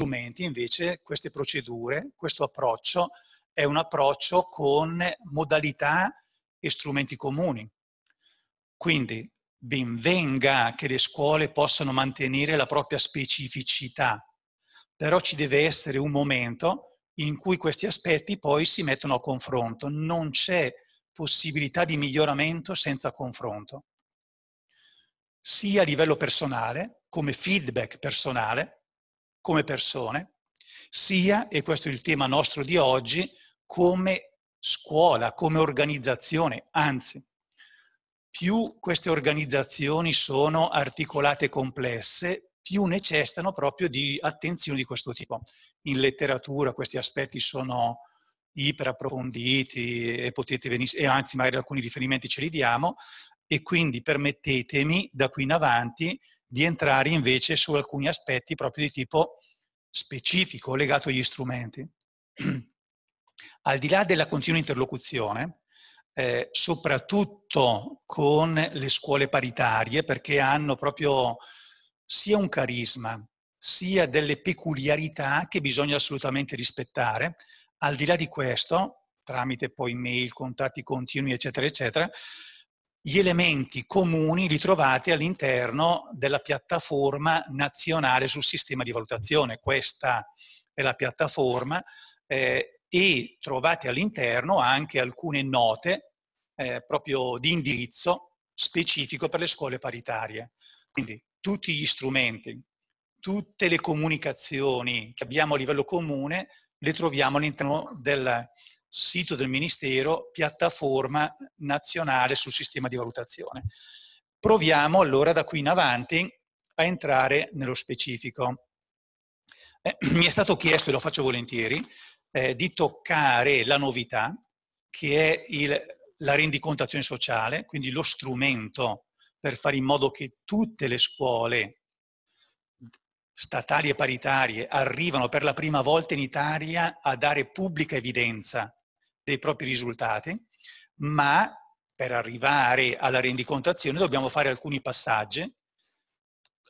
strumenti, invece, queste procedure, questo approccio è un approccio con modalità e strumenti comuni. Quindi ben venga che le scuole possano mantenere la propria specificità, però ci deve essere un momento in cui questi aspetti poi si mettono a confronto. Non c'è possibilità di miglioramento senza confronto, sia a livello personale, come feedback personale, come persone, sia, e questo è il tema nostro di oggi, come scuola, come organizzazione. Anzi, più queste organizzazioni sono articolate e complesse, più necessitano proprio di attenzioni di questo tipo. In letteratura questi aspetti sono iper approfonditi e potete venire, e anzi magari alcuni riferimenti ce li diamo, e quindi permettetemi da qui in avanti di entrare invece su alcuni aspetti proprio di tipo specifico legato agli strumenti. Al di là della continua interlocuzione, eh, soprattutto con le scuole paritarie, perché hanno proprio sia un carisma, sia delle peculiarità che bisogna assolutamente rispettare. Al di là di questo, tramite poi mail, contatti continui, eccetera, eccetera, gli elementi comuni li trovate all'interno della piattaforma nazionale sul sistema di valutazione. Questa è la piattaforma eh, e trovate all'interno anche alcune note eh, proprio di indirizzo specifico per le scuole paritarie. Quindi tutti gli strumenti, tutte le comunicazioni che abbiamo a livello comune le troviamo all'interno della sito del Ministero, piattaforma nazionale sul sistema di valutazione. Proviamo allora da qui in avanti a entrare nello specifico. Eh, mi è stato chiesto, e lo faccio volentieri, eh, di toccare la novità che è il, la rendicontazione sociale, quindi lo strumento per fare in modo che tutte le scuole statali e paritarie arrivano per la prima volta in Italia a dare pubblica evidenza dei propri risultati, ma per arrivare alla rendicontazione dobbiamo fare alcuni passaggi,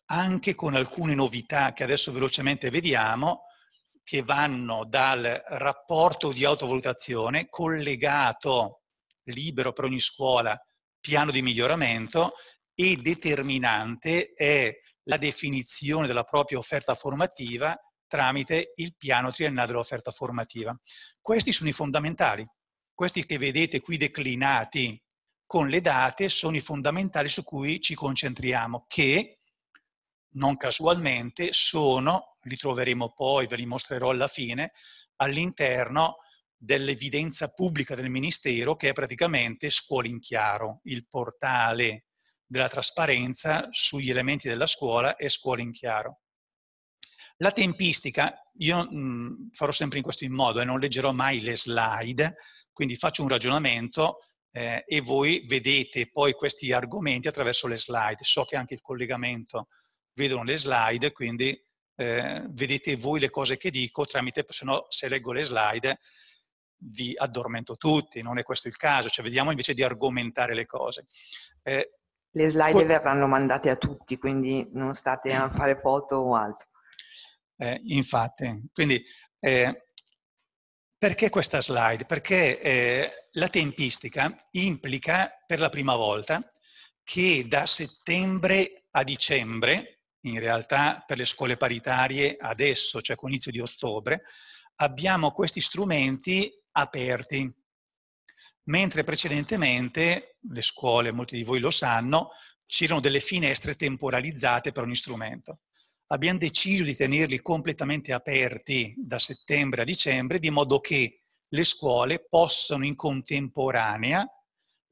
anche con alcune novità che adesso velocemente vediamo, che vanno dal rapporto di autovalutazione collegato libero per ogni scuola, piano di miglioramento e determinante è la definizione della propria offerta formativa tramite il piano triennale dell'offerta formativa. Questi sono i fondamentali, questi che vedete qui declinati con le date sono i fondamentali su cui ci concentriamo, che non casualmente sono, li troveremo poi, ve li mostrerò alla fine, all'interno dell'evidenza pubblica del Ministero che è praticamente Scuola in Chiaro, il portale della trasparenza sugli elementi della scuola e Scuola in Chiaro. La tempistica, io mh, farò sempre in questo in modo e eh, non leggerò mai le slide, quindi faccio un ragionamento eh, e voi vedete poi questi argomenti attraverso le slide. So che anche il collegamento vedono le slide, quindi eh, vedete voi le cose che dico tramite, se no se leggo le slide vi addormento tutti, non è questo il caso, cioè vediamo invece di argomentare le cose. Eh, le slide verranno mandate a tutti, quindi non state a fare foto o altro eh, infatti. Quindi, eh, perché questa slide? Perché eh, la tempistica implica per la prima volta che da settembre a dicembre, in realtà per le scuole paritarie adesso, cioè con inizio di ottobre, abbiamo questi strumenti aperti. Mentre precedentemente, le scuole, molti di voi lo sanno, c'erano delle finestre temporalizzate per ogni strumento abbiamo deciso di tenerli completamente aperti da settembre a dicembre, di modo che le scuole possano in contemporanea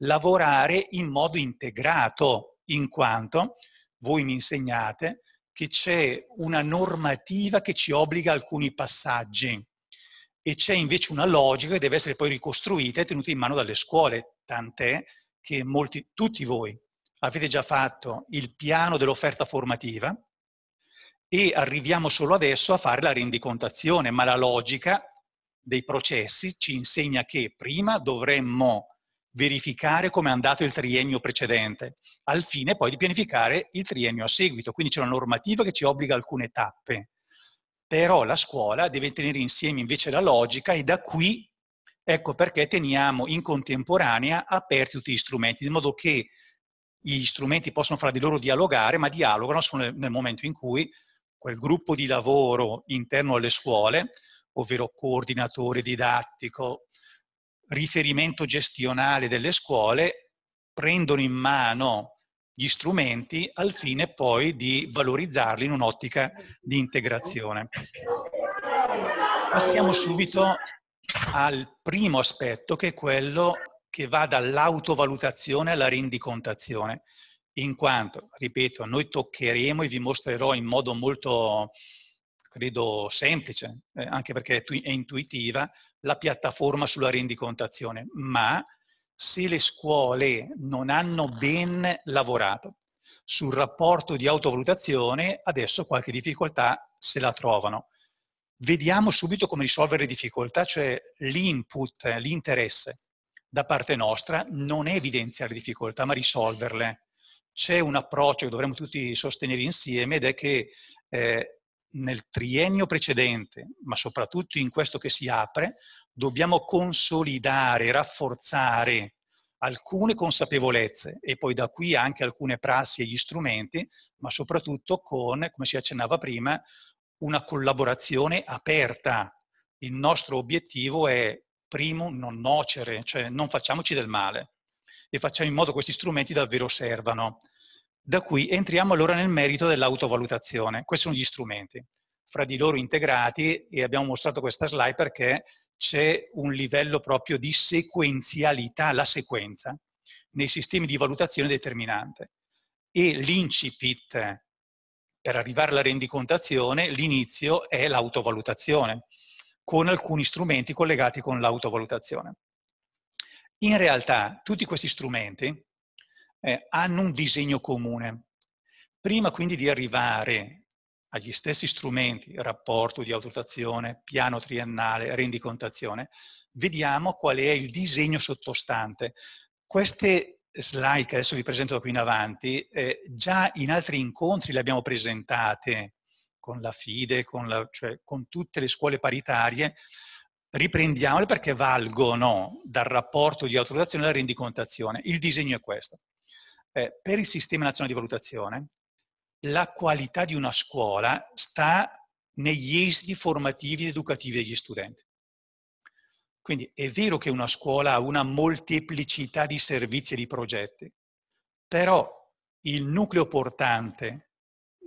lavorare in modo integrato, in quanto voi mi insegnate che c'è una normativa che ci obbliga a alcuni passaggi e c'è invece una logica che deve essere poi ricostruita e tenuta in mano dalle scuole, tant'è che molti, tutti voi avete già fatto il piano dell'offerta formativa, e arriviamo solo adesso a fare la rendicontazione, ma la logica dei processi ci insegna che prima dovremmo verificare come è andato il triennio precedente, al fine poi di pianificare il triennio a seguito. Quindi c'è una normativa che ci obbliga alcune tappe, però la scuola deve tenere insieme invece la logica e da qui ecco perché teniamo in contemporanea aperti tutti gli strumenti, di modo che gli strumenti possono fra di loro dialogare, ma dialogano nel momento in cui quel gruppo di lavoro interno alle scuole, ovvero coordinatore didattico, riferimento gestionale delle scuole, prendono in mano gli strumenti al fine poi di valorizzarli in un'ottica di integrazione. Passiamo subito al primo aspetto che è quello che va dall'autovalutazione alla rendicontazione in quanto, ripeto, noi toccheremo e vi mostrerò in modo molto, credo, semplice, eh, anche perché è intuitiva, la piattaforma sulla rendicontazione, ma se le scuole non hanno ben lavorato sul rapporto di autovalutazione, adesso qualche difficoltà se la trovano. Vediamo subito come risolvere le difficoltà, cioè l'input, l'interesse da parte nostra non è evidenziare difficoltà, ma risolverle c'è un approccio che dovremmo tutti sostenere insieme ed è che eh, nel triennio precedente, ma soprattutto in questo che si apre, dobbiamo consolidare, rafforzare alcune consapevolezze e poi da qui anche alcune prassi e gli strumenti, ma soprattutto con, come si accennava prima, una collaborazione aperta. Il nostro obiettivo è, primo, non nocere, cioè non facciamoci del male e facciamo in modo che questi strumenti davvero servano. Da qui entriamo allora nel merito dell'autovalutazione. Questi sono gli strumenti, fra di loro integrati, e abbiamo mostrato questa slide perché c'è un livello proprio di sequenzialità, la sequenza, nei sistemi di valutazione determinante. E l'incipit per arrivare alla rendicontazione, l'inizio è l'autovalutazione, con alcuni strumenti collegati con l'autovalutazione. In realtà tutti questi strumenti eh, hanno un disegno comune. Prima quindi di arrivare agli stessi strumenti, rapporto di autotazione, piano triennale, rendicontazione, vediamo qual è il disegno sottostante. Queste slide che adesso vi presento da qui in avanti, eh, già in altri incontri le abbiamo presentate con la FIDE, con la, cioè con tutte le scuole paritarie, riprendiamole perché valgono dal rapporto di autorizzazione alla rendicontazione. Il disegno è questo. Eh, per il Sistema Nazionale di Valutazione, la qualità di una scuola sta negli esiti formativi ed educativi degli studenti. Quindi è vero che una scuola ha una molteplicità di servizi e di progetti, però il nucleo portante,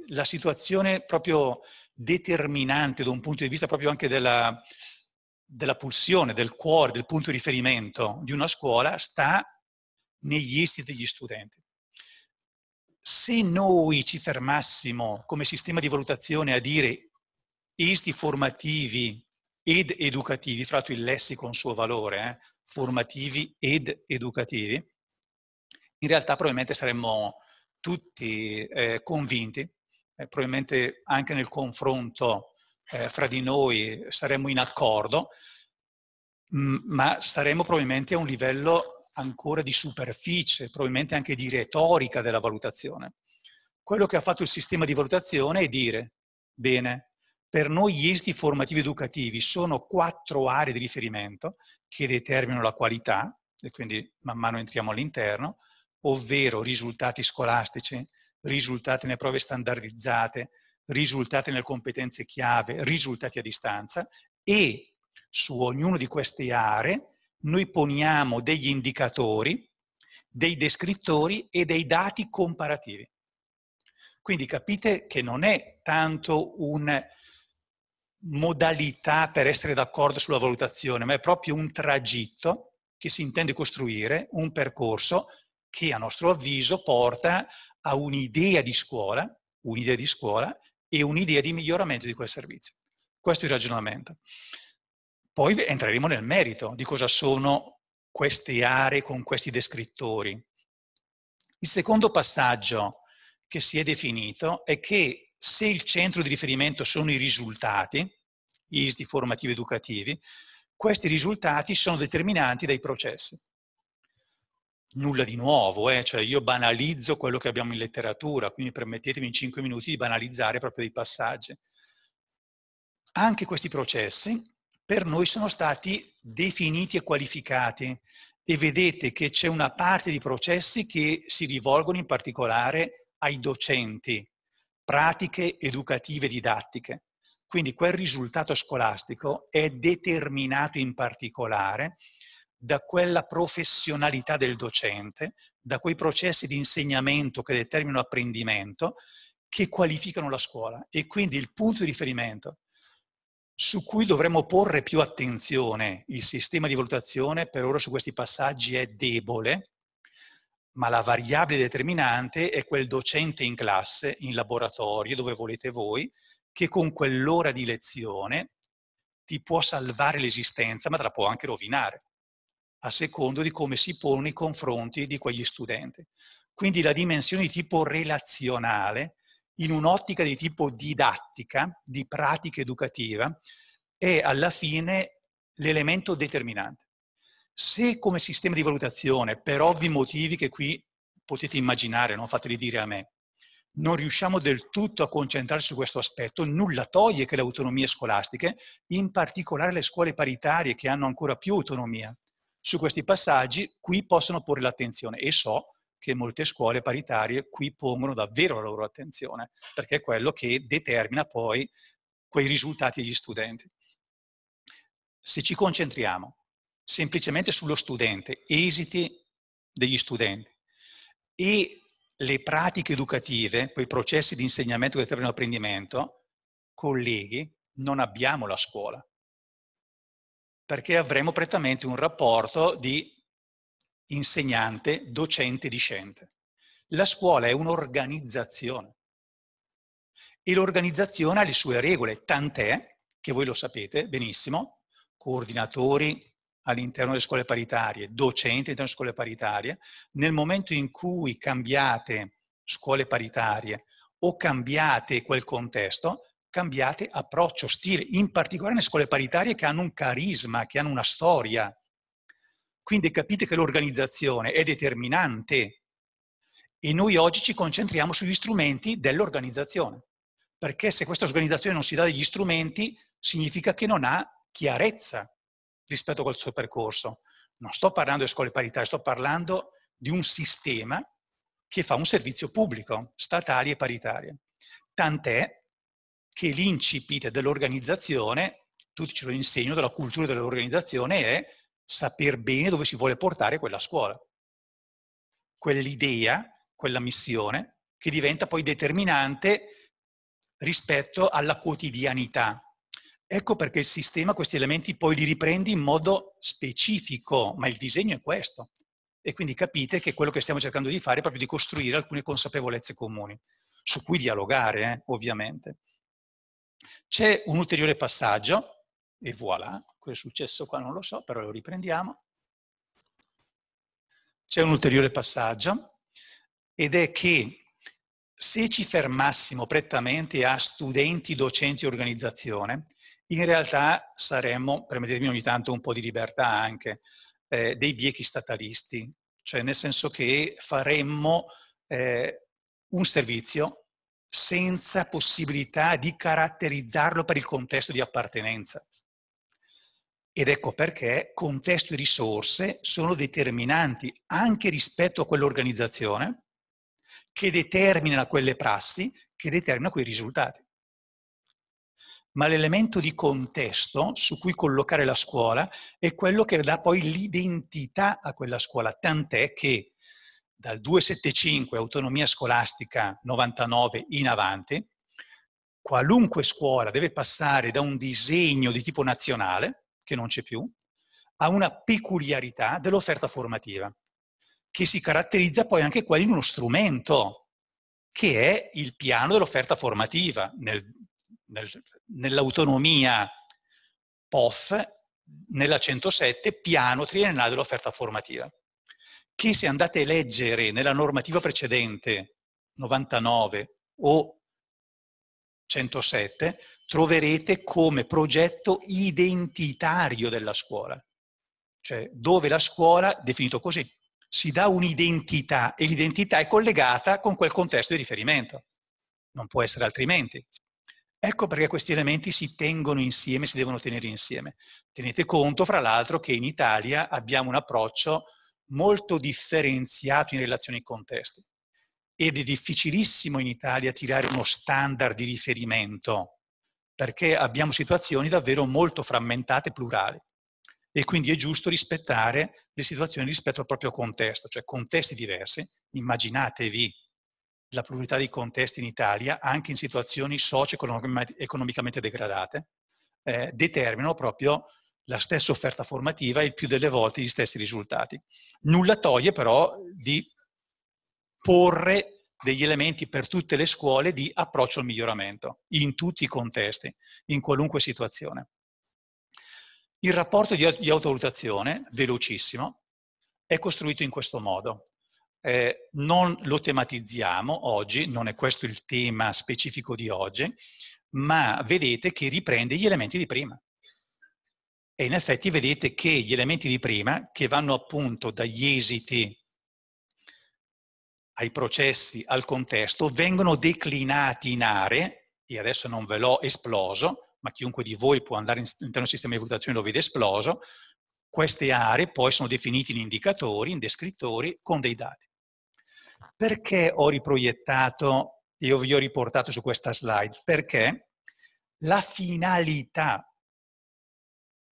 la situazione proprio determinante da un punto di vista proprio anche della, della pulsione, del cuore, del punto di riferimento di una scuola sta negli istituti degli studenti. Se noi ci fermassimo come sistema di valutazione a dire isti formativi ed educativi, fra l'altro il lessico ha un suo valore, eh, formativi ed educativi, in realtà probabilmente saremmo tutti eh, convinti, eh, probabilmente anche nel confronto eh, fra di noi saremmo in accordo, mh, ma saremmo probabilmente a un livello ancora di superficie, probabilmente anche di retorica della valutazione. Quello che ha fatto il sistema di valutazione è dire, bene, per noi gli esiti formativi educativi sono quattro aree di riferimento che determinano la qualità, e quindi man mano entriamo all'interno, ovvero risultati scolastici, risultati nelle prove standardizzate, risultati nelle competenze chiave, risultati a distanza e su ognuna di queste aree noi poniamo degli indicatori, dei descrittori e dei dati comparativi. Quindi capite che non è tanto una modalità per essere d'accordo sulla valutazione, ma è proprio un tragitto che si intende costruire, un percorso che a nostro avviso porta a un'idea di scuola, un'idea di scuola e un'idea di miglioramento di quel servizio. Questo è il ragionamento. Poi entreremo nel merito di cosa sono queste aree con questi descrittori. Il secondo passaggio che si è definito è che se il centro di riferimento sono i risultati, gli ISDI formativi educativi, questi risultati sono determinanti dai processi nulla di nuovo, eh? cioè io banalizzo quello che abbiamo in letteratura, quindi permettetemi in cinque minuti di banalizzare proprio dei passaggi. Anche questi processi per noi sono stati definiti e qualificati e vedete che c'è una parte di processi che si rivolgono in particolare ai docenti, pratiche educative didattiche. Quindi quel risultato scolastico è determinato in particolare da quella professionalità del docente, da quei processi di insegnamento che determinano apprendimento, che qualificano la scuola. E quindi il punto di riferimento su cui dovremmo porre più attenzione il sistema di valutazione per ora su questi passaggi è debole, ma la variabile determinante è quel docente in classe, in laboratorio, dove volete voi, che con quell'ora di lezione ti può salvare l'esistenza, ma te la può anche rovinare a secondo di come si pone i confronti di quegli studenti. Quindi la dimensione di tipo relazionale, in un'ottica di tipo didattica, di pratica educativa, è alla fine l'elemento determinante. Se come sistema di valutazione, per ovvi motivi che qui potete immaginare, non fateli dire a me, non riusciamo del tutto a concentrarci su questo aspetto, nulla toglie che le autonomie scolastiche, in particolare le scuole paritarie che hanno ancora più autonomia, su questi passaggi qui possono porre l'attenzione e so che molte scuole paritarie qui pongono davvero la loro attenzione, perché è quello che determina poi quei risultati degli studenti. Se ci concentriamo semplicemente sullo studente, esiti degli studenti e le pratiche educative, quei processi di insegnamento che determinano l'apprendimento, colleghi, non abbiamo la scuola perché avremo prettamente un rapporto di insegnante, docente, discente. La scuola è un'organizzazione e l'organizzazione ha le sue regole, tant'è che voi lo sapete benissimo, coordinatori all'interno delle scuole paritarie, docenti all'interno delle scuole paritarie, nel momento in cui cambiate scuole paritarie o cambiate quel contesto, cambiate approccio, stile, in particolare nelle scuole paritarie che hanno un carisma, che hanno una storia. Quindi capite che l'organizzazione è determinante e noi oggi ci concentriamo sugli strumenti dell'organizzazione, perché se questa organizzazione non si dà degli strumenti significa che non ha chiarezza rispetto al suo percorso. Non sto parlando di scuole paritarie, sto parlando di un sistema che fa un servizio pubblico, statale e paritario. Tant'è che l'incipit dell'organizzazione, tutti ce lo insegnano, della cultura dell'organizzazione è saper bene dove si vuole portare quella scuola. Quell'idea, quella missione, che diventa poi determinante rispetto alla quotidianità. Ecco perché il sistema questi elementi poi li riprende in modo specifico, ma il disegno è questo. E quindi capite che quello che stiamo cercando di fare è proprio di costruire alcune consapevolezze comuni, su cui dialogare, eh, ovviamente. C'è un ulteriore passaggio, e voilà, cosa è successo qua non lo so, però lo riprendiamo. C'è un ulteriore passaggio, ed è che se ci fermassimo prettamente a studenti, docenti e organizzazione, in realtà saremmo, permettetemi ogni tanto un po' di libertà anche, eh, dei biechi statalisti, cioè nel senso che faremmo eh, un servizio senza possibilità di caratterizzarlo per il contesto di appartenenza. Ed ecco perché contesto e risorse sono determinanti anche rispetto a quell'organizzazione che determina quelle prassi, che determina quei risultati. Ma l'elemento di contesto su cui collocare la scuola è quello che dà poi l'identità a quella scuola, tant'è che dal 275 autonomia scolastica 99 in avanti, qualunque scuola deve passare da un disegno di tipo nazionale, che non c'è più, a una peculiarità dell'offerta formativa, che si caratterizza poi anche qua in uno strumento, che è il piano dell'offerta formativa. Nel, nel, nell'autonomia POF, nella 107, piano triennale dell'offerta formativa che se andate a leggere nella normativa precedente, 99 o 107, troverete come progetto identitario della scuola, cioè dove la scuola, definito così, si dà un'identità e l'identità è collegata con quel contesto di riferimento. Non può essere altrimenti. Ecco perché questi elementi si tengono insieme, si devono tenere insieme. Tenete conto, fra l'altro, che in Italia abbiamo un approccio molto differenziato in relazione ai contesti ed è difficilissimo in Italia tirare uno standard di riferimento perché abbiamo situazioni davvero molto frammentate e plurali e quindi è giusto rispettare le situazioni rispetto al proprio contesto, cioè contesti diversi. Immaginatevi la pluralità dei contesti in Italia, anche in situazioni socio-economicamente degradate, eh, determinano proprio la stessa offerta formativa e il più delle volte gli stessi risultati. Nulla toglie però di porre degli elementi per tutte le scuole di approccio al miglioramento, in tutti i contesti, in qualunque situazione. Il rapporto di autovalutazione, velocissimo, è costruito in questo modo. Eh, non lo tematizziamo oggi, non è questo il tema specifico di oggi, ma vedete che riprende gli elementi di prima. E in effetti vedete che gli elementi di prima, che vanno appunto dagli esiti ai processi, al contesto, vengono declinati in aree, e adesso non ve l'ho esploso, ma chiunque di voi può andare all'interno del sistema di valutazione lo vede esploso, queste aree poi sono definite in indicatori, in descrittori, con dei dati. Perché ho riproiettato, e vi ho riportato su questa slide, perché la finalità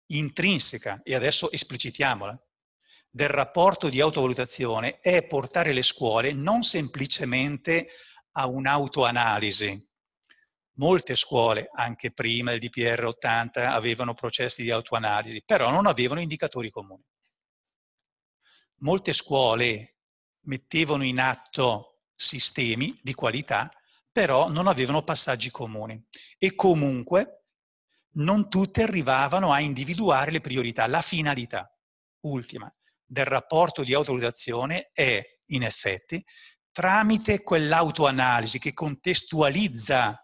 intrinseca, e adesso esplicitiamola, del rapporto di autovalutazione è portare le scuole non semplicemente a un'autoanalisi. Molte scuole, anche prima del DPR 80, avevano processi di autoanalisi, però non avevano indicatori comuni. Molte scuole mettevano in atto sistemi di qualità, però non avevano passaggi comuni. E comunque non tutte arrivavano a individuare le priorità, la finalità ultima del rapporto di autorizzazione è, in effetti, tramite quell'autoanalisi che contestualizza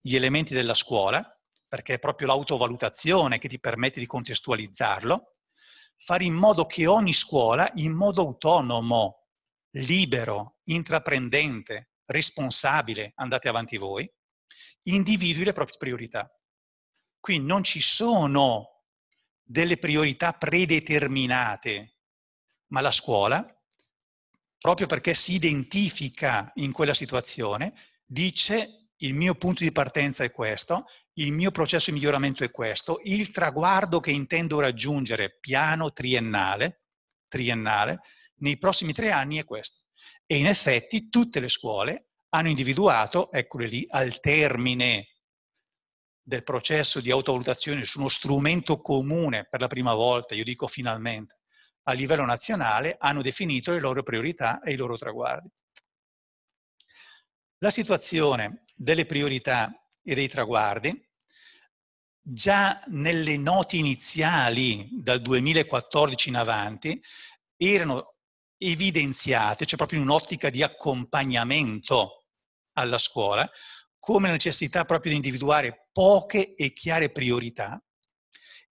gli elementi della scuola, perché è proprio l'autovalutazione che ti permette di contestualizzarlo, fare in modo che ogni scuola, in modo autonomo, libero, intraprendente, responsabile, andate avanti voi, individui le proprie priorità. Qui non ci sono delle priorità predeterminate, ma la scuola, proprio perché si identifica in quella situazione, dice il mio punto di partenza è questo, il mio processo di miglioramento è questo, il traguardo che intendo raggiungere piano triennale, triennale nei prossimi tre anni è questo. E in effetti tutte le scuole hanno individuato, eccole lì, al termine del processo di autovalutazione su uno strumento comune per la prima volta, io dico finalmente, a livello nazionale, hanno definito le loro priorità e i loro traguardi. La situazione delle priorità e dei traguardi, già nelle note iniziali dal 2014 in avanti, erano evidenziate, cioè proprio in un'ottica di accompagnamento alla scuola, come la necessità proprio di individuare poche e chiare priorità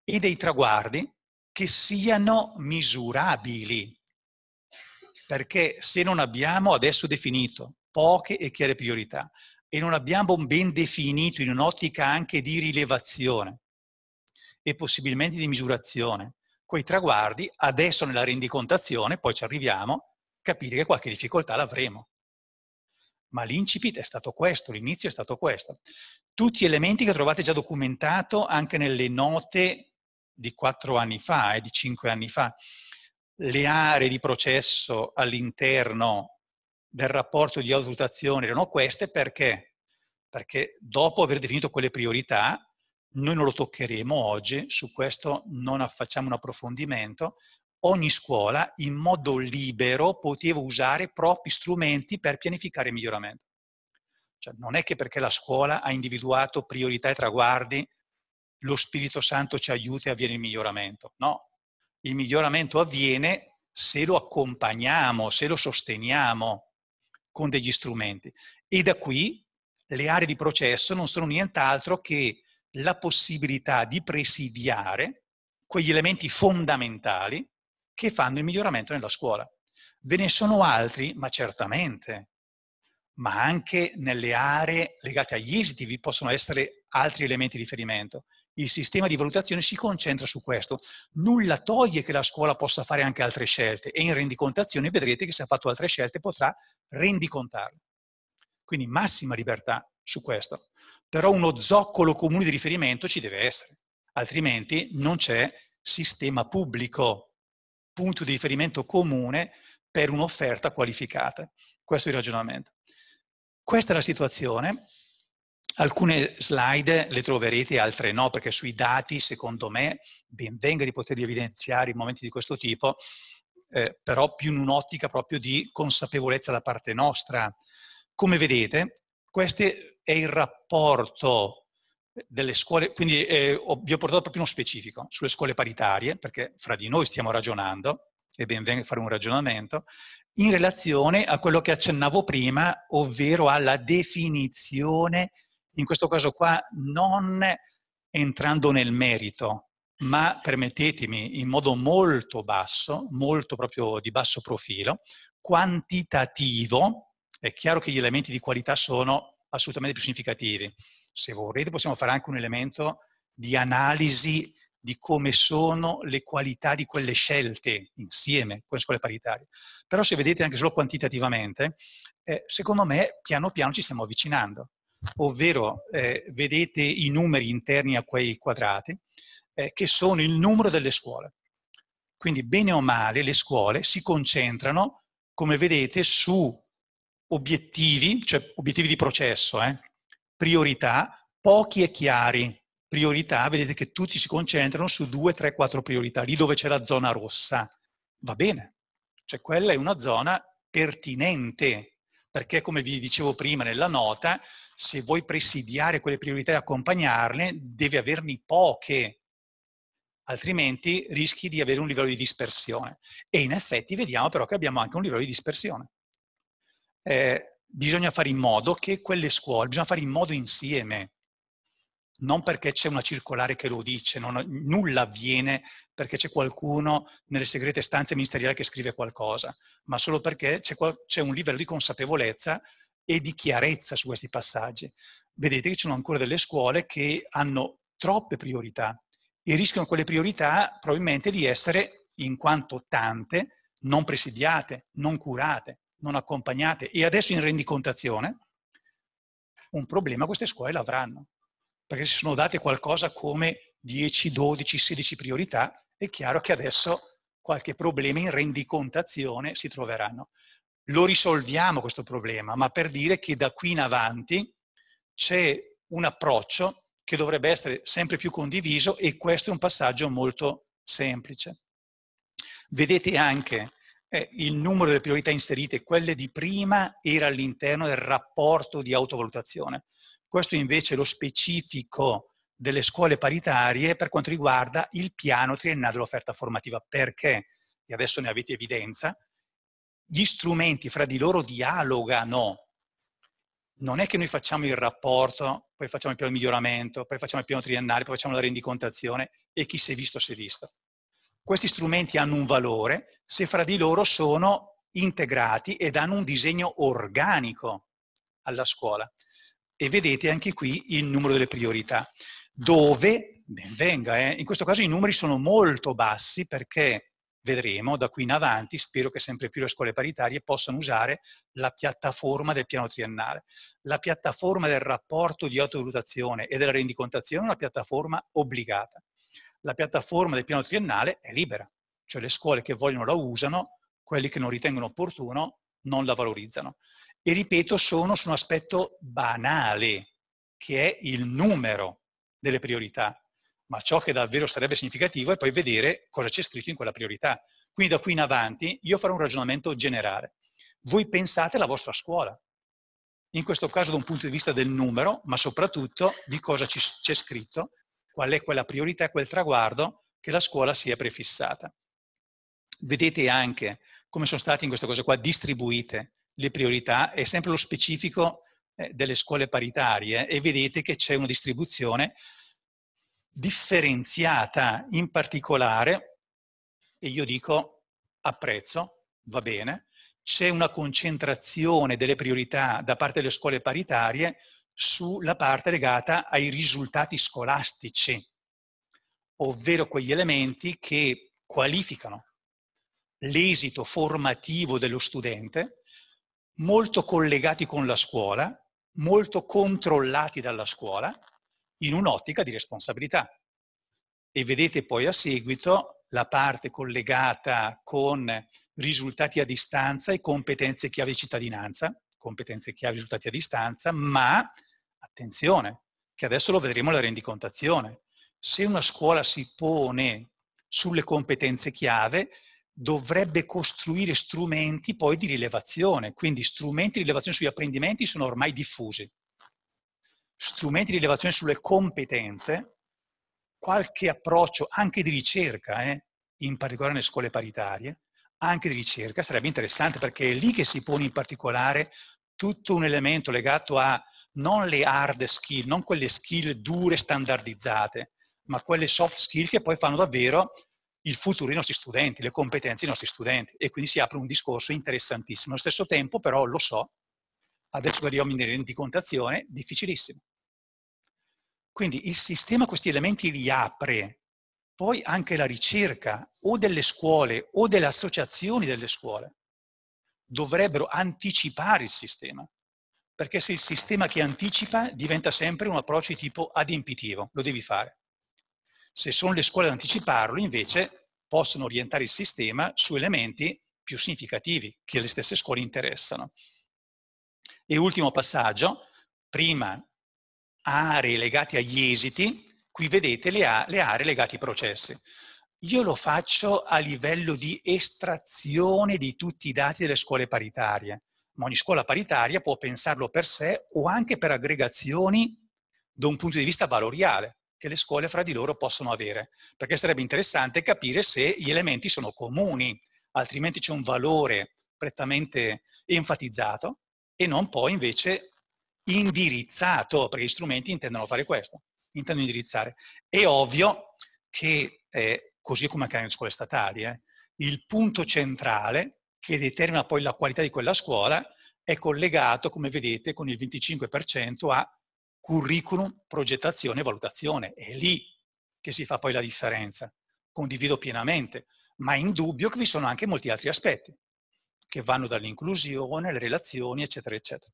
e dei traguardi che siano misurabili. Perché se non abbiamo adesso definito poche e chiare priorità e non abbiamo ben definito in un'ottica anche di rilevazione e possibilmente di misurazione quei traguardi, adesso nella rendicontazione, poi ci arriviamo, capite che qualche difficoltà l'avremo ma l'incipit è stato questo, l'inizio è stato questo. Tutti elementi che trovate già documentato anche nelle note di quattro anni fa e eh, di cinque anni fa. Le aree di processo all'interno del rapporto di autovalutazione erano queste perché? Perché dopo aver definito quelle priorità, noi non lo toccheremo oggi, su questo non facciamo un approfondimento, ogni scuola in modo libero poteva usare propri strumenti per pianificare il miglioramento. Cioè, non è che perché la scuola ha individuato priorità e traguardi lo Spirito Santo ci aiuta e avviene il miglioramento. No, il miglioramento avviene se lo accompagniamo, se lo sosteniamo con degli strumenti. E da qui le aree di processo non sono nient'altro che la possibilità di presidiare quegli elementi fondamentali che fanno il miglioramento nella scuola. Ve ne sono altri, ma certamente, ma anche nelle aree legate agli esiti vi possono essere altri elementi di riferimento. Il sistema di valutazione si concentra su questo. Nulla toglie che la scuola possa fare anche altre scelte e in rendicontazione vedrete che se ha fatto altre scelte potrà rendicontarle. Quindi massima libertà su questo. Però uno zoccolo comune di riferimento ci deve essere, altrimenti non c'è sistema pubblico punto di riferimento comune per un'offerta qualificata. Questo è il ragionamento. Questa è la situazione. Alcune slide le troverete, altre no, perché sui dati, secondo me, ben venga di poterli evidenziare in momenti di questo tipo, eh, però più in un'ottica proprio di consapevolezza da parte nostra. Come vedete, questo è il rapporto delle scuole, quindi eh, ho, vi ho portato proprio uno specifico sulle scuole paritarie, perché fra di noi stiamo ragionando, e ben venga fare un ragionamento, in relazione a quello che accennavo prima, ovvero alla definizione, in questo caso qua non entrando nel merito, ma permettetemi, in modo molto basso, molto proprio di basso profilo, quantitativo, è chiaro che gli elementi di qualità sono assolutamente più significativi, se volete possiamo fare anche un elemento di analisi di come sono le qualità di quelle scelte insieme con le scuole paritarie. Però se vedete anche solo quantitativamente, eh, secondo me piano piano ci stiamo avvicinando, ovvero eh, vedete i numeri interni a quei quadrati eh, che sono il numero delle scuole. Quindi bene o male le scuole si concentrano, come vedete, su obiettivi, cioè obiettivi di processo, eh, priorità, pochi e chiari. Priorità, vedete che tutti si concentrano su due, tre, quattro priorità, lì dove c'è la zona rossa. Va bene, cioè quella è una zona pertinente, perché come vi dicevo prima nella nota, se vuoi presidiare quelle priorità e accompagnarle, devi averne poche, altrimenti rischi di avere un livello di dispersione. E in effetti vediamo però che abbiamo anche un livello di dispersione. Eh, bisogna fare in modo che quelle scuole, bisogna fare in modo insieme, non perché c'è una circolare che lo dice, non, nulla avviene perché c'è qualcuno nelle segrete stanze ministeriali che scrive qualcosa, ma solo perché c'è un livello di consapevolezza e di chiarezza su questi passaggi. Vedete che ci sono ancora delle scuole che hanno troppe priorità e rischiano quelle priorità probabilmente di essere, in quanto tante, non presidiate, non curate non accompagnate e adesso in rendicontazione, un problema queste scuole l'avranno, perché si sono date qualcosa come 10, 12, 16 priorità, è chiaro che adesso qualche problema in rendicontazione si troveranno. Lo risolviamo questo problema, ma per dire che da qui in avanti c'è un approccio che dovrebbe essere sempre più condiviso e questo è un passaggio molto semplice. Vedete anche eh, il numero delle priorità inserite, quelle di prima, era all'interno del rapporto di autovalutazione. Questo invece è lo specifico delle scuole paritarie per quanto riguarda il piano triennale dell'offerta formativa, perché, e adesso ne avete evidenza, gli strumenti fra di loro dialogano. Non è che noi facciamo il rapporto, poi facciamo il piano di miglioramento, poi facciamo il piano triennale, poi facciamo la rendicontazione e chi si è visto si è visto. Questi strumenti hanno un valore se fra di loro sono integrati e danno un disegno organico alla scuola. E vedete anche qui il numero delle priorità, dove, ben venga, eh, in questo caso i numeri sono molto bassi perché vedremo da qui in avanti, spero che sempre più le scuole paritarie possano usare la piattaforma del piano triennale. La piattaforma del rapporto di autovalutazione e della rendicontazione è una piattaforma obbligata la piattaforma del piano triennale è libera, cioè le scuole che vogliono la usano, quelli che non ritengono opportuno non la valorizzano. E ripeto, sono su un aspetto banale, che è il numero delle priorità, ma ciò che davvero sarebbe significativo è poi vedere cosa c'è scritto in quella priorità. Quindi da qui in avanti io farò un ragionamento generale. Voi pensate alla vostra scuola, in questo caso da un punto di vista del numero, ma soprattutto di cosa c'è scritto qual è quella priorità, quel traguardo che la scuola si è prefissata. Vedete anche come sono state in questa cosa qua distribuite le priorità, è sempre lo specifico eh, delle scuole paritarie eh, e vedete che c'è una distribuzione differenziata in particolare, e io dico apprezzo, va bene, c'è una concentrazione delle priorità da parte delle scuole paritarie sulla parte legata ai risultati scolastici, ovvero quegli elementi che qualificano l'esito formativo dello studente, molto collegati con la scuola, molto controllati dalla scuola, in un'ottica di responsabilità. E vedete poi a seguito la parte collegata con risultati a distanza e competenze chiave cittadinanza, competenze chiave, risultati a distanza, ma attenzione, che adesso lo vedremo la rendicontazione. Se una scuola si pone sulle competenze chiave, dovrebbe costruire strumenti poi di rilevazione, quindi strumenti di rilevazione sugli apprendimenti sono ormai diffusi. Strumenti di rilevazione sulle competenze, qualche approccio anche di ricerca, eh, in particolare nelle scuole paritarie, anche di ricerca, sarebbe interessante perché è lì che si pone in particolare tutto un elemento legato a non le hard skill, non quelle skill dure standardizzate, ma quelle soft skill che poi fanno davvero il futuro dei nostri studenti, le competenze dei nostri studenti. E quindi si apre un discorso interessantissimo. Allo stesso tempo, però, lo so, adesso che arriviamo in rendicontazione, difficilissimo. Quindi il sistema questi elementi li apre poi anche la ricerca o delle scuole o delle associazioni delle scuole dovrebbero anticipare il sistema, perché se il sistema che anticipa diventa sempre un approccio di tipo adempitivo, lo devi fare. Se sono le scuole ad anticiparlo, invece, possono orientare il sistema su elementi più significativi che le stesse scuole interessano. E ultimo passaggio, prima aree legate agli esiti, Qui vedete le, le aree legate ai processi. Io lo faccio a livello di estrazione di tutti i dati delle scuole paritarie, ma ogni scuola paritaria può pensarlo per sé o anche per aggregazioni da un punto di vista valoriale che le scuole fra di loro possono avere, perché sarebbe interessante capire se gli elementi sono comuni, altrimenti c'è un valore prettamente enfatizzato e non poi invece indirizzato, perché gli strumenti intendono fare questo intendo indirizzare. È ovvio che, eh, così come anche nelle scuole statali, eh, il punto centrale che determina poi la qualità di quella scuola è collegato, come vedete, con il 25% a curriculum, progettazione e valutazione. È lì che si fa poi la differenza. Condivido pienamente, ma è indubbio che vi sono anche molti altri aspetti che vanno dall'inclusione, le relazioni, eccetera, eccetera.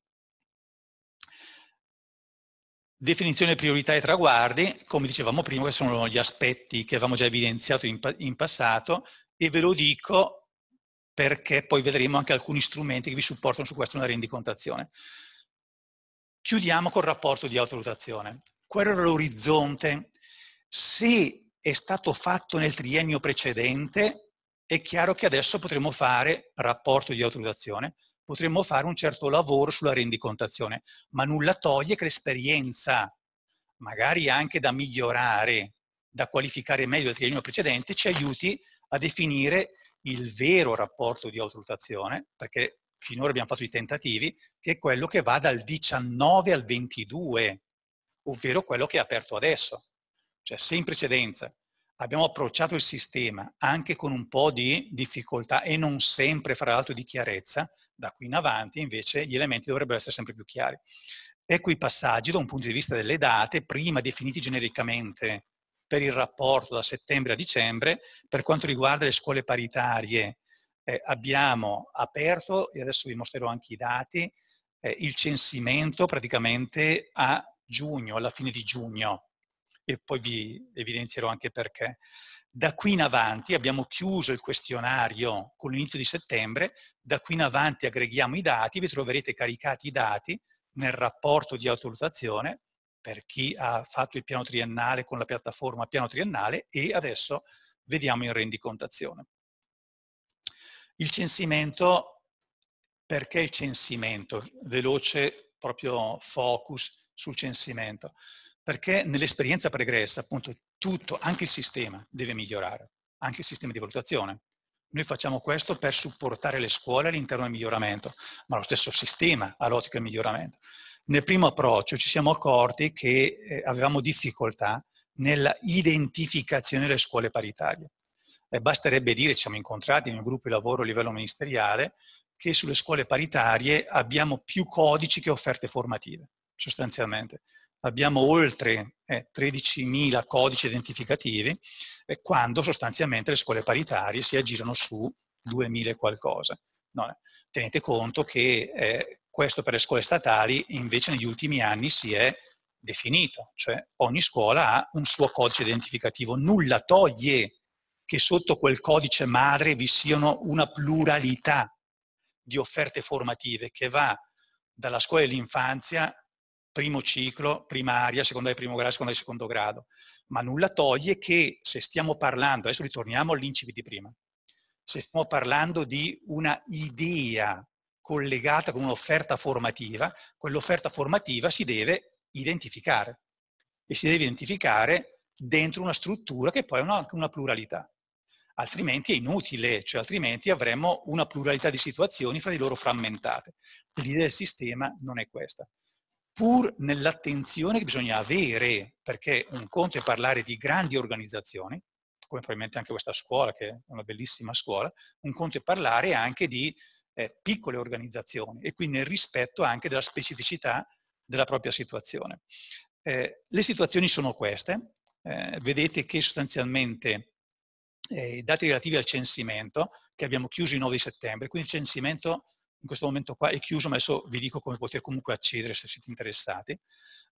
Definizione priorità e traguardi, come dicevamo prima, che sono gli aspetti che avevamo già evidenziato in, in passato e ve lo dico perché poi vedremo anche alcuni strumenti che vi supportano su questo nella rendicontazione. Chiudiamo col rapporto di autovalutazione. Quello era l'orizzonte. Se è stato fatto nel triennio precedente, è chiaro che adesso potremo fare rapporto di autovalutazione potremmo fare un certo lavoro sulla rendicontazione, ma nulla toglie che l'esperienza, magari anche da migliorare, da qualificare meglio il triennio precedente, ci aiuti a definire il vero rapporto di autovalutazione, perché finora abbiamo fatto i tentativi, che è quello che va dal 19 al 22, ovvero quello che è aperto adesso. Cioè se in precedenza abbiamo approcciato il sistema anche con un po' di difficoltà e non sempre fra l'altro di chiarezza, da qui in avanti invece gli elementi dovrebbero essere sempre più chiari. Ecco i passaggi da un punto di vista delle date, prima definiti genericamente per il rapporto da settembre a dicembre, per quanto riguarda le scuole paritarie eh, abbiamo aperto, e adesso vi mostrerò anche i dati, eh, il censimento praticamente a giugno, alla fine di giugno, e poi vi evidenzierò anche perché. Da qui in avanti abbiamo chiuso il questionario con l'inizio di settembre, da qui in avanti aggreghiamo i dati, vi troverete caricati i dati nel rapporto di autovalutazione per chi ha fatto il piano triennale con la piattaforma piano triennale e adesso vediamo in rendicontazione. Il censimento, perché il censimento? Veloce proprio focus sul censimento. Perché nell'esperienza pregressa, appunto, tutto, anche il sistema deve migliorare, anche il sistema di valutazione. Noi facciamo questo per supportare le scuole all'interno del miglioramento, ma lo stesso sistema ha l'ottica del miglioramento. Nel primo approccio ci siamo accorti che eh, avevamo difficoltà nella identificazione delle scuole paritarie. E eh, basterebbe dire, ci siamo incontrati in un gruppo di lavoro a livello ministeriale, che sulle scuole paritarie abbiamo più codici che offerte formative, sostanzialmente abbiamo oltre eh, 13.000 codici identificativi eh, quando sostanzialmente le scuole paritarie si aggirano su 2.000 qualcosa. No, tenete conto che eh, questo per le scuole statali invece negli ultimi anni si è definito, cioè ogni scuola ha un suo codice identificativo, nulla toglie che sotto quel codice madre vi siano una pluralità di offerte formative che va dalla scuola dell'infanzia primo ciclo, primaria, seconda di primo grado, seconda di secondo grado, ma nulla toglie che se stiamo parlando, adesso ritorniamo all'incipit di prima, se stiamo parlando di una idea collegata con un'offerta formativa, quell'offerta formativa si deve identificare e si deve identificare dentro una struttura che poi è anche una pluralità. Altrimenti è inutile, cioè altrimenti avremmo una pluralità di situazioni fra di loro frammentate. L'idea del sistema non è questa pur nell'attenzione che bisogna avere, perché un conto è parlare di grandi organizzazioni, come probabilmente anche questa scuola, che è una bellissima scuola, un conto è parlare anche di eh, piccole organizzazioni e quindi nel rispetto anche della specificità della propria situazione. Eh, le situazioni sono queste, eh, vedete che sostanzialmente eh, i dati relativi al censimento, che abbiamo chiuso il 9 settembre, quindi il censimento in questo momento qua è chiuso, ma adesso vi dico come poter comunque accedere se siete interessati.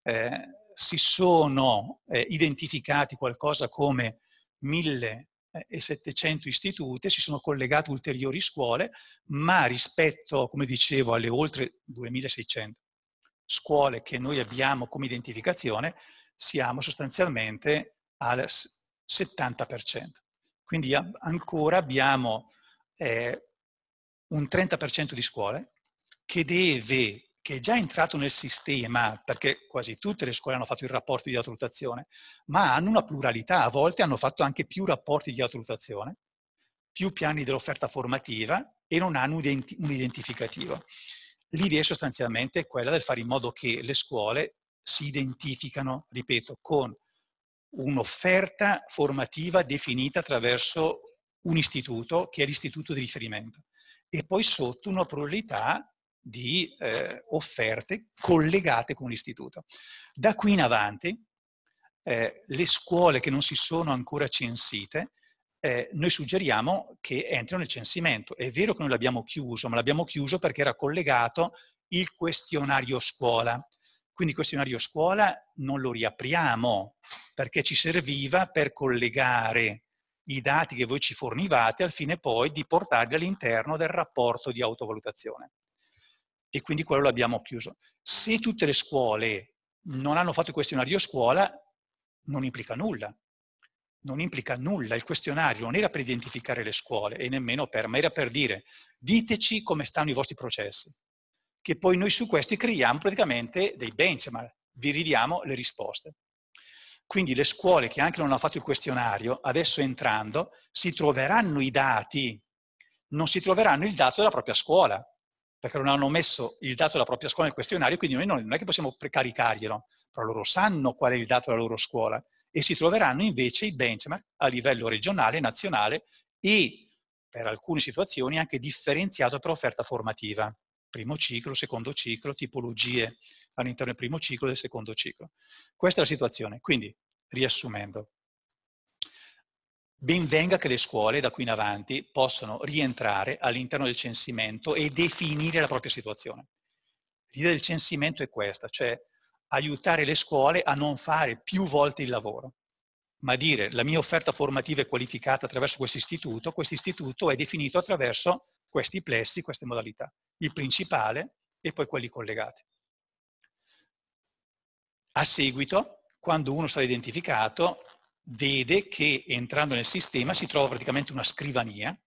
Eh, si sono eh, identificati qualcosa come 1700 eh, istituti, si sono collegate ulteriori scuole, ma rispetto, come dicevo, alle oltre 2600 scuole che noi abbiamo come identificazione, siamo sostanzialmente al 70%. Quindi ancora abbiamo eh, un 30% di scuole che deve che è già entrato nel sistema, perché quasi tutte le scuole hanno fatto il rapporto di autolutazione, ma hanno una pluralità, a volte hanno fatto anche più rapporti di autolutazione, più piani dell'offerta formativa e non hanno un identificativo. L'idea sostanzialmente è quella del fare in modo che le scuole si identificano, ripeto, con un'offerta formativa definita attraverso un istituto che è l'istituto di riferimento e poi sotto una probabilità di eh, offerte collegate con l'istituto. Da qui in avanti eh, le scuole che non si sono ancora censite eh, noi suggeriamo che entrino nel censimento. È vero che noi l'abbiamo chiuso, ma l'abbiamo chiuso perché era collegato il questionario scuola. Quindi il questionario scuola non lo riapriamo perché ci serviva per collegare i dati che voi ci fornivate al fine poi di portarli all'interno del rapporto di autovalutazione. E quindi quello l'abbiamo chiuso. Se tutte le scuole non hanno fatto il questionario scuola, non implica nulla. Non implica nulla. Il questionario non era per identificare le scuole e nemmeno per, ma era per dire diteci come stanno i vostri processi. Che poi noi su questi creiamo praticamente dei benchmark, vi ridiamo le risposte. Quindi le scuole che anche non hanno fatto il questionario, adesso entrando, si troveranno i dati, non si troveranno il dato della propria scuola, perché non hanno messo il dato della propria scuola nel questionario, quindi noi non, non è che possiamo precaricarglielo, però loro sanno qual è il dato della loro scuola e si troveranno invece i benchmark a livello regionale, nazionale e per alcune situazioni anche differenziato per offerta formativa primo ciclo, secondo ciclo, tipologie all'interno del primo ciclo e del secondo ciclo. Questa è la situazione. Quindi, riassumendo, ben venga che le scuole da qui in avanti possano rientrare all'interno del censimento e definire la propria situazione. L'idea del censimento è questa, cioè aiutare le scuole a non fare più volte il lavoro, ma dire la mia offerta formativa è qualificata attraverso questo istituto, questo istituto è definito attraverso questi plessi, queste modalità il principale e poi quelli collegati. A seguito, quando uno sarà identificato, vede che entrando nel sistema si trova praticamente una scrivania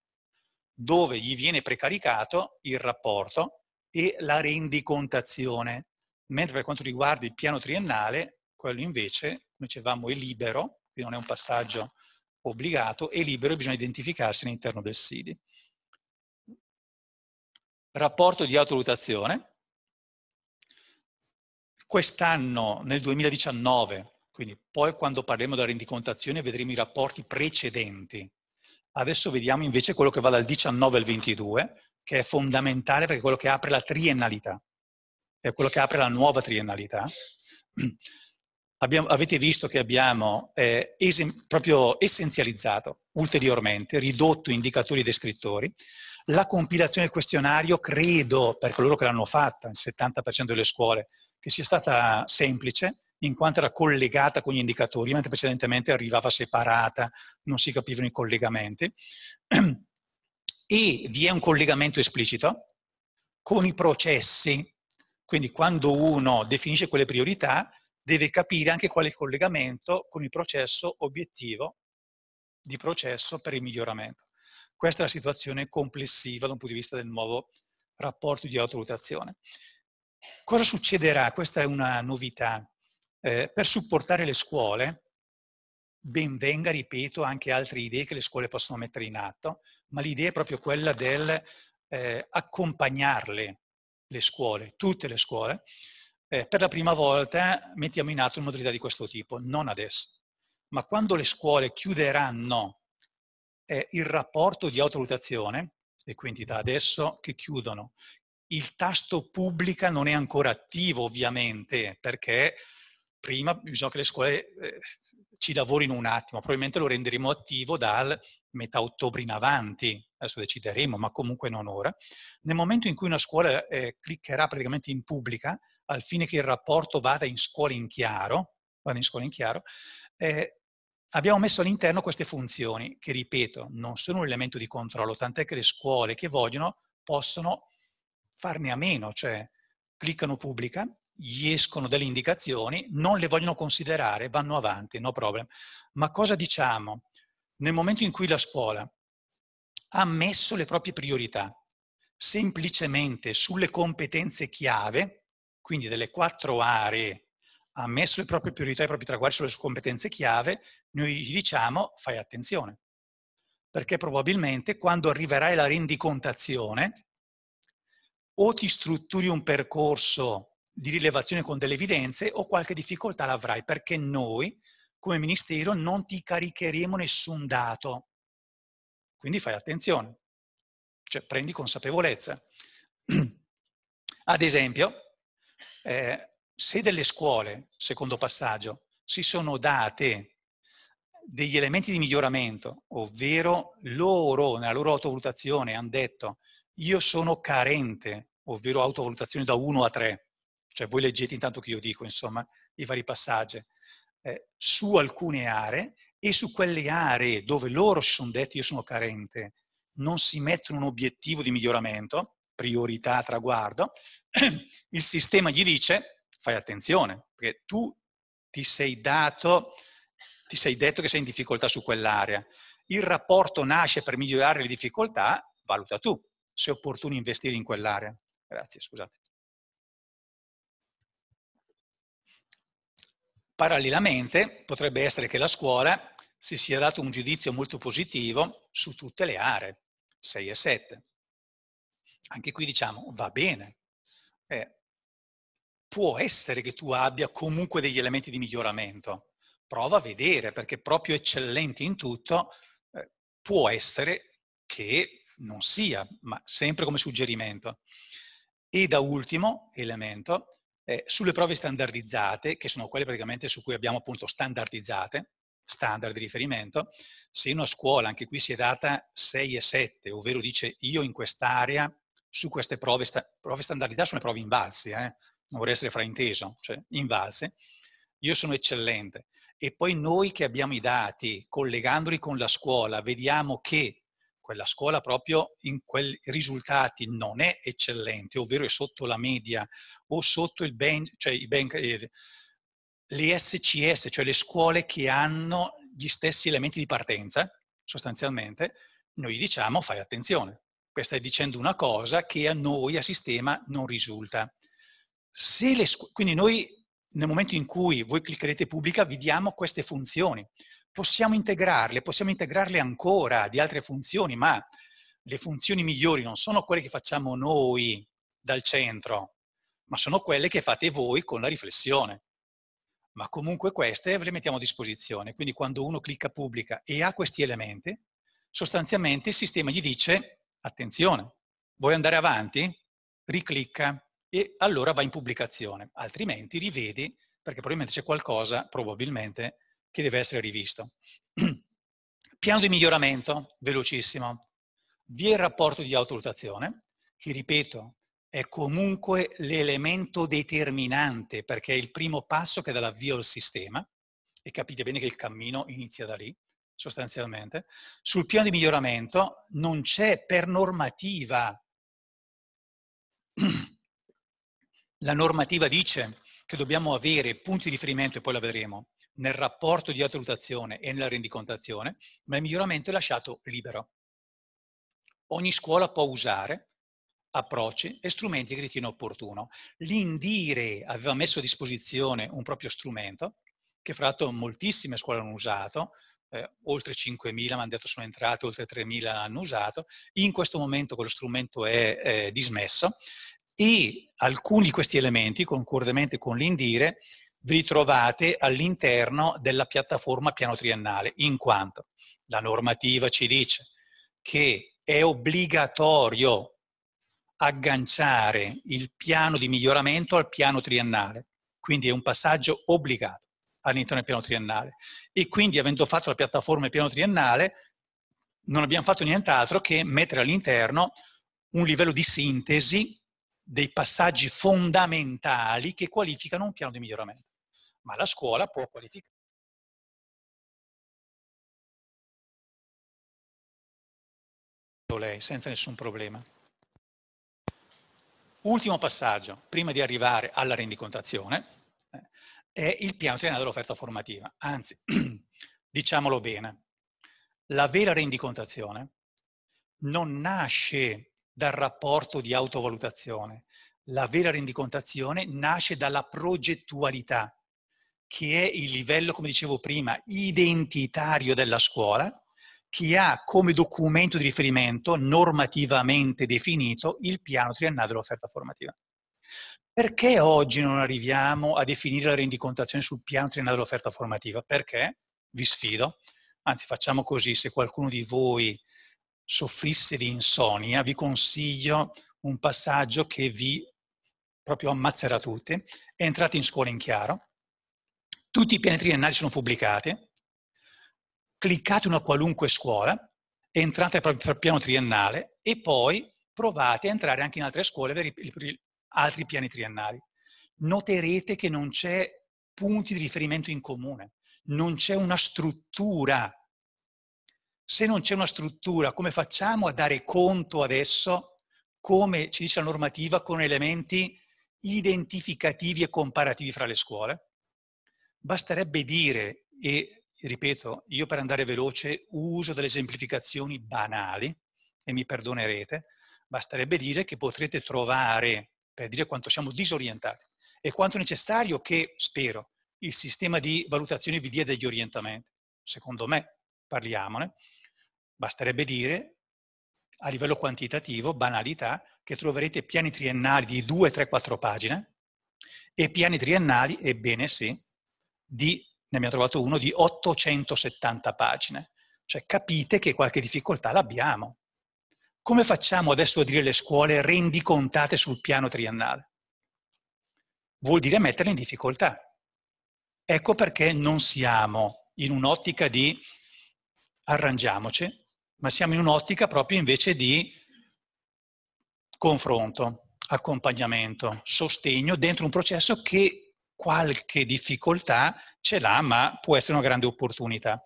dove gli viene precaricato il rapporto e la rendicontazione, mentre per quanto riguarda il piano triennale, quello invece, come dicevamo, è libero, quindi non è un passaggio obbligato, è libero e bisogna identificarsi all'interno del SIDI rapporto di autolutazione. Quest'anno, nel 2019, quindi poi quando parleremo della rendicontazione vedremo i rapporti precedenti. Adesso vediamo invece quello che va dal 19 al 22, che è fondamentale perché è quello che apre la triennalità, è quello che apre la nuova triennalità. Abbiamo, avete visto che abbiamo eh, esem, proprio essenzializzato ulteriormente, ridotto indicatori descrittori, la compilazione del questionario, credo, per coloro che l'hanno fatta, il 70% delle scuole, che sia stata semplice, in quanto era collegata con gli indicatori, mentre precedentemente arrivava separata, non si capivano i collegamenti. E vi è un collegamento esplicito con i processi. Quindi quando uno definisce quelle priorità, deve capire anche qual è il collegamento con il processo obiettivo di processo per il miglioramento. Questa è la situazione complessiva da un punto di vista del nuovo rapporto di autovalutazione. Cosa succederà? Questa è una novità. Eh, per supportare le scuole, ben venga, ripeto, anche altre idee che le scuole possono mettere in atto, ma l'idea è proprio quella del eh, accompagnarle, le scuole, tutte le scuole. Eh, per la prima volta mettiamo in atto una modalità di questo tipo, non adesso, ma quando le scuole chiuderanno è il rapporto di autovalutazione, e quindi da adesso che chiudono, il tasto pubblica non è ancora attivo ovviamente, perché prima bisogna che le scuole eh, ci lavorino un attimo, probabilmente lo renderemo attivo dal metà ottobre in avanti, adesso decideremo, ma comunque non ora. Nel momento in cui una scuola eh, cliccherà praticamente in pubblica, al fine che il rapporto vada in scuola in chiaro, vada in scuola in chiaro eh, abbiamo messo all'interno queste funzioni, che ripeto, non sono un elemento di controllo, tant'è che le scuole che vogliono possono farne a meno, cioè cliccano pubblica, gli escono delle indicazioni, non le vogliono considerare, vanno avanti, no problem. Ma cosa diciamo? Nel momento in cui la scuola ha messo le proprie priorità semplicemente sulle competenze chiave, quindi delle quattro aree ha messo le proprie priorità, i propri traguardi sulle competenze chiave, noi gli diciamo fai attenzione, perché probabilmente quando arriverai alla rendicontazione o ti strutturi un percorso di rilevazione con delle evidenze o qualche difficoltà l'avrai, perché noi come Ministero non ti caricheremo nessun dato. Quindi fai attenzione, cioè prendi consapevolezza. Ad esempio, eh, se delle scuole, secondo passaggio, si sono date degli elementi di miglioramento, ovvero loro nella loro autovalutazione hanno detto io sono carente, ovvero autovalutazione da 1 a 3, cioè voi leggete intanto che io dico, insomma, i vari passaggi, eh, su alcune aree e su quelle aree dove loro si sono detti io sono carente, non si mettono un obiettivo di miglioramento, priorità, traguardo, il sistema gli dice fai attenzione, perché tu ti sei dato ti sei detto che sei in difficoltà su quell'area. Il rapporto nasce per migliorare le difficoltà, valuta tu se è opportuno investire in quell'area. Grazie, scusate. Parallelamente potrebbe essere che la scuola si sia dato un giudizio molto positivo su tutte le aree, 6 e 7. Anche qui diciamo va bene. Eh, può essere che tu abbia comunque degli elementi di miglioramento, prova a vedere, perché proprio eccellenti in tutto eh, può essere che non sia, ma sempre come suggerimento. E da ultimo elemento, eh, sulle prove standardizzate, che sono quelle praticamente su cui abbiamo appunto standardizzate, standard di riferimento, se una scuola anche qui si è data 6 e 7, ovvero dice io in quest'area, su queste prove, sta prove standardizzate sono le prove invalse, eh? non vorrei essere frainteso, cioè invalse, io sono eccellente e poi noi che abbiamo i dati, collegandoli con la scuola, vediamo che quella scuola proprio in quei risultati non è eccellente, ovvero è sotto la media o sotto il ben, cioè i ben, eh, le SCS, cioè le scuole che hanno gli stessi elementi di partenza, sostanzialmente, noi diciamo fai attenzione, Questa è dicendo una cosa che a noi, a sistema, non risulta. Se le, quindi noi nel momento in cui voi cliccherete pubblica, vi diamo queste funzioni. Possiamo integrarle, possiamo integrarle ancora di altre funzioni, ma le funzioni migliori non sono quelle che facciamo noi dal centro, ma sono quelle che fate voi con la riflessione. Ma comunque queste ve le mettiamo a disposizione. Quindi quando uno clicca pubblica e ha questi elementi, sostanzialmente il sistema gli dice, attenzione, vuoi andare avanti? Riclicca, e allora va in pubblicazione, altrimenti rivedi perché probabilmente c'è qualcosa, probabilmente, che deve essere rivisto. Piano di miglioramento, velocissimo. Vi è il rapporto di autovalutazione, che ripeto, è comunque l'elemento determinante perché è il primo passo che dà l'avvio al sistema e capite bene che il cammino inizia da lì, sostanzialmente. Sul piano di miglioramento non c'è per normativa La normativa dice che dobbiamo avere punti di riferimento, e poi la vedremo, nel rapporto di valutazione e nella rendicontazione, ma il miglioramento è lasciato libero. Ogni scuola può usare approcci e strumenti che ritiene opportuno. L'Indire aveva messo a disposizione un proprio strumento, che fra l'altro moltissime scuole hanno usato, eh, oltre 5.000 mi hanno detto sono entrate, oltre 3.000 hanno usato. In questo momento quello strumento è eh, dismesso e alcuni di questi elementi, concordemente con l'Indire, vi trovate all'interno della piattaforma piano triennale, in quanto la normativa ci dice che è obbligatorio agganciare il piano di miglioramento al piano triennale, quindi è un passaggio obbligato all'interno del piano triennale. E quindi, avendo fatto la piattaforma e piano triennale, non abbiamo fatto nient'altro che mettere all'interno un livello di sintesi dei passaggi fondamentali che qualificano un piano di miglioramento. Ma la scuola può qualificare. lei senza nessun problema. Ultimo passaggio, prima di arrivare alla rendicontazione, eh, è il piano triennale dell'offerta formativa. Anzi, diciamolo bene, la vera rendicontazione non nasce dal rapporto di autovalutazione. La vera rendicontazione nasce dalla progettualità, che è il livello, come dicevo prima, identitario della scuola, che ha come documento di riferimento normativamente definito il piano triennale dell'offerta formativa. Perché oggi non arriviamo a definire la rendicontazione sul piano triennale dell'offerta formativa? Perché, vi sfido, anzi facciamo così, se qualcuno di voi soffrisse di insonnia, vi consiglio un passaggio che vi proprio ammazzerà tutti. Entrate in scuola in chiaro, tutti i piani triennali sono pubblicati, cliccate una qualunque scuola, entrate al piano triennale e poi provate a entrare anche in altre scuole per altri piani triennali. Noterete che non c'è punti di riferimento in comune, non c'è una struttura se non c'è una struttura, come facciamo a dare conto adesso, come ci dice la normativa, con elementi identificativi e comparativi fra le scuole? Basterebbe dire, e ripeto, io per andare veloce uso delle esemplificazioni banali, e mi perdonerete, basterebbe dire che potrete trovare, per dire quanto siamo disorientati, e quanto è necessario che, spero, il sistema di valutazione vi dia degli orientamenti. Secondo me, parliamone, Basterebbe dire, a livello quantitativo, banalità, che troverete piani triennali di 2, 3, 4 pagine e piani triennali, ebbene sì, di, ne abbiamo trovato uno, di 870 pagine. Cioè capite che qualche difficoltà l'abbiamo. Come facciamo adesso a dire alle scuole rendicontate sul piano triennale? Vuol dire metterle in difficoltà. Ecco perché non siamo in un'ottica di arrangiamoci, ma siamo in un'ottica proprio invece di confronto, accompagnamento, sostegno dentro un processo che qualche difficoltà ce l'ha, ma può essere una grande opportunità.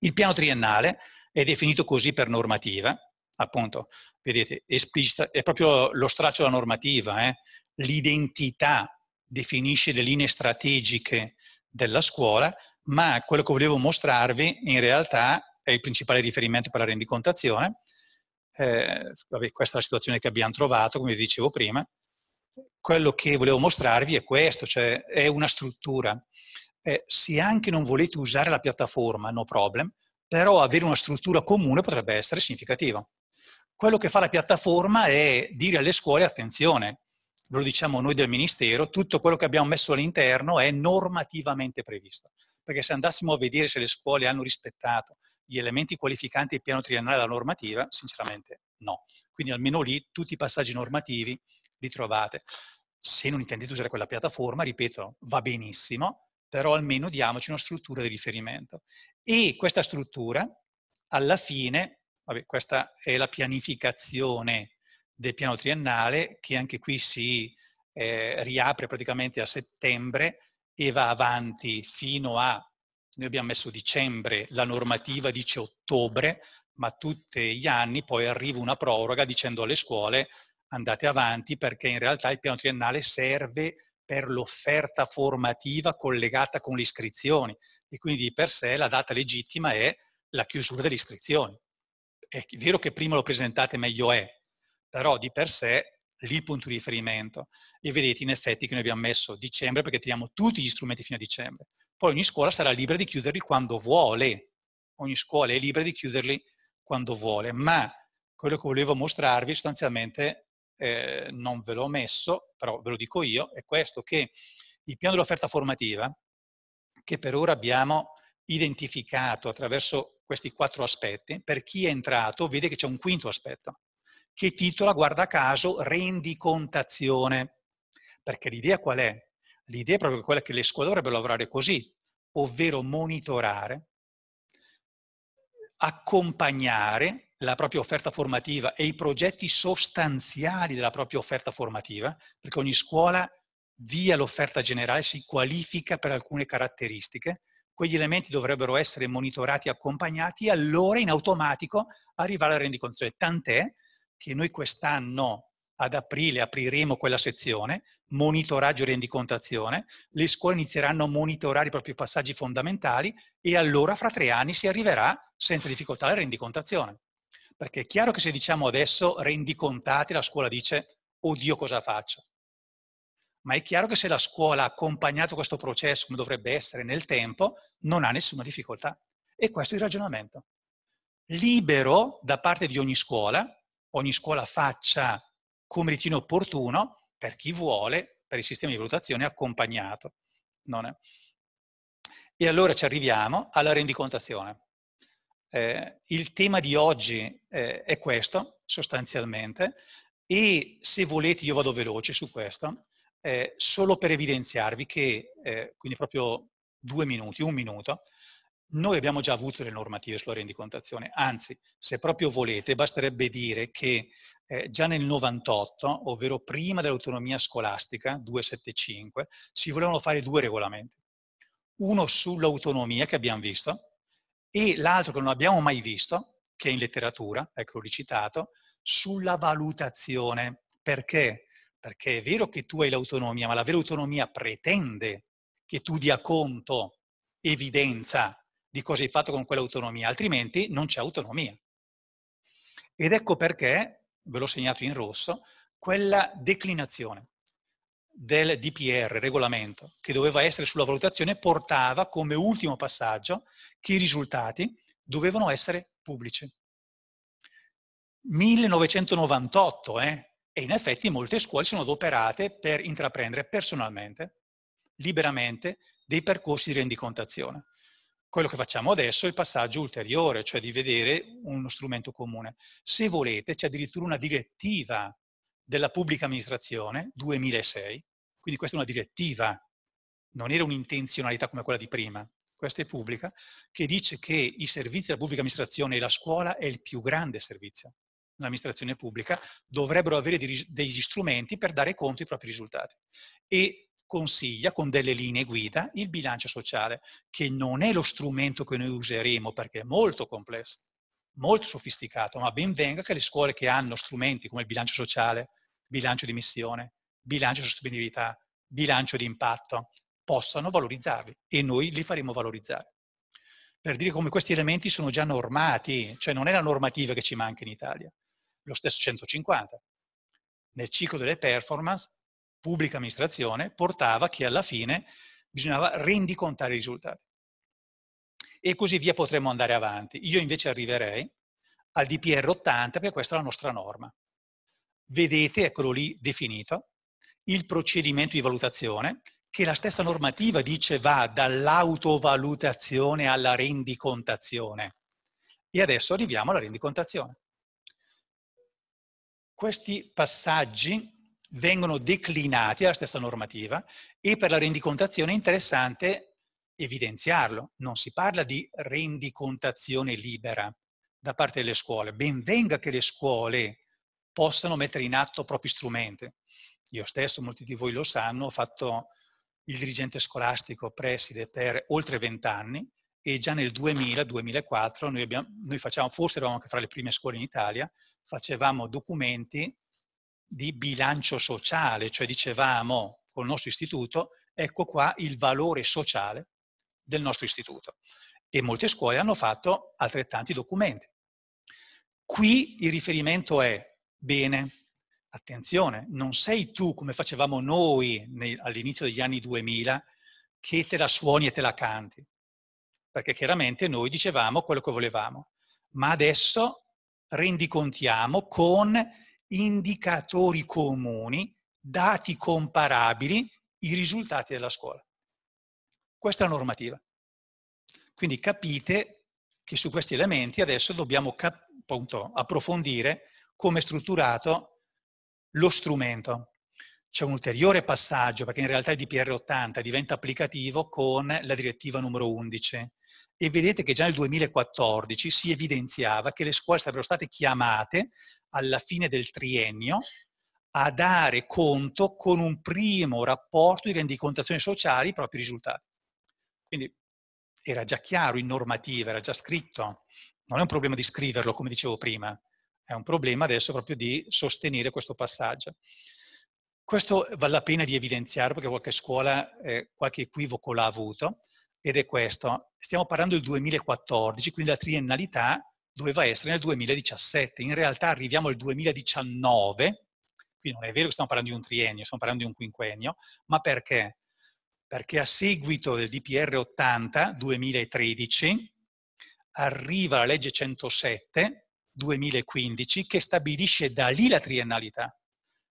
Il piano triennale è definito così per normativa, appunto, vedete, esplicita, è proprio lo straccio della normativa, eh? l'identità definisce le linee strategiche della scuola, ma quello che volevo mostrarvi in realtà è il principale riferimento per la rendicontazione. Eh, vabbè, questa è la situazione che abbiamo trovato, come vi dicevo prima. Quello che volevo mostrarvi è questo, cioè è una struttura. Eh, se anche non volete usare la piattaforma, no problem, però avere una struttura comune potrebbe essere significativa. Quello che fa la piattaforma è dire alle scuole, attenzione, lo diciamo noi del Ministero, tutto quello che abbiamo messo all'interno è normativamente previsto. Perché se andassimo a vedere se le scuole hanno rispettato gli elementi qualificanti del piano triennale della normativa? Sinceramente no. Quindi almeno lì tutti i passaggi normativi li trovate. Se non intendete usare quella piattaforma, ripeto, va benissimo, però almeno diamoci una struttura di riferimento. E questa struttura, alla fine, vabbè, questa è la pianificazione del piano triennale, che anche qui si eh, riapre praticamente a settembre e va avanti fino a noi abbiamo messo dicembre, la normativa dice ottobre, ma tutti gli anni poi arriva una proroga dicendo alle scuole andate avanti perché in realtà il piano triennale serve per l'offerta formativa collegata con le iscrizioni e quindi per sé la data legittima è la chiusura delle iscrizioni. È vero che prima lo presentate meglio è, però di per sé lì il punto di riferimento. E vedete in effetti che noi abbiamo messo dicembre perché teniamo tutti gli strumenti fino a dicembre. Poi ogni scuola sarà libera di chiuderli quando vuole, ogni scuola è libera di chiuderli quando vuole, ma quello che volevo mostrarvi sostanzialmente, eh, non ve l'ho messo, però ve lo dico io, è questo, che il piano dell'offerta formativa, che per ora abbiamo identificato attraverso questi quattro aspetti, per chi è entrato vede che c'è un quinto aspetto, che titola, guarda caso, rendicontazione. Perché l'idea qual è? l'idea è proprio quella che le scuole dovrebbero lavorare così, ovvero monitorare, accompagnare la propria offerta formativa e i progetti sostanziali della propria offerta formativa, perché ogni scuola via l'offerta generale si qualifica per alcune caratteristiche, quegli elementi dovrebbero essere monitorati e accompagnati e allora in automatico arrivare alla rendicontazione. Tant'è che noi quest'anno ad aprile apriremo quella sezione, monitoraggio e rendicontazione, le scuole inizieranno a monitorare i propri passaggi fondamentali e allora fra tre anni si arriverà senza difficoltà alla rendicontazione. Perché è chiaro che se diciamo adesso rendicontati, la scuola dice, oddio cosa faccio. Ma è chiaro che se la scuola ha accompagnato questo processo come dovrebbe essere nel tempo, non ha nessuna difficoltà. E questo è il ragionamento. Libero da parte di ogni scuola, ogni scuola faccia come ritiene opportuno per chi vuole, per il sistema di valutazione accompagnato. E allora ci arriviamo alla rendicontazione. Eh, il tema di oggi eh, è questo, sostanzialmente, e se volete io vado veloce su questo, eh, solo per evidenziarvi che, eh, quindi proprio due minuti, un minuto, noi abbiamo già avuto le normative sulla rendicontazione, anzi, se proprio volete, basterebbe dire che eh, già nel 98, ovvero prima dell'autonomia scolastica, 275, si volevano fare due regolamenti. Uno sull'autonomia, che abbiamo visto, e l'altro che non abbiamo mai visto, che è in letteratura, ecco l'ho citato, sulla valutazione. Perché? Perché è vero che tu hai l'autonomia, ma la vera autonomia pretende che tu dia conto, evidenza di cosa hai fatto con quell'autonomia, altrimenti non c'è autonomia. Ed ecco perché, ve l'ho segnato in rosso, quella declinazione del DPR, regolamento, che doveva essere sulla valutazione, portava come ultimo passaggio che i risultati dovevano essere pubblici. 1998, eh? e in effetti molte scuole sono adoperate per intraprendere personalmente, liberamente, dei percorsi di rendicontazione. Quello che facciamo adesso è il passaggio ulteriore, cioè di vedere uno strumento comune. Se volete, c'è addirittura una direttiva della pubblica amministrazione, 2006, quindi questa è una direttiva, non era un'intenzionalità come quella di prima, questa è pubblica, che dice che i servizi della pubblica amministrazione e la scuola è il più grande servizio l'amministrazione pubblica, dovrebbero avere degli strumenti per dare conto ai propri risultati. E consiglia con delle linee guida il bilancio sociale, che non è lo strumento che noi useremo perché è molto complesso, molto sofisticato, ma ben venga che le scuole che hanno strumenti come il bilancio sociale, bilancio di missione, bilancio di sostenibilità, bilancio di impatto, possano valorizzarli e noi li faremo valorizzare. Per dire come questi elementi sono già normati, cioè non è la normativa che ci manca in Italia, lo stesso 150. Nel ciclo delle performance pubblica amministrazione portava che alla fine bisognava rendicontare i risultati. E così via potremmo andare avanti. Io invece arriverei al DPR 80 perché questa è la nostra norma. Vedete, eccolo lì definito, il procedimento di valutazione che la stessa normativa dice va dall'autovalutazione alla rendicontazione. E adesso arriviamo alla rendicontazione. Questi passaggi vengono declinati dalla stessa normativa e per la rendicontazione è interessante evidenziarlo. Non si parla di rendicontazione libera da parte delle scuole. Ben venga che le scuole possano mettere in atto propri strumenti. Io stesso, molti di voi lo sanno, ho fatto il dirigente scolastico preside per oltre vent'anni e già nel 2000-2004 noi, noi, facciamo, forse eravamo anche fra le prime scuole in Italia, facevamo documenti di bilancio sociale, cioè dicevamo col nostro istituto, ecco qua il valore sociale del nostro istituto. E molte scuole hanno fatto altrettanti documenti. Qui il riferimento è, bene, attenzione, non sei tu come facevamo noi all'inizio degli anni 2000 che te la suoni e te la canti, perché chiaramente noi dicevamo quello che volevamo, ma adesso rendicontiamo con indicatori comuni, dati comparabili, i risultati della scuola. Questa è la normativa. Quindi capite che su questi elementi adesso dobbiamo appunto, approfondire come è strutturato lo strumento. C'è un ulteriore passaggio, perché in realtà il DPR-80 diventa applicativo con la direttiva numero 11, e vedete che già nel 2014 si evidenziava che le scuole sarebbero state chiamate alla fine del triennio a dare conto con un primo rapporto di rendicontazione sociale i propri risultati. Quindi era già chiaro in normativa, era già scritto. Non è un problema di scriverlo, come dicevo prima, è un problema adesso proprio di sostenere questo passaggio. Questo vale la pena di evidenziare perché qualche scuola eh, qualche equivoco l'ha avuto ed è questo. Stiamo parlando del 2014, quindi la triennalità doveva essere nel 2017, in realtà arriviamo al 2019, quindi non è vero che stiamo parlando di un triennio, stiamo parlando di un quinquennio, ma perché? Perché a seguito del DPR 80 2013 arriva la legge 107 2015 che stabilisce da lì la triennalità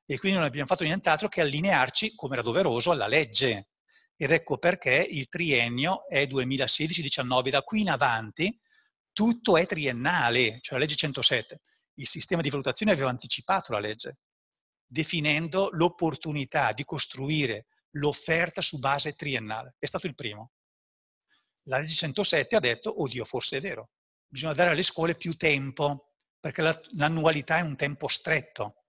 e quindi non abbiamo fatto nient'altro che allinearci, come era doveroso, alla legge. Ed ecco perché il triennio è 2016-19, da qui in avanti tutto è triennale, cioè la legge 107. Il sistema di valutazione aveva anticipato la legge, definendo l'opportunità di costruire l'offerta su base triennale. È stato il primo. La legge 107 ha detto, oddio, forse è vero, bisogna dare alle scuole più tempo, perché l'annualità è un tempo stretto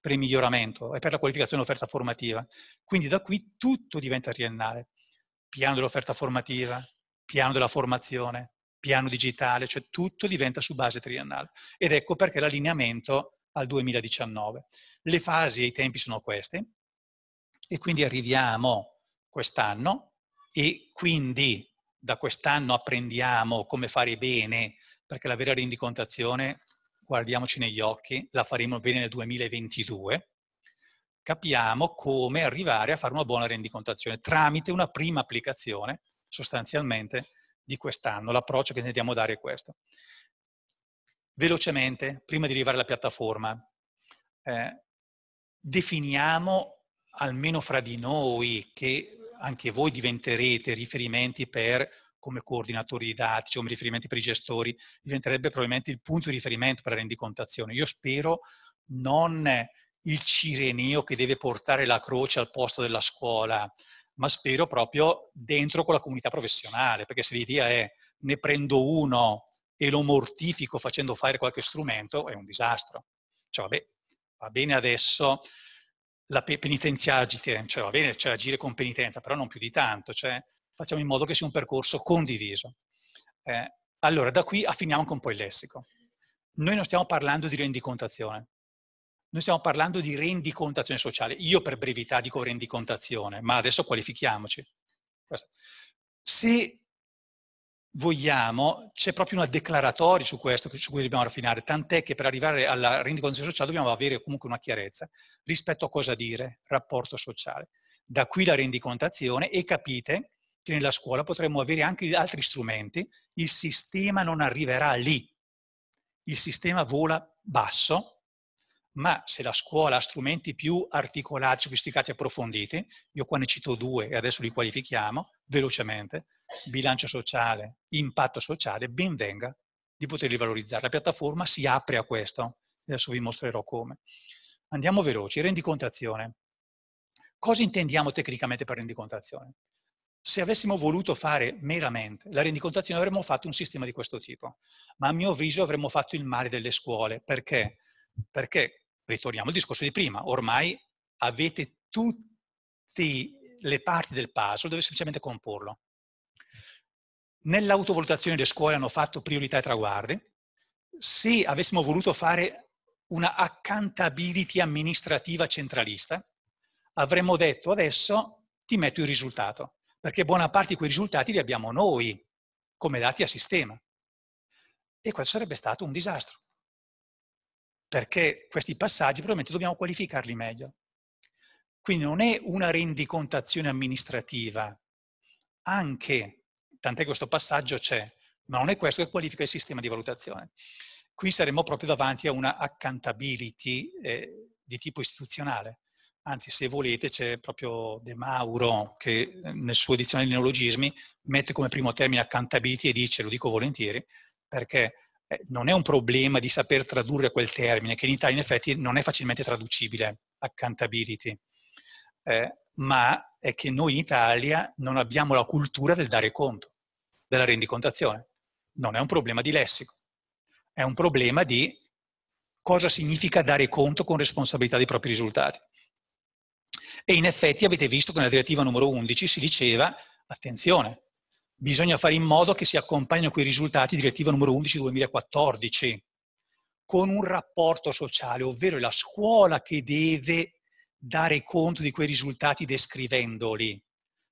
per il miglioramento e per la qualificazione dell'offerta formativa. Quindi da qui tutto diventa triennale. Piano dell'offerta formativa, piano della formazione, piano digitale, cioè tutto diventa su base triennale. Ed ecco perché l'allineamento al 2019. Le fasi e i tempi sono questi e quindi arriviamo quest'anno e quindi da quest'anno apprendiamo come fare bene, perché la vera rendicontazione, guardiamoci negli occhi, la faremo bene nel 2022, capiamo come arrivare a fare una buona rendicontazione tramite una prima applicazione sostanzialmente di quest'anno, l'approccio che intendiamo dare è questo. Velocemente, prima di arrivare alla piattaforma, eh, definiamo almeno fra di noi che anche voi diventerete riferimenti per come coordinatori didattici, cioè come riferimenti per i gestori, diventerebbe probabilmente il punto di riferimento per la rendicontazione. Io spero non il cireneo che deve portare la croce al posto della scuola, ma spero proprio dentro con la comunità professionale, perché se l'idea è eh, ne prendo uno e lo mortifico facendo fare qualche strumento, è un disastro. Cioè, vabbè, va bene adesso la penitenza cioè va bene cioè, agire con penitenza, però non più di tanto, cioè, facciamo in modo che sia un percorso condiviso. Eh, allora, da qui affiniamo anche un po' il lessico. Noi non stiamo parlando di rendicontazione, noi stiamo parlando di rendicontazione sociale. Io per brevità dico rendicontazione, ma adesso qualifichiamoci. Se vogliamo, c'è proprio una declaratoria su questo, su cui dobbiamo raffinare, tant'è che per arrivare alla rendicontazione sociale dobbiamo avere comunque una chiarezza rispetto a cosa dire, rapporto sociale. Da qui la rendicontazione e capite che nella scuola potremmo avere anche altri strumenti, il sistema non arriverà lì, il sistema vola basso ma se la scuola ha strumenti più articolati, sofisticati, e approfonditi, io qua ne cito due e adesso li qualifichiamo velocemente, bilancio sociale, impatto sociale, ben venga di poterli valorizzare. La piattaforma si apre a questo, adesso vi mostrerò come. Andiamo veloci, rendicontazione. Cosa intendiamo tecnicamente per rendicontazione? Se avessimo voluto fare meramente la rendicontazione avremmo fatto un sistema di questo tipo, ma a mio avviso avremmo fatto il male delle scuole. Perché? Perché ritorniamo al discorso di prima, ormai avete tutte le parti del puzzle, dovete semplicemente comporlo. Nell'autovalutazione delle scuole hanno fatto priorità e traguardi. Se avessimo voluto fare una accountability amministrativa centralista, avremmo detto adesso ti metto il risultato, perché buona parte di quei risultati li abbiamo noi come dati a sistema. E questo sarebbe stato un disastro perché questi passaggi probabilmente dobbiamo qualificarli meglio. Quindi non è una rendicontazione amministrativa, anche, tant'è questo passaggio c'è, ma non è questo che qualifica il sistema di valutazione. Qui saremmo proprio davanti a una accountability eh, di tipo istituzionale. Anzi, se volete, c'è proprio De Mauro che eh, nel suo edizione di neologismi mette come primo termine accountability e dice, lo dico volentieri, perché eh, non è un problema di saper tradurre quel termine, che in Italia in effetti non è facilmente traducibile, accountability, eh, ma è che noi in Italia non abbiamo la cultura del dare conto, della rendicontazione. Non è un problema di lessico, è un problema di cosa significa dare conto con responsabilità dei propri risultati. E in effetti avete visto che nella direttiva numero 11 si diceva, attenzione, bisogna fare in modo che si accompagnino quei risultati direttiva numero 11-2014 con un rapporto sociale, ovvero è la scuola che deve dare conto di quei risultati descrivendoli,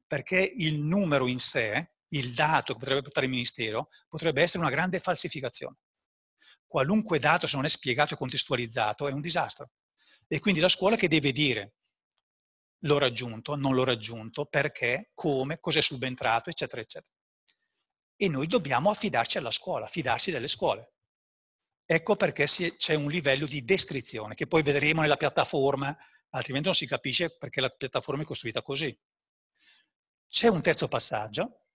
perché il numero in sé, il dato che potrebbe portare il Ministero, potrebbe essere una grande falsificazione. Qualunque dato, se non è spiegato e contestualizzato, è un disastro. E quindi la scuola che deve dire l'ho raggiunto, non l'ho raggiunto, perché, come, cos'è subentrato, eccetera, eccetera e noi dobbiamo affidarci alla scuola, fidarci delle scuole. Ecco perché c'è un livello di descrizione che poi vedremo nella piattaforma, altrimenti non si capisce perché la piattaforma è costruita così. C'è un terzo passaggio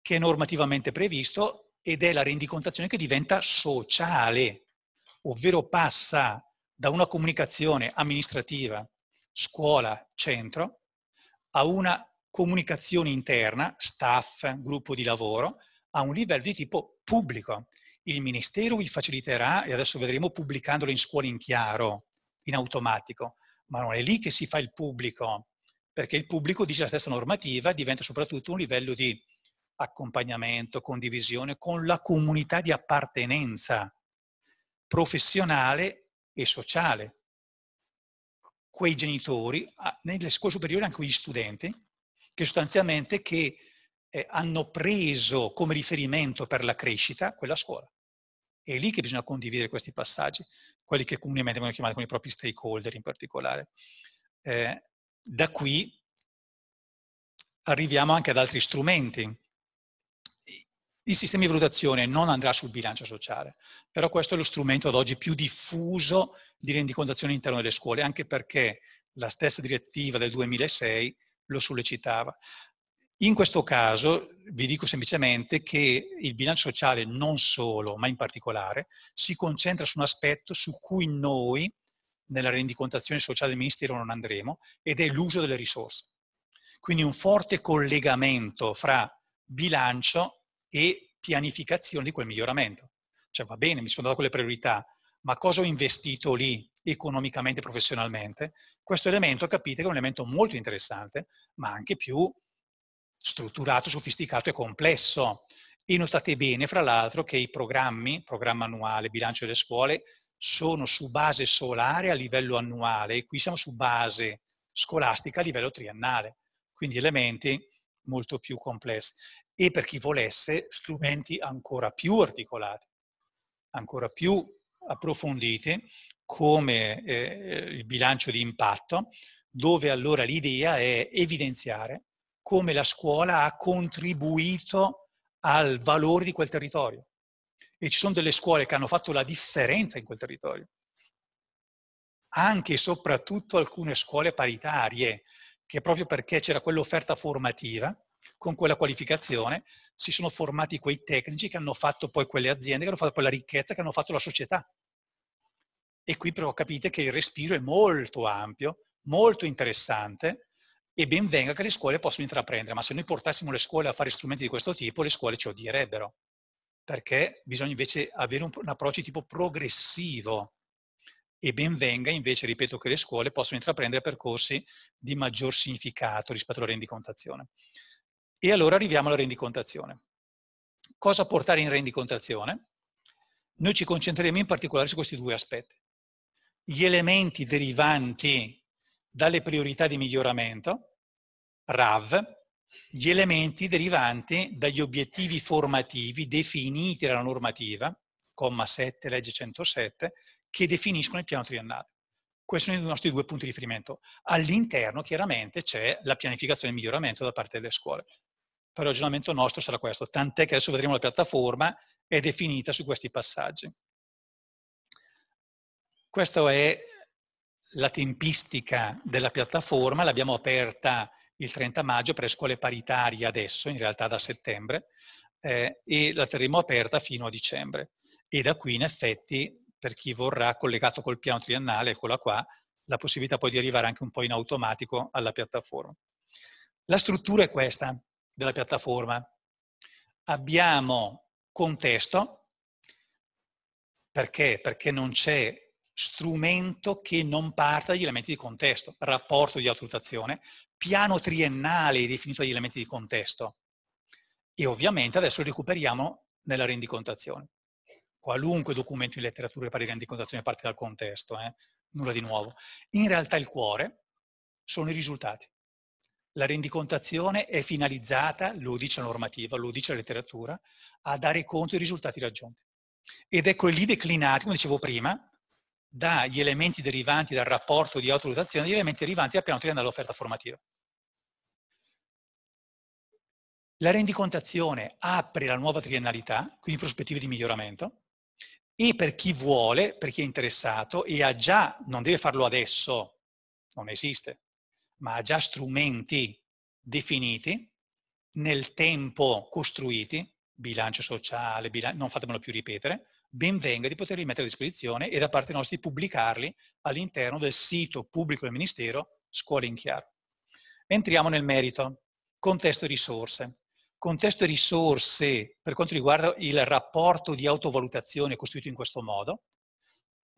che è normativamente previsto ed è la rendicontazione che diventa sociale, ovvero passa da una comunicazione amministrativa, scuola, centro, a una comunicazione interna, staff, gruppo di lavoro, a un livello di tipo pubblico. Il Ministero vi faciliterà, e adesso vedremo pubblicandolo in scuola in chiaro, in automatico, ma non è lì che si fa il pubblico, perché il pubblico dice la stessa normativa, diventa soprattutto un livello di accompagnamento, condivisione con la comunità di appartenenza professionale e sociale. Quei genitori, nelle scuole superiori anche quegli studenti, che sostanzialmente che eh, hanno preso come riferimento per la crescita quella scuola. È lì che bisogna condividere questi passaggi, quelli che comunemente vengono chiamati con i propri stakeholder in particolare. Eh, da qui arriviamo anche ad altri strumenti. Il sistema di valutazione non andrà sul bilancio sociale, però questo è lo strumento ad oggi più diffuso di rendicontazione all'interno delle scuole, anche perché la stessa direttiva del 2006 lo sollecitava. In questo caso vi dico semplicemente che il bilancio sociale non solo, ma in particolare, si concentra su un aspetto su cui noi nella rendicontazione sociale del Ministero non andremo, ed è l'uso delle risorse. Quindi un forte collegamento fra bilancio e pianificazione di quel miglioramento. Cioè va bene, mi sono dato quelle priorità, ma cosa ho investito lì economicamente e professionalmente? Questo elemento capite che è un elemento molto interessante, ma anche più strutturato, sofisticato e complesso. E notate bene, fra l'altro, che i programmi, programma annuale, bilancio delle scuole, sono su base solare a livello annuale e qui siamo su base scolastica a livello triennale, quindi elementi molto più complessi e per chi volesse strumenti ancora più articolati, ancora più approfonditi come eh, il bilancio di impatto, dove allora l'idea è evidenziare come la scuola ha contribuito al valore di quel territorio. E ci sono delle scuole che hanno fatto la differenza in quel territorio. Anche e soprattutto alcune scuole paritarie, che proprio perché c'era quell'offerta formativa, con quella qualificazione, si sono formati quei tecnici che hanno fatto poi quelle aziende, che hanno fatto poi la ricchezza, che hanno fatto la società. E qui però capite che il respiro è molto ampio, molto interessante, e ben venga che le scuole possano intraprendere, ma se noi portassimo le scuole a fare strumenti di questo tipo, le scuole ci odierebbero, perché bisogna invece avere un, un approccio tipo progressivo e ben venga invece, ripeto, che le scuole possano intraprendere percorsi di maggior significato rispetto alla rendicontazione. E allora arriviamo alla rendicontazione. Cosa portare in rendicontazione? Noi ci concentreremo in particolare su questi due aspetti. Gli elementi derivanti dalle priorità di miglioramento, RAV, gli elementi derivanti dagli obiettivi formativi definiti dalla normativa, comma 7, legge 107, che definiscono il piano triennale. Questi sono i nostri due punti di riferimento. All'interno, chiaramente, c'è la pianificazione e il miglioramento da parte delle scuole. Però il ragionamento nostro sarà questo, tant'è che adesso vedremo la piattaforma è definita su questi passaggi. Questa è la tempistica della piattaforma, l'abbiamo aperta il 30 maggio per le scuole paritarie adesso, in realtà da settembre, eh, e la terremo aperta fino a dicembre. E da qui, in effetti, per chi vorrà, collegato col piano triennale, eccola qua, la possibilità poi di arrivare anche un po' in automatico alla piattaforma. La struttura è questa della piattaforma. Abbiamo contesto, perché? Perché non c'è strumento che non parta dagli elementi di contesto, rapporto di autorizzazione, piano triennale definito dagli elementi di contesto. E ovviamente adesso lo recuperiamo nella rendicontazione. Qualunque documento in letteratura che parli di rendicontazione parte dal contesto, eh? nulla di nuovo. In realtà il cuore sono i risultati. La rendicontazione è finalizzata, lo dice la normativa, lo dice la letteratura, a dare conto dei risultati raggiunti. Ed ecco lì declinati, come dicevo prima, dagli elementi derivanti dal rapporto di autorizzazione, agli elementi derivanti dal piano triennale dell'offerta formativa. La rendicontazione apre la nuova triennalità, quindi prospettive di miglioramento, e per chi vuole, per chi è interessato e ha già, non deve farlo adesso, non esiste, ma ha già strumenti definiti, nel tempo costruiti, bilancio sociale, bilan non fatemelo più ripetere, ben venga di poterli mettere a disposizione e da parte nostra di pubblicarli all'interno del sito pubblico del Ministero Scuola in Chiaro. Entriamo nel merito, contesto e risorse. Contesto e risorse per quanto riguarda il rapporto di autovalutazione costituito in questo modo,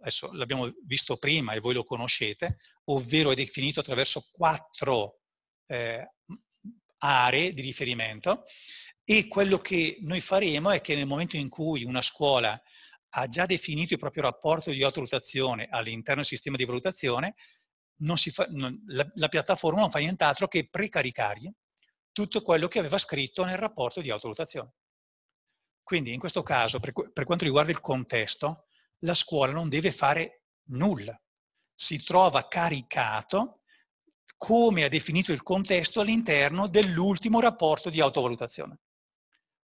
adesso l'abbiamo visto prima e voi lo conoscete, ovvero è definito attraverso quattro eh, aree di riferimento e quello che noi faremo è che nel momento in cui una scuola ha già definito il proprio rapporto di autovalutazione all'interno del sistema di valutazione, fa, non, la, la piattaforma non fa nient'altro che precaricargli tutto quello che aveva scritto nel rapporto di autovalutazione. Quindi in questo caso, per, per quanto riguarda il contesto, la scuola non deve fare nulla. Si trova caricato come ha definito il contesto all'interno dell'ultimo rapporto di autovalutazione.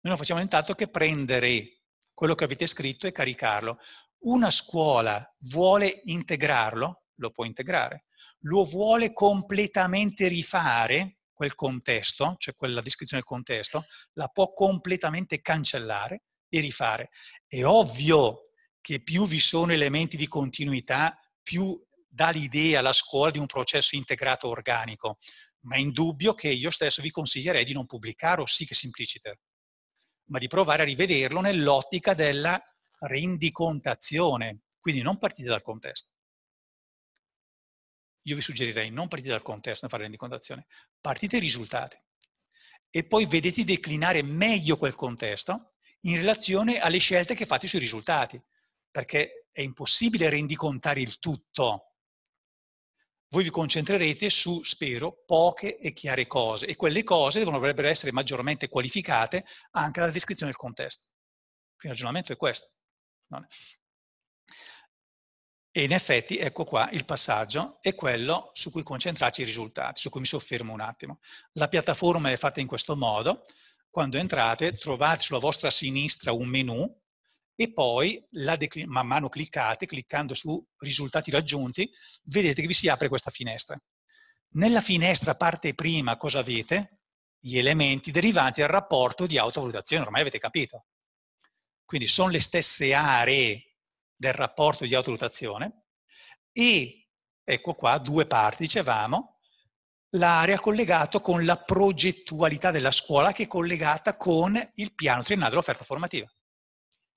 Noi non facciamo nient'altro che prendere quello che avete scritto e caricarlo. Una scuola vuole integrarlo, lo può integrare, lo vuole completamente rifare, quel contesto, cioè quella descrizione del contesto, la può completamente cancellare e rifare. È ovvio che più vi sono elementi di continuità, più dà l'idea alla scuola di un processo integrato organico, ma è indubbio che io stesso vi consiglierei di non pubblicare o sì che simpliciter, ma di provare a rivederlo nell'ottica della rendicontazione, quindi non partite dal contesto io vi suggerirei non partite dal contesto, non fare rendicontazione, partite dai risultati e poi vedete declinare meglio quel contesto in relazione alle scelte che fate sui risultati, perché è impossibile rendicontare il tutto. Voi vi concentrerete su, spero, poche e chiare cose e quelle cose dovrebbero essere maggiormente qualificate anche dalla descrizione del contesto. Quindi il ragionamento è questo. E in effetti, ecco qua, il passaggio è quello su cui concentrarci i risultati, su cui mi soffermo un attimo. La piattaforma è fatta in questo modo. Quando entrate, trovate sulla vostra sinistra un menu e poi, man mano cliccate, cliccando su risultati raggiunti, vedete che vi si apre questa finestra. Nella finestra parte prima cosa avete? Gli elementi derivanti dal rapporto di autovalutazione, ormai avete capito. Quindi sono le stesse aree del rapporto di autovalutazione e, ecco qua, due parti, dicevamo, l'area collegata con la progettualità della scuola che è collegata con il piano triennale dell'offerta formativa.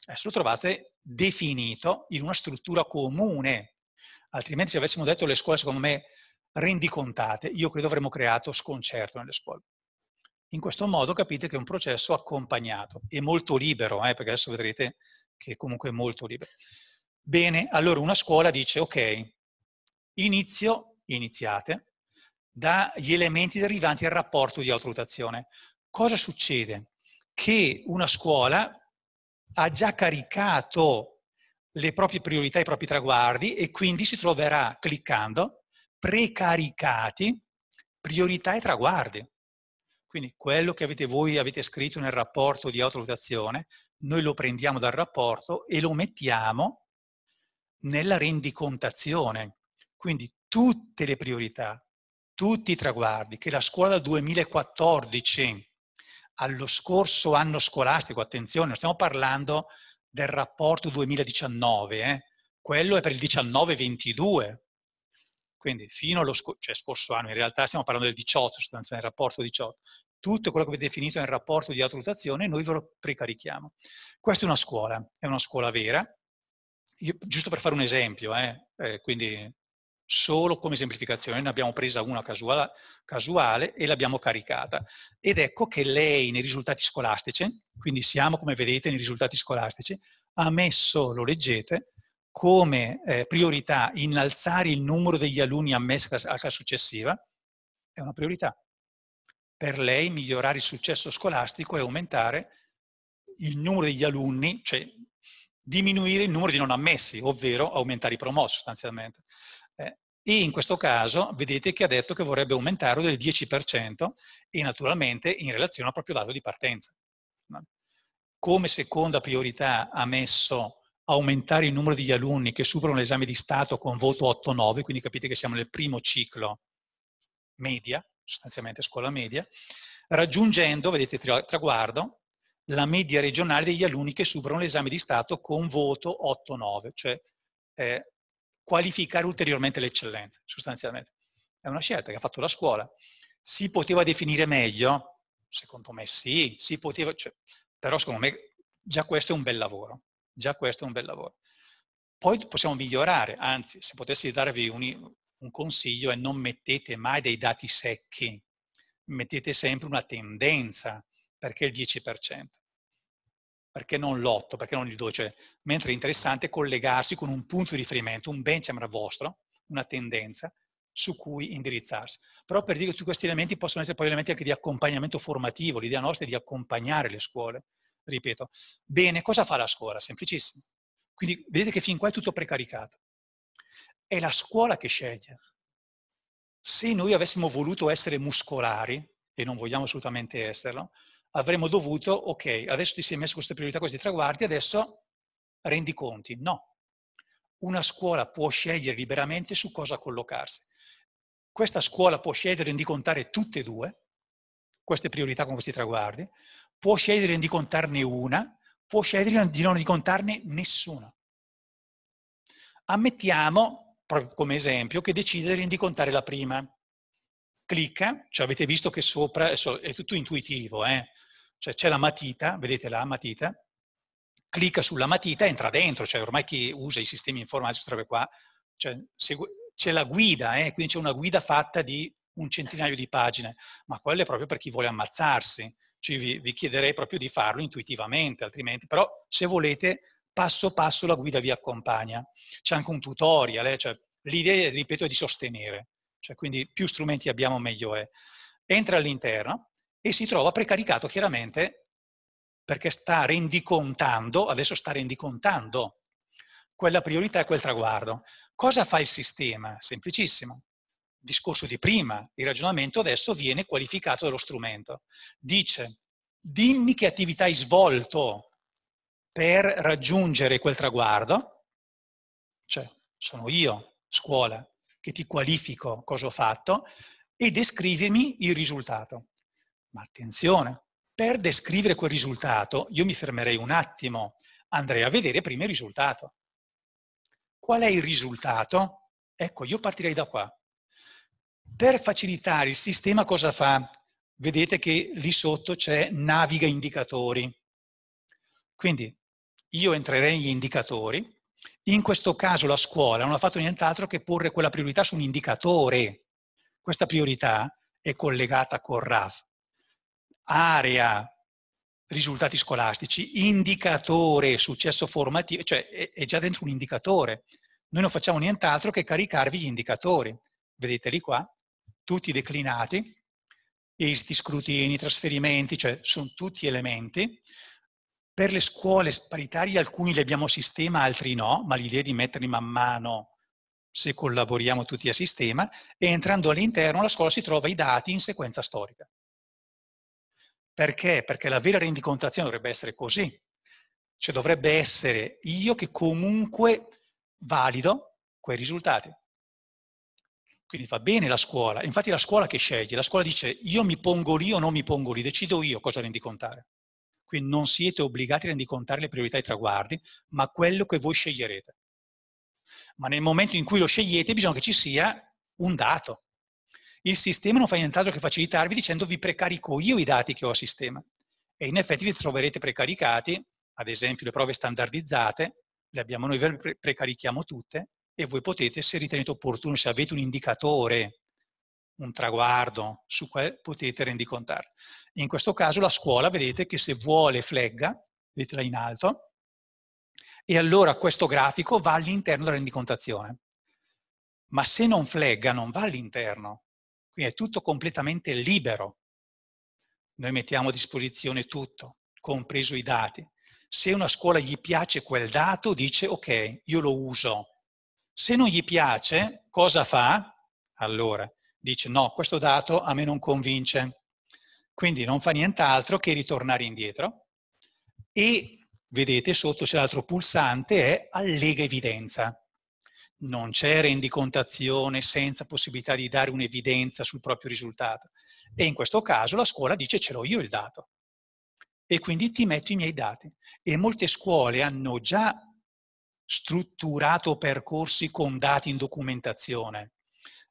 Adesso lo trovate definito in una struttura comune, altrimenti se avessimo detto le scuole, secondo me, rendicontate, io credo avremmo creato sconcerto nelle scuole. In questo modo capite che è un processo accompagnato e molto libero, eh, perché adesso vedrete che comunque è molto libero. Bene, allora una scuola dice, ok, inizio, iniziate, dagli elementi derivanti al rapporto di autovalutazione. Cosa succede? Che una scuola ha già caricato le proprie priorità, i propri traguardi e quindi si troverà cliccando precaricati priorità e traguardi. Quindi quello che avete voi avete scritto nel rapporto di autovalutazione, noi lo prendiamo dal rapporto e lo mettiamo nella rendicontazione. Quindi tutte le priorità, tutti i traguardi che la scuola 2014 allo scorso anno scolastico, attenzione, non stiamo parlando del rapporto 2019, eh? quello è per il 19-22, quindi fino allo sc cioè, scorso anno, in realtà stiamo parlando del 18, sostanzialmente, del rapporto 18, tutto quello che avete definito nel rapporto di autorizzazione noi ve lo precarichiamo. Questa è una scuola, è una scuola vera, io, giusto per fare un esempio, eh, eh, quindi solo come semplificazione, ne abbiamo presa una casuale, casuale e l'abbiamo caricata. Ed ecco che lei nei risultati scolastici, quindi siamo come vedete nei risultati scolastici, ha messo, lo leggete, come eh, priorità innalzare il numero degli alunni ammessi alla classe successiva, è una priorità. Per lei migliorare il successo scolastico e aumentare il numero degli alunni, cioè diminuire il numero di non ammessi, ovvero aumentare i promossi sostanzialmente. Eh, e in questo caso vedete che ha detto che vorrebbe aumentarlo del 10% e naturalmente in relazione al proprio dato di partenza. Come seconda priorità ha messo aumentare il numero degli alunni che superano l'esame di Stato con voto 8-9, quindi capite che siamo nel primo ciclo media, sostanzialmente scuola media, raggiungendo, vedete traguardo, la media regionale degli alunni che superano l'esame di Stato con voto 8-9, cioè eh, qualificare ulteriormente l'eccellenza, sostanzialmente. È una scelta che ha fatto la scuola. Si poteva definire meglio? Secondo me sì, si poteva, cioè, però secondo me già questo è un bel lavoro, già questo è un bel lavoro. Poi possiamo migliorare, anzi, se potessi darvi un, un consiglio è non mettete mai dei dati secchi, mettete sempre una tendenza, perché il 10%? Perché non l'8, perché non il 12%? Cioè, mentre è interessante collegarsi con un punto di riferimento, un benchmark vostro, una tendenza su cui indirizzarsi. Però per dire che tutti questi elementi possono essere poi elementi anche di accompagnamento formativo, l'idea nostra è di accompagnare le scuole, ripeto. Bene, cosa fa la scuola? Semplicissimo. Quindi vedete che fin qua è tutto precaricato. È la scuola che sceglie. Se noi avessimo voluto essere muscolari, e non vogliamo assolutamente esserlo, avremmo dovuto, ok, adesso ti sei messo queste priorità, questi traguardi, adesso rendi conti. No. Una scuola può scegliere liberamente su cosa collocarsi. Questa scuola può scegliere di contare tutte e due, queste priorità con questi traguardi, può scegliere di contarne una, può scegliere di non contarne nessuna. Ammettiamo, come esempio, che decide di contare la prima. Clicca, cioè avete visto che sopra, è tutto intuitivo, eh? Cioè c'è la matita, vedete la matita, clicca sulla matita e entra dentro, cioè ormai chi usa i sistemi informatici trova qua, cioè, c'è la guida, eh? quindi c'è una guida fatta di un centinaio di pagine, ma quello è proprio per chi vuole ammazzarsi, cioè vi, vi chiederei proprio di farlo intuitivamente, altrimenti, però se volete passo passo la guida vi accompagna. C'è anche un tutorial, eh? cioè, l'idea, ripeto, è di sostenere, cioè, quindi più strumenti abbiamo meglio è. Entra all'interno, e si trova precaricato chiaramente perché sta rendicontando, adesso sta rendicontando quella priorità e quel traguardo. Cosa fa il sistema? Semplicissimo. Il discorso di prima, il ragionamento adesso viene qualificato dallo strumento. Dice, dimmi che attività hai svolto per raggiungere quel traguardo, cioè sono io, scuola, che ti qualifico cosa ho fatto, e descrivimi il risultato. Ma attenzione, per descrivere quel risultato io mi fermerei un attimo, andrei a vedere prima il risultato. Qual è il risultato? Ecco, io partirei da qua. Per facilitare il sistema cosa fa? Vedete che lì sotto c'è naviga indicatori. Quindi io entrerei negli indicatori. In questo caso la scuola non ha fatto nient'altro che porre quella priorità su un indicatore. Questa priorità è collegata col RAF area risultati scolastici, indicatore successo formativo, cioè è, già dentro un indicatore. Noi non facciamo nient'altro che caricarvi gli indicatori. Vedeteli qua, tutti declinati, esiti, scrutini, trasferimenti, cioè sono tutti elementi. Per le scuole paritarie alcuni li abbiamo a sistema, altri no, ma l'idea è di metterli man mano se collaboriamo tutti a sistema, e entrando all'interno la scuola si trova i dati in sequenza storica. Perché? Perché la vera rendicontazione dovrebbe essere così. Cioè dovrebbe essere io che comunque valido quei risultati. Quindi va bene la scuola, infatti è la scuola che sceglie, la scuola dice io mi pongo lì o non mi pongo lì, decido io cosa rendicontare. Quindi non siete obbligati a rendicontare le priorità e i traguardi, ma quello che voi sceglierete. Ma nel momento in cui lo scegliete bisogna che ci sia un dato, il sistema non fa nient'altro che facilitarvi dicendo vi precarico io i dati che ho a sistema. E in effetti vi troverete precaricati, ad esempio le prove standardizzate, le abbiamo noi, ve le precarichiamo tutte, e voi potete, se ritenete opportuno, se avete un indicatore, un traguardo su quale potete rendicontare. In questo caso la scuola, vedete che se vuole flegga, vedetela in alto, e allora questo grafico va all'interno della rendicontazione. Ma se non flegga, non va all'interno, quindi è tutto completamente libero. Noi mettiamo a disposizione tutto, compreso i dati. Se una scuola gli piace quel dato, dice ok, io lo uso. Se non gli piace, cosa fa? Allora, dice no, questo dato a me non convince. Quindi non fa nient'altro che ritornare indietro e vedete sotto c'è l'altro pulsante, è allega evidenza non c'è rendicontazione senza possibilità di dare un'evidenza sul proprio risultato. E in questo caso la scuola dice ce l'ho io il dato e quindi ti metto i miei dati. E molte scuole hanno già strutturato percorsi con dati in documentazione.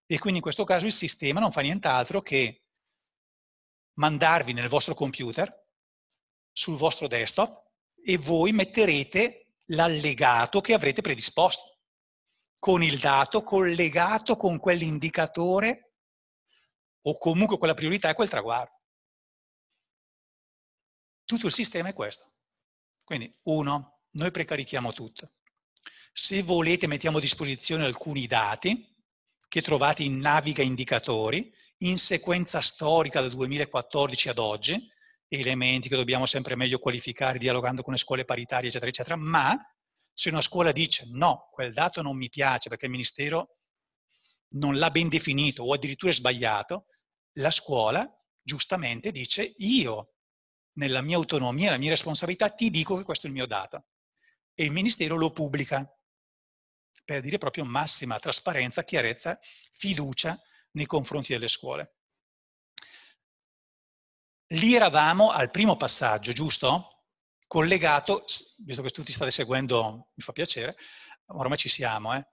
E quindi in questo caso il sistema non fa nient'altro che mandarvi nel vostro computer, sul vostro desktop, e voi metterete l'allegato che avrete predisposto con il dato collegato con quell'indicatore o comunque quella priorità e quel traguardo. Tutto il sistema è questo. Quindi, uno, noi precarichiamo tutto. Se volete mettiamo a disposizione alcuni dati che trovate in Naviga Indicatori, in sequenza storica dal 2014 ad oggi, elementi che dobbiamo sempre meglio qualificare dialogando con le scuole paritarie, eccetera, eccetera, ma se una scuola dice no, quel dato non mi piace perché il Ministero non l'ha ben definito o addirittura è sbagliato, la scuola giustamente dice io, nella mia autonomia, nella mia responsabilità, ti dico che questo è il mio dato. E il Ministero lo pubblica per dire proprio massima trasparenza, chiarezza, fiducia nei confronti delle scuole. Lì eravamo al primo passaggio, giusto? collegato, visto che tutti state seguendo, mi fa piacere, ormai ci siamo, eh?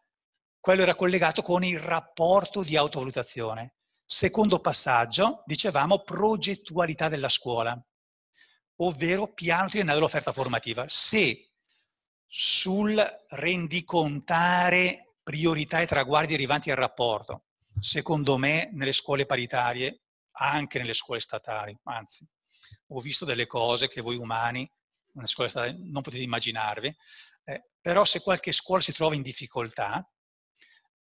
quello era collegato con il rapporto di autovalutazione. Secondo passaggio, dicevamo, progettualità della scuola, ovvero piano triennale dell'offerta formativa. Se sul rendicontare priorità e traguardi derivanti dal rapporto, secondo me nelle scuole paritarie, anche nelle scuole statali, anzi, ho visto delle cose che voi umani una scuola statale non potete immaginarvi, eh, però se qualche scuola si trova in difficoltà,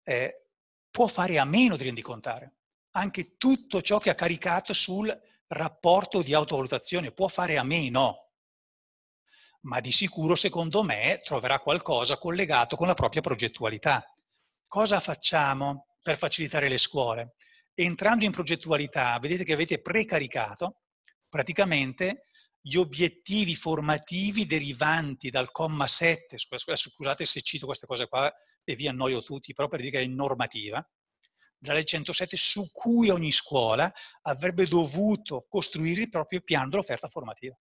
eh, può fare a meno di rendicontare. Anche tutto ciò che ha caricato sul rapporto di autovalutazione può fare a meno, ma di sicuro, secondo me, troverà qualcosa collegato con la propria progettualità. Cosa facciamo per facilitare le scuole? Entrando in progettualità, vedete che avete precaricato praticamente gli obiettivi formativi derivanti dal comma 7, scusate se cito queste cose qua e vi annoio tutti, però per dire che è normativa, della legge 107 su cui ogni scuola avrebbe dovuto costruire il proprio piano dell'offerta formativa.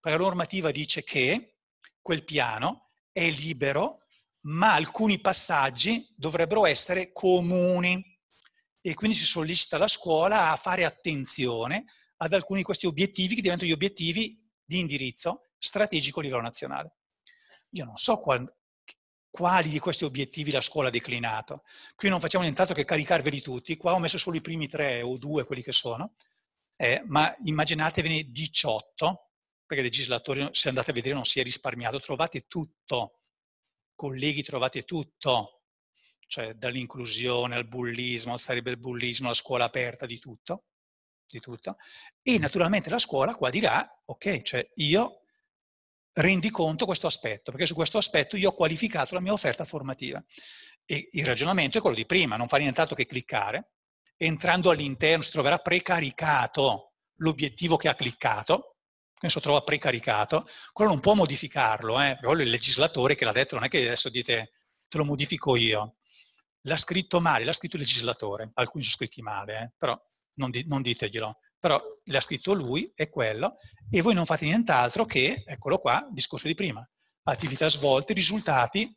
Perché la normativa dice che quel piano è libero, ma alcuni passaggi dovrebbero essere comuni e quindi si sollecita la scuola a fare attenzione ad alcuni di questi obiettivi che diventano gli obiettivi di indirizzo strategico a livello nazionale. Io non so qual, quali di questi obiettivi la scuola ha declinato. Qui non facciamo nient'altro che caricarveli tutti, qua ho messo solo i primi tre o due, quelli che sono, eh, ma immaginatevene 18, perché il legislatore, se andate a vedere, non si è risparmiato, trovate tutto, colleghi, trovate tutto, cioè dall'inclusione al bullismo, sarebbe il bullismo, la scuola aperta, di tutto tutto. e naturalmente la scuola qua dirà, ok, cioè io rendi conto questo aspetto, perché su questo aspetto io ho qualificato la mia offerta formativa. E il ragionamento è quello di prima, non fare nient'altro che cliccare, entrando all'interno si troverà precaricato l'obiettivo che ha cliccato, quindi trova precaricato, quello non può modificarlo, eh? quello il legislatore che l'ha detto, non è che adesso dite te lo modifico io. L'ha scritto male, l'ha scritto il legislatore, alcuni sono scritti male, eh? però non, di, non diteglielo, però l'ha scritto lui, è quello, e voi non fate nient'altro che, eccolo qua, discorso di prima, attività svolte, risultati,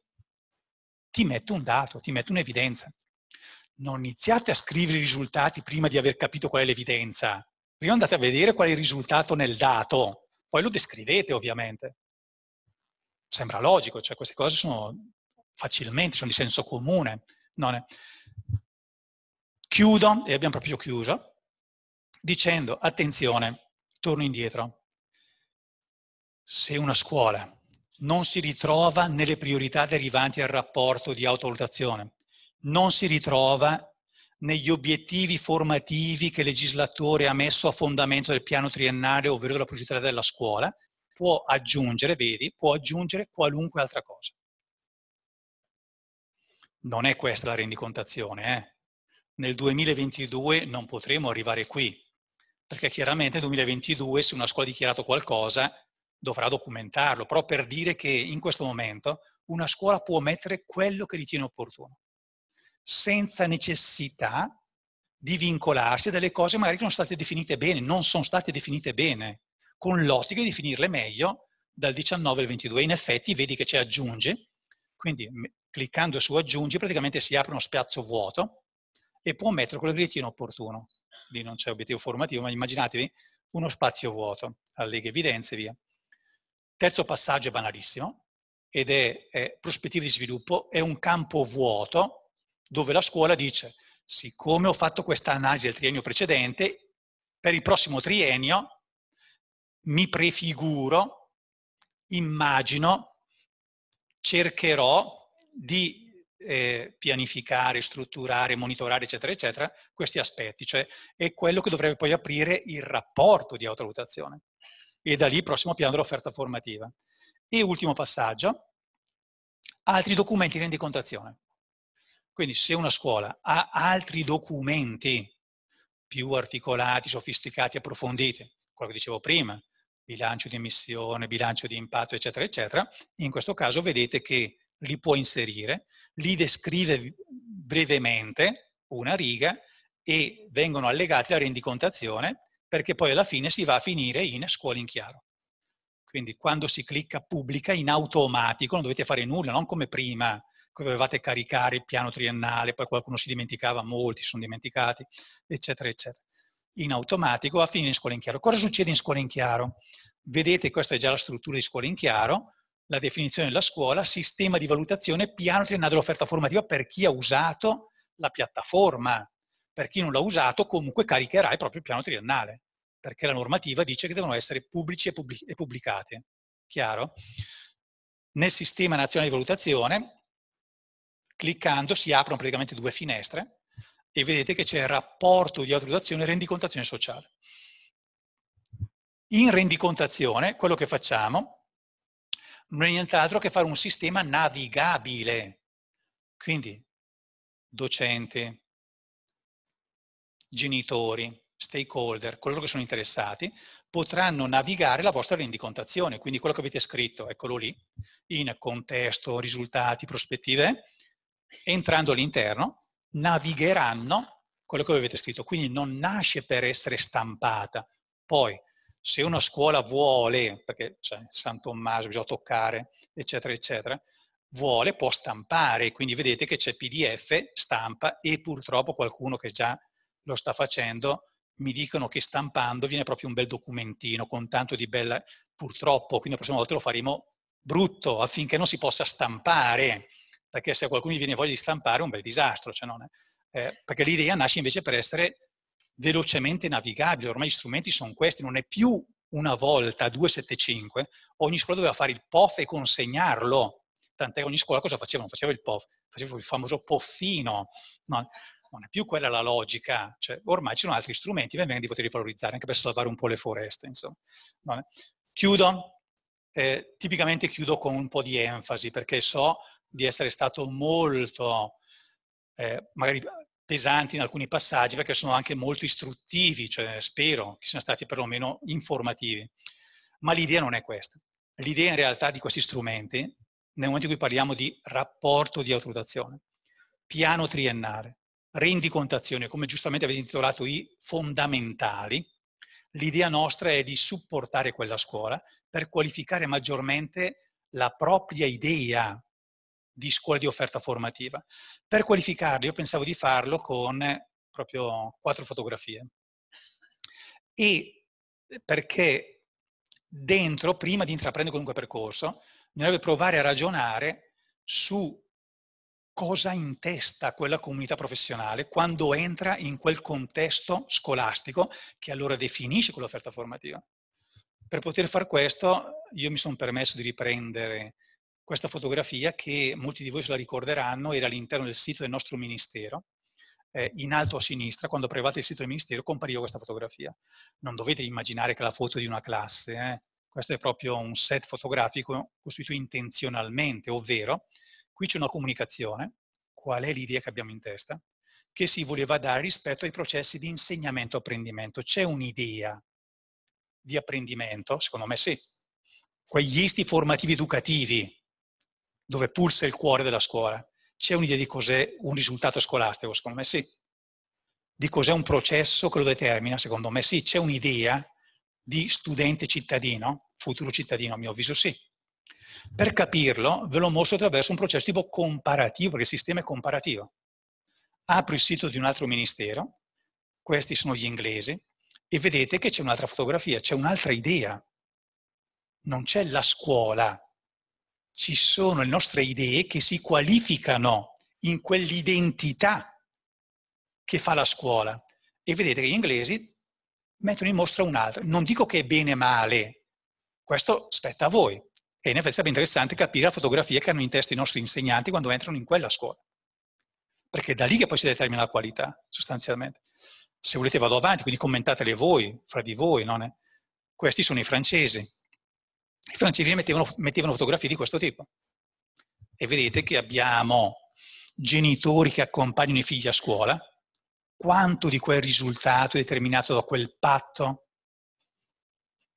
ti metto un dato, ti metto un'evidenza. Non iniziate a scrivere i risultati prima di aver capito qual è l'evidenza. Prima andate a vedere qual è il risultato nel dato, poi lo descrivete ovviamente. Sembra logico, cioè queste cose sono facilmente, sono di senso comune. Non è. Chiudo, e abbiamo proprio chiuso, dicendo, attenzione, torno indietro. Se una scuola non si ritrova nelle priorità derivanti dal rapporto di autovalutazione, non si ritrova negli obiettivi formativi che il legislatore ha messo a fondamento del piano triennale, ovvero della progettualità della scuola, può aggiungere, vedi, può aggiungere qualunque altra cosa. Non è questa la rendicontazione, eh? nel 2022 non potremo arrivare qui, perché chiaramente nel 2022 se una scuola ha dichiarato qualcosa dovrà documentarlo, però per dire che in questo momento una scuola può mettere quello che ritiene opportuno, senza necessità di vincolarsi a delle cose magari che non sono state definite bene, non sono state definite bene, con l'ottica di definirle meglio dal 19 al 22. In effetti vedi che c'è aggiunge, quindi cliccando su aggiungi praticamente si apre uno spiazzo vuoto e può mettere quello grillino opportuno. Lì non c'è obiettivo formativo, ma immaginatevi uno spazio vuoto, alleghe evidenze e via. Terzo passaggio è banalissimo ed è, è prospettive di sviluppo, è un campo vuoto dove la scuola dice siccome ho fatto questa analisi del triennio precedente, per il prossimo triennio mi prefiguro, immagino, cercherò di eh, pianificare, strutturare, monitorare, eccetera, eccetera, questi aspetti, cioè è quello che dovrebbe poi aprire il rapporto di autovalutazione. E da lì il prossimo piano dell'offerta formativa. E ultimo passaggio, altri documenti di rendicontazione. Quindi se una scuola ha altri documenti più articolati, sofisticati, approfonditi, quello che dicevo prima, bilancio di emissione, bilancio di impatto, eccetera, eccetera, in questo caso vedete che li può inserire, li descrive brevemente, una riga, e vengono allegati alla rendicontazione perché poi alla fine si va a finire in scuola in chiaro. Quindi quando si clicca pubblica in automatico, non dovete fare nulla, non come prima, che dovevate caricare il piano triennale, poi qualcuno si dimenticava, molti si sono dimenticati, eccetera, eccetera. In automatico va a finire in scuola in chiaro. Cosa succede in scuola in chiaro? Vedete, questa è già la struttura di scuola in chiaro, la definizione della scuola, sistema di valutazione, piano triennale dell'offerta formativa per chi ha usato la piattaforma. Per chi non l'ha usato comunque caricherà il proprio piano triennale, perché la normativa dice che devono essere pubblici e pubblicati. Chiaro? Nel sistema nazionale di valutazione, cliccando si aprono praticamente due finestre e vedete che c'è il rapporto di autorizzazione e rendicontazione sociale. In rendicontazione quello che facciamo non è nient'altro che fare un sistema navigabile. Quindi docenti, genitori, stakeholder, coloro che sono interessati, potranno navigare la vostra rendicontazione, quindi quello che avete scritto, eccolo lì, in contesto, risultati, prospettive, entrando all'interno, navigheranno quello che avete scritto, quindi non nasce per essere stampata. Poi se una scuola vuole, perché cioè, San Tommaso bisogna toccare, eccetera, eccetera, vuole, può stampare. Quindi vedete che c'è PDF, stampa e purtroppo qualcuno che già lo sta facendo mi dicono che stampando viene proprio un bel documentino con tanto di bella... Purtroppo, quindi la prossima volta lo faremo brutto affinché non si possa stampare, perché se a qualcuno gli viene voglia di stampare è un bel disastro, cioè non è... eh, perché l'idea nasce invece per essere velocemente navigabile, ormai gli strumenti sono questi, non è più una volta 275, ogni scuola doveva fare il POF e consegnarlo, tant'è che ogni scuola cosa faceva? Non faceva il POF, faceva il famoso poffino, no, non è più quella la logica, cioè, ormai ci sono altri strumenti, ben venga di poterli valorizzare anche per salvare un po' le foreste, insomma. No, chiudo, eh, tipicamente chiudo con un po' di enfasi perché so di essere stato molto, eh, magari pesanti in alcuni passaggi perché sono anche molto istruttivi, cioè spero che siano stati perlomeno informativi. Ma l'idea non è questa. L'idea in realtà di questi strumenti, nel momento in cui parliamo di rapporto di autorizzazione, piano triennale, rendicontazione, come giustamente avete intitolato i fondamentali, l'idea nostra è di supportare quella scuola per qualificare maggiormente la propria idea di scuole di offerta formativa. Per qualificarli io pensavo di farlo con eh, proprio quattro fotografie. E eh, perché dentro, prima di intraprendere qualunque percorso, bisognerebbe provare a ragionare su cosa ha in testa quella comunità professionale quando entra in quel contesto scolastico che allora definisce quell'offerta formativa. Per poter far questo io mi sono permesso di riprendere questa fotografia che molti di voi se la ricorderanno, era all'interno del sito del nostro ministero, eh, mm. in alto a sinistra, quando aprivate il sito del ministero, compariva questa fotografia. Non dovete immaginare che è la foto di una classe, eh? questo è proprio un set fotografico costruito intenzionalmente, ovvero qui c'è una comunicazione, qual è l'idea che abbiamo in testa, che si voleva dare rispetto ai processi di insegnamento-apprendimento. C'è un'idea di apprendimento? Secondo me sì. Quegli isti formativi educativi dove pulsa il cuore della scuola. C'è un'idea di cos'è un risultato scolastico? Secondo me sì. Di cos'è un processo che lo determina? Secondo me sì. C'è un'idea di studente cittadino, futuro cittadino, a mio avviso sì. Per capirlo ve lo mostro attraverso un processo tipo comparativo, perché il sistema è comparativo. Apro il sito di un altro ministero, questi sono gli inglesi, e vedete che c'è un'altra fotografia, c'è un'altra idea. Non c'è la scuola ci sono le nostre idee che si qualificano in quell'identità che fa la scuola. E vedete che gli inglesi mettono in mostra un'altra. Non dico che è bene o male, questo spetta a voi. E in effetti sarebbe interessante capire la fotografia che hanno in testa i nostri insegnanti quando entrano in quella scuola. Perché è da lì che poi si determina la qualità, sostanzialmente. Se volete vado avanti, quindi commentatele voi, fra di voi. Non è? Questi sono i francesi. I francesi mettevano, mettevano fotografie di questo tipo. E vedete che abbiamo genitori che accompagnano i figli a scuola, quanto di quel risultato è determinato da quel patto,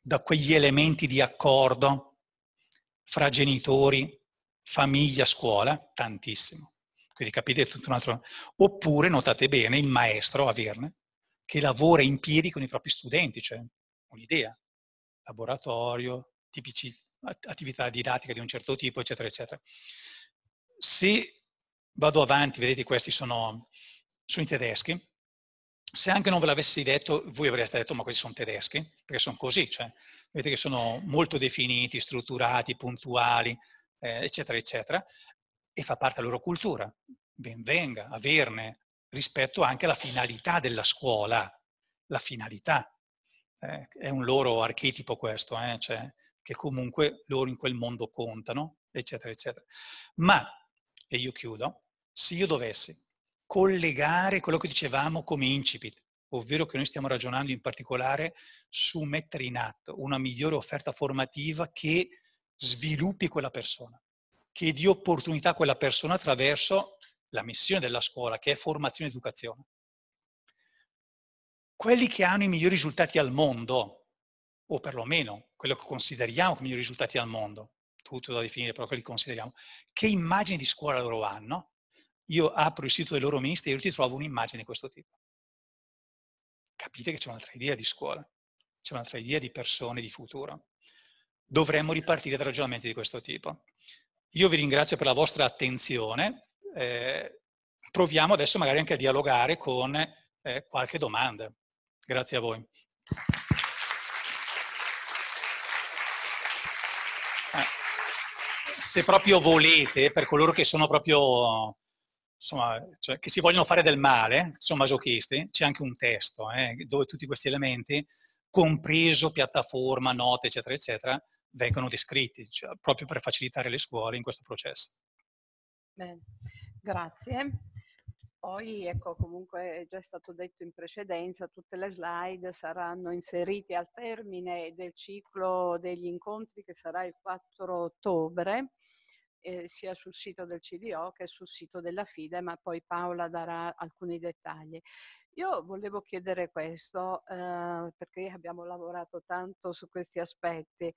da quegli elementi di accordo fra genitori, famiglia, scuola, tantissimo. Quindi capite tutto un altro. Oppure, notate bene, il maestro Averne, che lavora in piedi con i propri studenti, cioè un'idea, laboratorio, tipici, attività didattica di un certo tipo, eccetera, eccetera. Se vado avanti, vedete questi sono, sono i tedeschi, se anche non ve l'avessi detto, voi avreste detto ma questi sono tedeschi, perché sono così, cioè, vedete che sono molto definiti, strutturati, puntuali, eh, eccetera, eccetera, e fa parte della loro cultura. Benvenga, averne rispetto anche alla finalità della scuola, la finalità. Eh, è un loro archetipo questo, eh? cioè, che comunque loro in quel mondo contano, eccetera, eccetera. Ma, e io chiudo, se io dovessi collegare quello che dicevamo come incipit, ovvero che noi stiamo ragionando in particolare su mettere in atto una migliore offerta formativa che sviluppi quella persona, che dia opportunità a quella persona attraverso la missione della scuola, che è formazione ed educazione. Quelli che hanno i migliori risultati al mondo o perlomeno quello che consideriamo come i risultati al mondo, tutto da definire, però quelli che consideriamo, che immagini di scuola loro hanno? Io apro il sito del loro ministero e ti trovo un'immagine di questo tipo. Capite che c'è un'altra idea di scuola, c'è un'altra idea di persone, di futuro. Dovremmo ripartire da ragionamenti di questo tipo. Io vi ringrazio per la vostra attenzione. Eh, proviamo adesso magari anche a dialogare con eh, qualche domanda. Grazie a voi. se proprio volete, per coloro che sono proprio, insomma, cioè, che si vogliono fare del male, sono masochisti, c'è anche un testo eh, dove tutti questi elementi, compreso piattaforma, note, eccetera, eccetera, vengono descritti, cioè, proprio per facilitare le scuole in questo processo. Bene, grazie. Poi, ecco, comunque è già stato detto in precedenza, tutte le slide saranno inserite al termine del ciclo degli incontri che sarà il 4 ottobre, eh, sia sul sito del CDO che sul sito della FIDE, ma poi Paola darà alcuni dettagli. Io volevo chiedere questo, eh, perché abbiamo lavorato tanto su questi aspetti,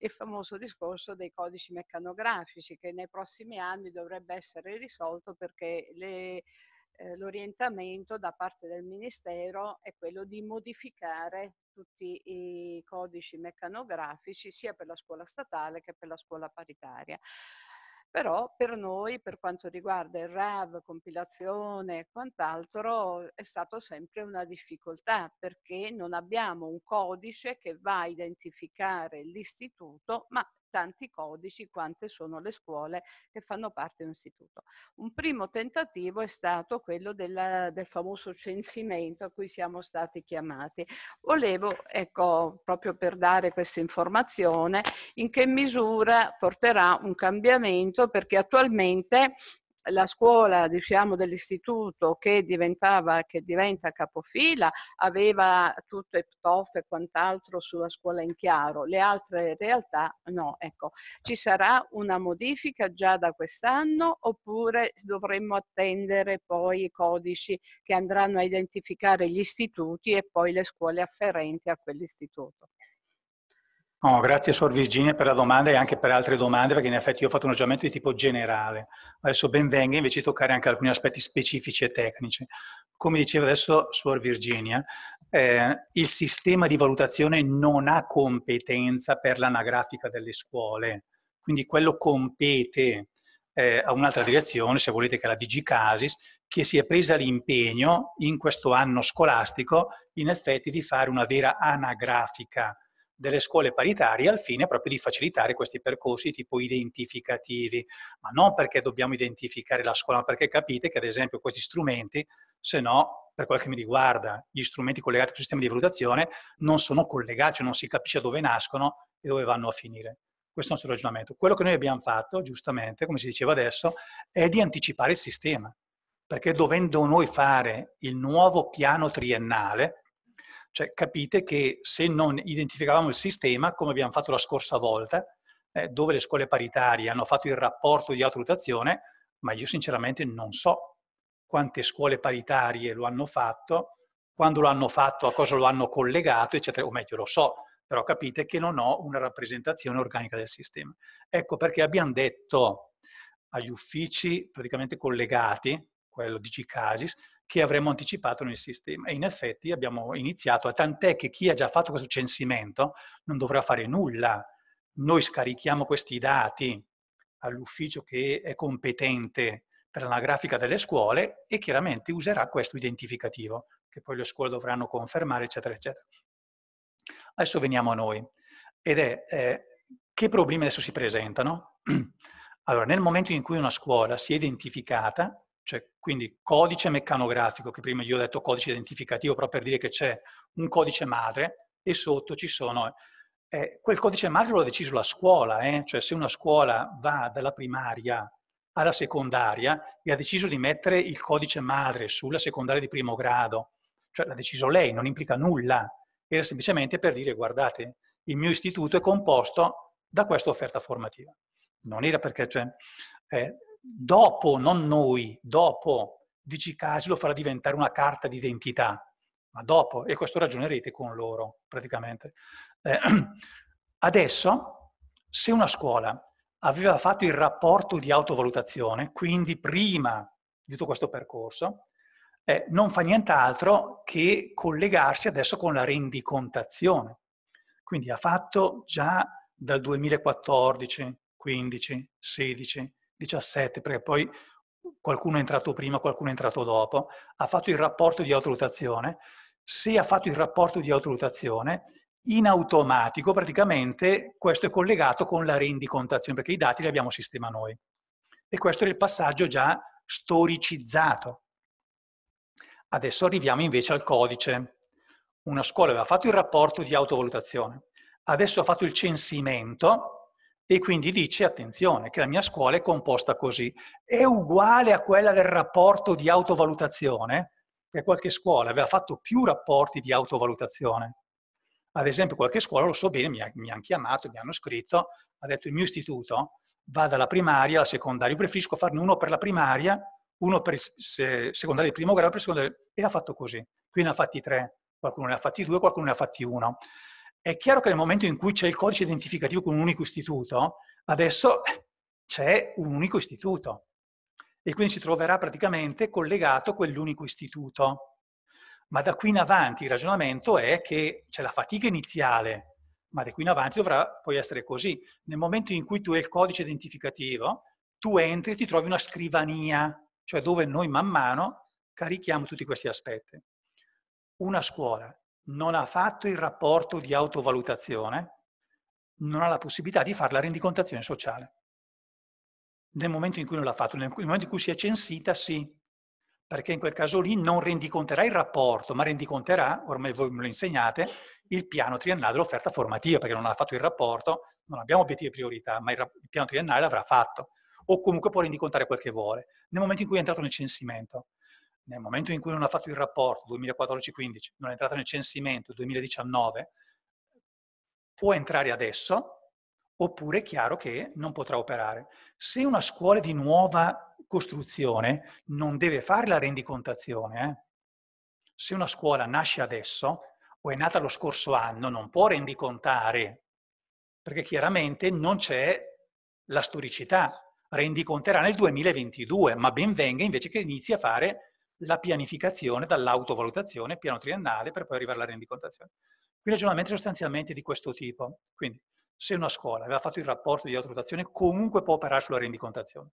il famoso discorso dei codici meccanografici che nei prossimi anni dovrebbe essere risolto perché le eh, l'orientamento da parte del Ministero è quello di modificare tutti i codici meccanografici sia per la scuola statale che per la scuola paritaria. Però per noi, per quanto riguarda il RAV, compilazione e quant'altro, è stata sempre una difficoltà perché non abbiamo un codice che va a identificare l'istituto, ma tanti codici quante sono le scuole che fanno parte di un istituto. Un primo tentativo è stato quello della, del famoso censimento a cui siamo stati chiamati. Volevo, ecco, proprio per dare questa informazione, in che misura porterà un cambiamento perché attualmente la scuola diciamo, dell'istituto che, che, diventa capofila aveva tutto e ptof e quant'altro sulla scuola in chiaro, le altre realtà no. Ecco, ci sarà una modifica già da quest'anno oppure dovremmo attendere poi i codici che andranno a identificare gli istituti e poi le scuole afferenti a quell'istituto? No, grazie Suor Virginia per la domanda e anche per altre domande, perché in effetti io ho fatto un ragionamento di tipo generale. Adesso benvenga invece toccare anche alcuni aspetti specifici e tecnici. Come diceva adesso Suor Virginia, eh, il sistema di valutazione non ha competenza per l'anagrafica delle scuole, quindi quello compete eh, a un'altra direzione, se volete che è la Digicasis, che si è presa l'impegno in questo anno scolastico in effetti di fare una vera anagrafica delle scuole paritarie al fine proprio di facilitare questi percorsi tipo identificativi, ma non perché dobbiamo identificare la scuola, ma perché capite che ad esempio questi strumenti, se no, per quel che mi riguarda, gli strumenti collegati al sistema di valutazione non sono collegati, cioè non si capisce dove nascono e dove vanno a finire. Questo è il nostro ragionamento. Quello che noi abbiamo fatto, giustamente, come si diceva adesso, è di anticipare il sistema, perché dovendo noi fare il nuovo piano triennale, cioè, capite che se non identificavamo il sistema, come abbiamo fatto la scorsa volta, eh, dove le scuole paritarie hanno fatto il rapporto di autorizzazione, ma io sinceramente non so quante scuole paritarie lo hanno fatto, quando lo hanno fatto, a cosa lo hanno collegato, eccetera. O meglio, lo so, però capite che non ho una rappresentazione organica del sistema. Ecco perché abbiamo detto agli uffici praticamente collegati, quello di G-Casis, che avremmo anticipato nel sistema. E in effetti abbiamo iniziato, a tant'è che chi ha già fatto questo censimento non dovrà fare nulla. Noi scarichiamo questi dati all'ufficio che è competente per la grafica delle scuole e chiaramente userà questo identificativo, che poi le scuole dovranno confermare, eccetera, eccetera. Adesso veniamo a noi. Ed è eh, che problemi adesso si presentano? Allora, nel momento in cui una scuola si è identificata, cioè, quindi codice meccanografico, che prima io ho detto codice identificativo, proprio per dire che c'è un codice madre e sotto ci sono... Eh, quel codice madre l'ha deciso la scuola, eh? cioè se una scuola va dalla primaria alla secondaria e ha deciso di mettere il codice madre sulla secondaria di primo grado, cioè l'ha deciso lei, non implica nulla, era semplicemente per dire guardate, il mio istituto è composto da questa offerta formativa. Non era perché cioè, eh, dopo, non noi, dopo Dici lo farà diventare una carta d'identità, ma dopo, e questo ragionerete con loro praticamente. Eh, adesso, se una scuola aveva fatto il rapporto di autovalutazione, quindi prima di tutto questo percorso, eh, non fa nient'altro che collegarsi adesso con la rendicontazione. Quindi ha fatto già dal 2014, 15, 16, 17, perché poi qualcuno è entrato prima, qualcuno è entrato dopo, ha fatto il rapporto di autovalutazione. Se ha fatto il rapporto di autovalutazione, in automatico praticamente questo è collegato con la rendicontazione, perché i dati li abbiamo sistema noi. E questo era il passaggio già storicizzato. Adesso arriviamo invece al codice. Una scuola aveva fatto il rapporto di autovalutazione, adesso ha fatto il censimento, e quindi dice attenzione che la mia scuola è composta così, è uguale a quella del rapporto di autovalutazione, perché qualche scuola aveva fatto più rapporti di autovalutazione. Ad esempio qualche scuola, lo so bene, mi, ha, mi hanno chiamato, mi hanno scritto, ha detto il mio istituto va dalla primaria alla secondaria, io preferisco farne uno per la primaria, uno per il se, secondario di primo grado, per il secondario, e ha fatto così. Qui ne ha fatti tre, qualcuno ne ha fatti due, qualcuno ne ha fatti uno. È chiaro che nel momento in cui c'è il codice identificativo con un unico istituto, adesso c'è un unico istituto e quindi si troverà praticamente collegato quell'unico istituto. Ma da qui in avanti il ragionamento è che c'è la fatica iniziale, ma da qui in avanti dovrà poi essere così. Nel momento in cui tu hai il codice identificativo, tu entri e ti trovi una scrivania, cioè dove noi man mano carichiamo tutti questi aspetti. Una scuola non ha fatto il rapporto di autovalutazione, non ha la possibilità di fare la rendicontazione sociale. Nel momento in cui non l'ha fatto, nel momento in cui si è censita, sì, perché in quel caso lì non rendiconterà il rapporto, ma rendiconterà, ormai voi me lo insegnate, il piano triennale dell'offerta formativa, perché non ha fatto il rapporto, non abbiamo obiettivi e priorità, ma il, piano triennale l'avrà fatto. O comunque può rendicontare quel che vuole, nel momento in cui è entrato nel censimento nel momento in cui non ha fatto il rapporto 2014-15, non è entrata nel censimento 2019, può entrare adesso, oppure è chiaro che non potrà operare. Se una scuola è di nuova costruzione non deve fare la rendicontazione. Eh? Se una scuola nasce adesso o è nata lo scorso anno non può rendicontare, perché chiaramente non c'è la storicità. Rendiconterà nel 2022, ma ben venga invece che inizi a fare la pianificazione dall'autovalutazione, piano triennale, per poi arrivare alla rendicontazione. Qui ragionamenti sostanzialmente di questo tipo. Quindi, se una scuola aveva fatto il rapporto di autovalutazione, comunque può operare sulla rendicontazione.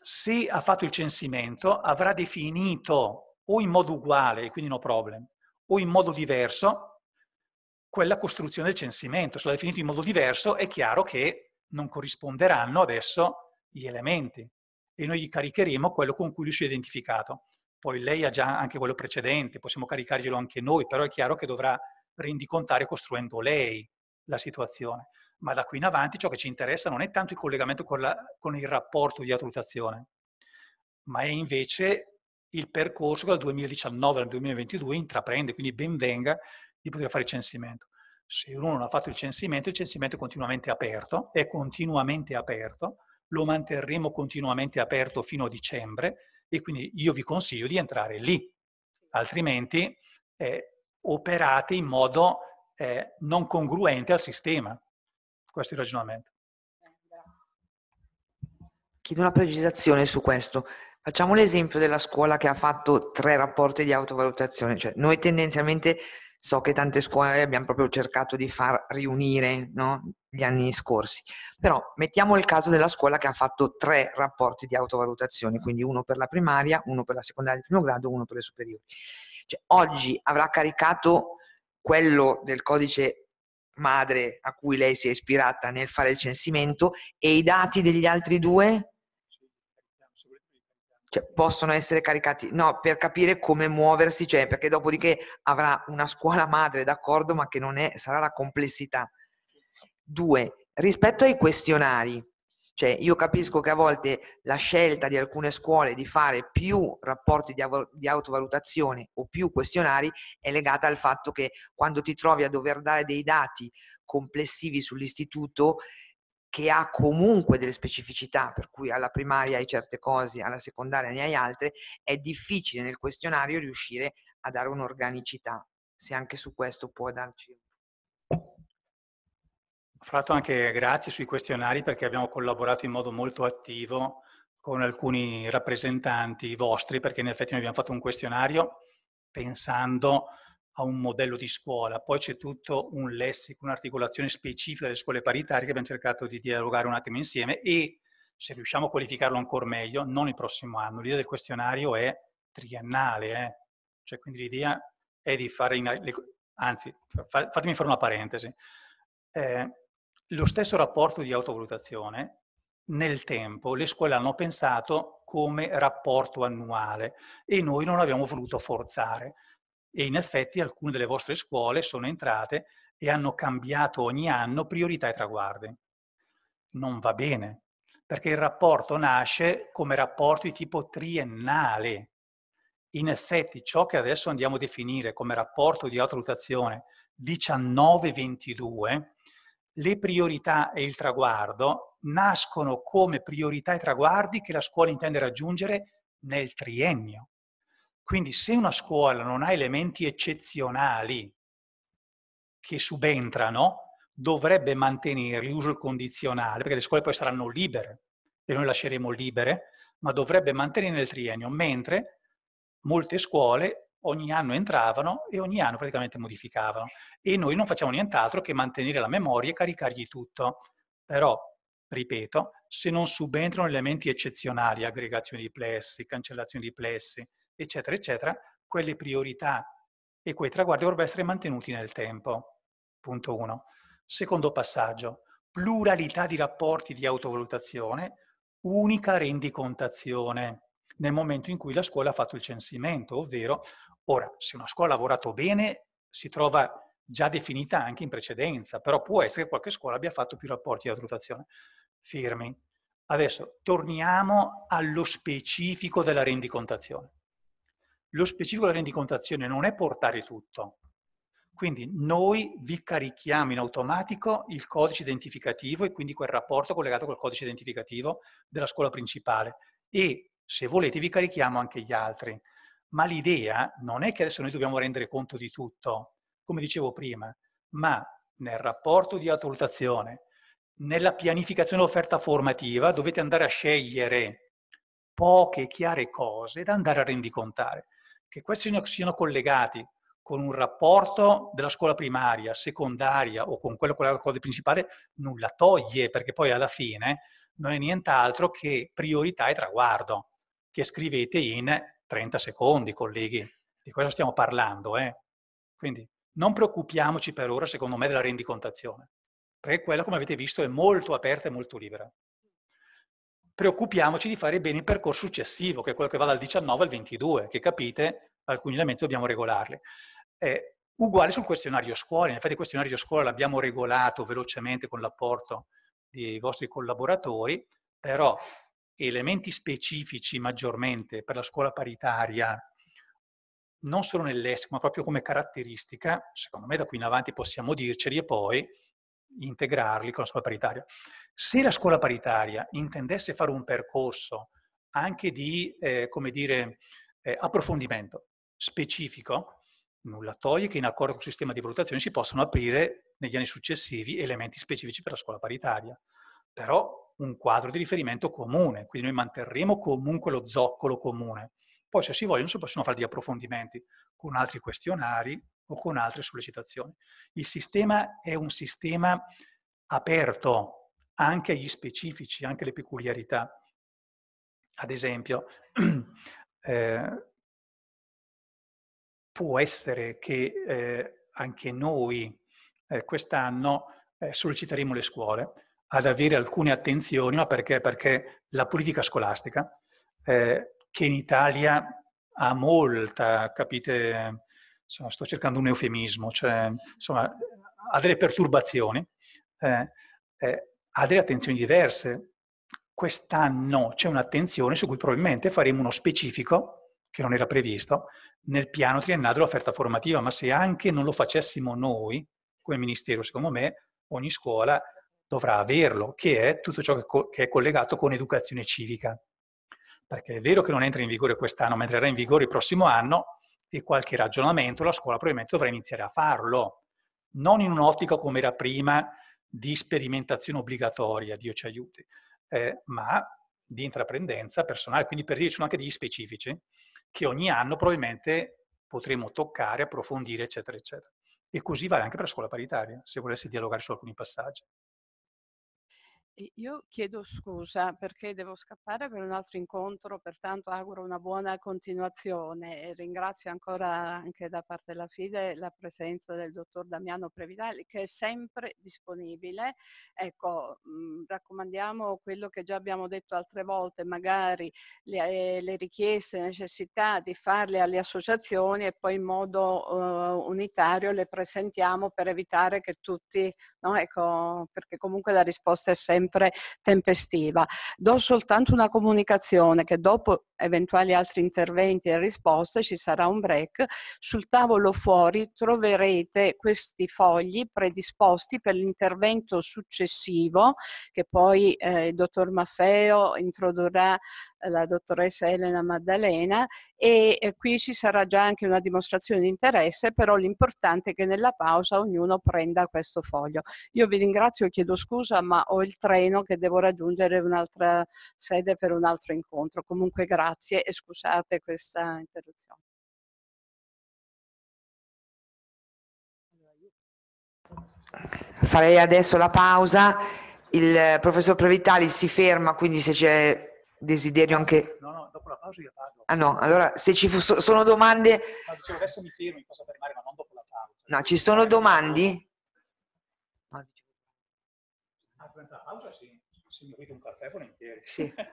Se ha fatto il censimento, avrà definito o in modo uguale, quindi no problem, o in modo diverso, quella costruzione del censimento. Se l'ha definito in modo diverso, è chiaro che non corrisponderanno adesso gli elementi e noi gli caricheremo quello con cui lui si è identificato. Poi lei ha già anche quello precedente, possiamo caricarglielo anche noi, però è chiaro che dovrà rendicontare costruendo lei la situazione. Ma da qui in avanti ciò che ci interessa non è tanto il collegamento con, la, con il rapporto di attrutazione, ma è invece il percorso che dal 2019 al 2022 intraprende, quindi ben venga di poter fare il censimento. Se uno non ha fatto il censimento, il censimento è continuamente aperto, è continuamente aperto, lo manterremo continuamente aperto fino a dicembre e quindi io vi consiglio di entrare lì, altrimenti eh, operate in modo eh, non congruente al sistema. Questo è il ragionamento. Eh, Chiedo una precisazione su questo. Facciamo l'esempio della scuola che ha fatto tre rapporti di autovalutazione, cioè noi tendenzialmente so che tante scuole abbiamo proprio cercato di far riunire no? gli anni scorsi, però mettiamo il caso della scuola che ha fatto tre rapporti di autovalutazione, quindi uno per la primaria, uno per la secondaria di primo grado, uno per le superiori. Cioè, oggi avrà caricato quello del codice madre a cui lei si è ispirata nel fare il censimento e i dati degli altri due? cioè, possono essere caricati, no, per capire come muoversi, cioè, perché dopodiché avrà una scuola madre, d'accordo, ma che non è, sarà la complessità. Due, rispetto ai questionari, cioè, io capisco che a volte la scelta di alcune scuole di fare più rapporti di, av- di autovalutazione o più questionari è legata al fatto che quando ti trovi a dover dare dei dati complessivi sull'istituto, che ha comunque delle specificità, per cui alla primaria hai certe cose, alla secondaria ne hai altre, è difficile nel questionario riuscire a dare un'organicità, se anche su questo può darci. Ho fatto anche grazie sui questionari perché abbiamo collaborato in modo molto attivo con alcuni rappresentanti vostri, perché in effetti noi abbiamo fatto un questionario pensando a un modello di scuola, poi c'è tutto un lessico, un'articolazione specifica delle scuole paritarie che abbiamo cercato di dialogare un attimo insieme e se riusciamo a qualificarlo ancora meglio, non il prossimo anno. L'idea del questionario è triennale, eh? cioè quindi l'idea è di fare, in, anzi, fatemi fare una parentesi, eh, lo stesso rapporto di autovalutazione nel tempo le scuole hanno pensato come rapporto annuale e noi non abbiamo voluto forzare e in effetti alcune delle vostre scuole sono entrate e hanno cambiato ogni anno priorità e traguardi. Non va bene, perché il rapporto nasce come rapporto di tipo triennale. In effetti ciò che adesso andiamo a definire come rapporto di autovalutazione 19-22, le priorità e il traguardo nascono come priorità e traguardi che la scuola intende raggiungere nel triennio. Quindi se una scuola non ha elementi eccezionali che subentrano, dovrebbe mantenere l'uso condizionale, perché le scuole poi saranno libere e noi lasceremo libere, ma dovrebbe mantenere nel triennio, mentre molte scuole ogni anno entravano e ogni anno praticamente modificavano. E noi non facciamo nient'altro che mantenere la memoria e caricargli tutto. Però, ripeto, se non subentrano elementi eccezionali, aggregazione di plessi, cancellazione di plessi, eccetera, eccetera, quelle priorità e quei traguardi dovrebbero essere mantenuti nel tempo. Punto 1. Secondo passaggio, pluralità di rapporti di autovalutazione, unica rendicontazione nel momento in cui la scuola ha fatto il censimento, ovvero ora se una scuola ha lavorato bene si trova già definita anche in precedenza, però può essere che qualche scuola abbia fatto più rapporti di valutazione. Firmi. Adesso torniamo allo specifico della rendicontazione. Lo specifico della rendicontazione non è portare tutto. Quindi noi vi carichiamo in automatico il codice identificativo e quindi quel rapporto collegato col codice identificativo della scuola principale e se volete vi carichiamo anche gli altri. Ma l'idea non è che adesso noi dobbiamo rendere conto di tutto, come dicevo prima, ma nel rapporto di autovalutazione, nella pianificazione offerta formativa dovete andare a scegliere poche chiare cose da andare a rendicontare che questi siano collegati con un rapporto della scuola primaria, secondaria o con quello con la scuola principale, nulla toglie, perché poi alla fine non è nient'altro che priorità e traguardo, che scrivete in 30 secondi, colleghi. Di questo stiamo parlando. Eh? Quindi non preoccupiamoci per ora, secondo me, della rendicontazione, perché quella, come avete visto, è molto aperta e molto libera preoccupiamoci di fare bene il percorso successivo, che è quello che va dal 19 al 22, che capite, alcuni elementi dobbiamo regolarli. Eh, uguale sul questionario scuola, in effetti il questionario scuola l'abbiamo regolato velocemente con l'apporto dei vostri collaboratori, però elementi specifici maggiormente per la scuola paritaria, non solo nell'ESC, ma proprio come caratteristica, secondo me da qui in avanti possiamo dirceli e poi integrarli con la scuola paritaria. Se la scuola paritaria intendesse fare un percorso anche di, eh, come dire, eh, approfondimento specifico, nulla toglie che in accordo con il sistema di valutazione si possano aprire negli anni successivi elementi specifici per la scuola paritaria, però un quadro di riferimento comune, quindi noi manterremo comunque lo zoccolo comune. Poi se si vogliono si possono fare degli approfondimenti con altri questionari o con altre sollecitazioni. Il sistema è un sistema aperto anche agli specifici, anche alle peculiarità. Ad esempio, eh, può essere che eh, anche noi eh, quest'anno eh, solleciteremo le scuole ad avere alcune attenzioni, ma perché? Perché la politica scolastica, eh, che in Italia ha molta, capite, insomma, sto cercando un eufemismo, cioè, insomma, ha delle perturbazioni, eh, eh, ha delle attenzioni diverse. Quest'anno c'è un'attenzione su cui probabilmente faremo uno specifico, che non era previsto, nel piano triennale dell'offerta formativa, ma se anche non lo facessimo noi, come Ministero, secondo me, ogni scuola dovrà averlo, che è tutto ciò che, co- che è collegato con educazione civica. Perché è vero che non entra in vigore quest'anno, ma entrerà in vigore il prossimo anno, di qualche ragionamento, la scuola probabilmente dovrà iniziare a farlo, non in un'ottica come era prima di sperimentazione obbligatoria, Dio ci aiuti, eh, ma di intraprendenza personale. Quindi per dirci anche degli specifici che ogni anno probabilmente potremo toccare, approfondire, eccetera, eccetera. E così vale anche per la scuola paritaria, se volesse dialogare su alcuni passaggi. Io chiedo scusa perché devo scappare per un altro incontro, pertanto auguro una buona continuazione e ringrazio ancora anche da parte della FIDE la presenza del dottor Damiano Previdali che è sempre disponibile. Ecco, mh, mhmm, raccomandiamo quello che già abbiamo detto altre volte, magari le, eh, le richieste, necessità di farle alle associazioni e poi in modo uh, unitario le presentiamo per evitare che tutti, no, ecco, perché comunque la risposta è sempre sempre tempestiva. Do soltanto una comunicazione che dopo eventuali altri interventi e risposte ci sarà un break. Sul tavolo fuori troverete questi fogli predisposti per l'intervento successivo che poi eh, il dottor Maffeo introdurrà la dottoressa Elena Maddalena e qui ci sarà già anche una dimostrazione di interesse, però l'importante è che nella pausa ognuno prenda questo foglio. Io vi ringrazio e chiedo scusa, ma ho il treno che devo raggiungere un'altra sede per un altro incontro. Comunque grazie e scusate questa interruzione. Farei adesso la pausa. Il eh, professor Previtali si ferma, quindi se c'è desiderio anche... No, no, dopo la pausa io parlo. Ah no, allora se ci fossero sono domande... No, dicevo, adesso mi fermo, mi posso fermare, ma non dopo la pausa. No, ci sono domande? No. Ah, durante la pausa sì, se mi avete un caffè volentieri. Sì.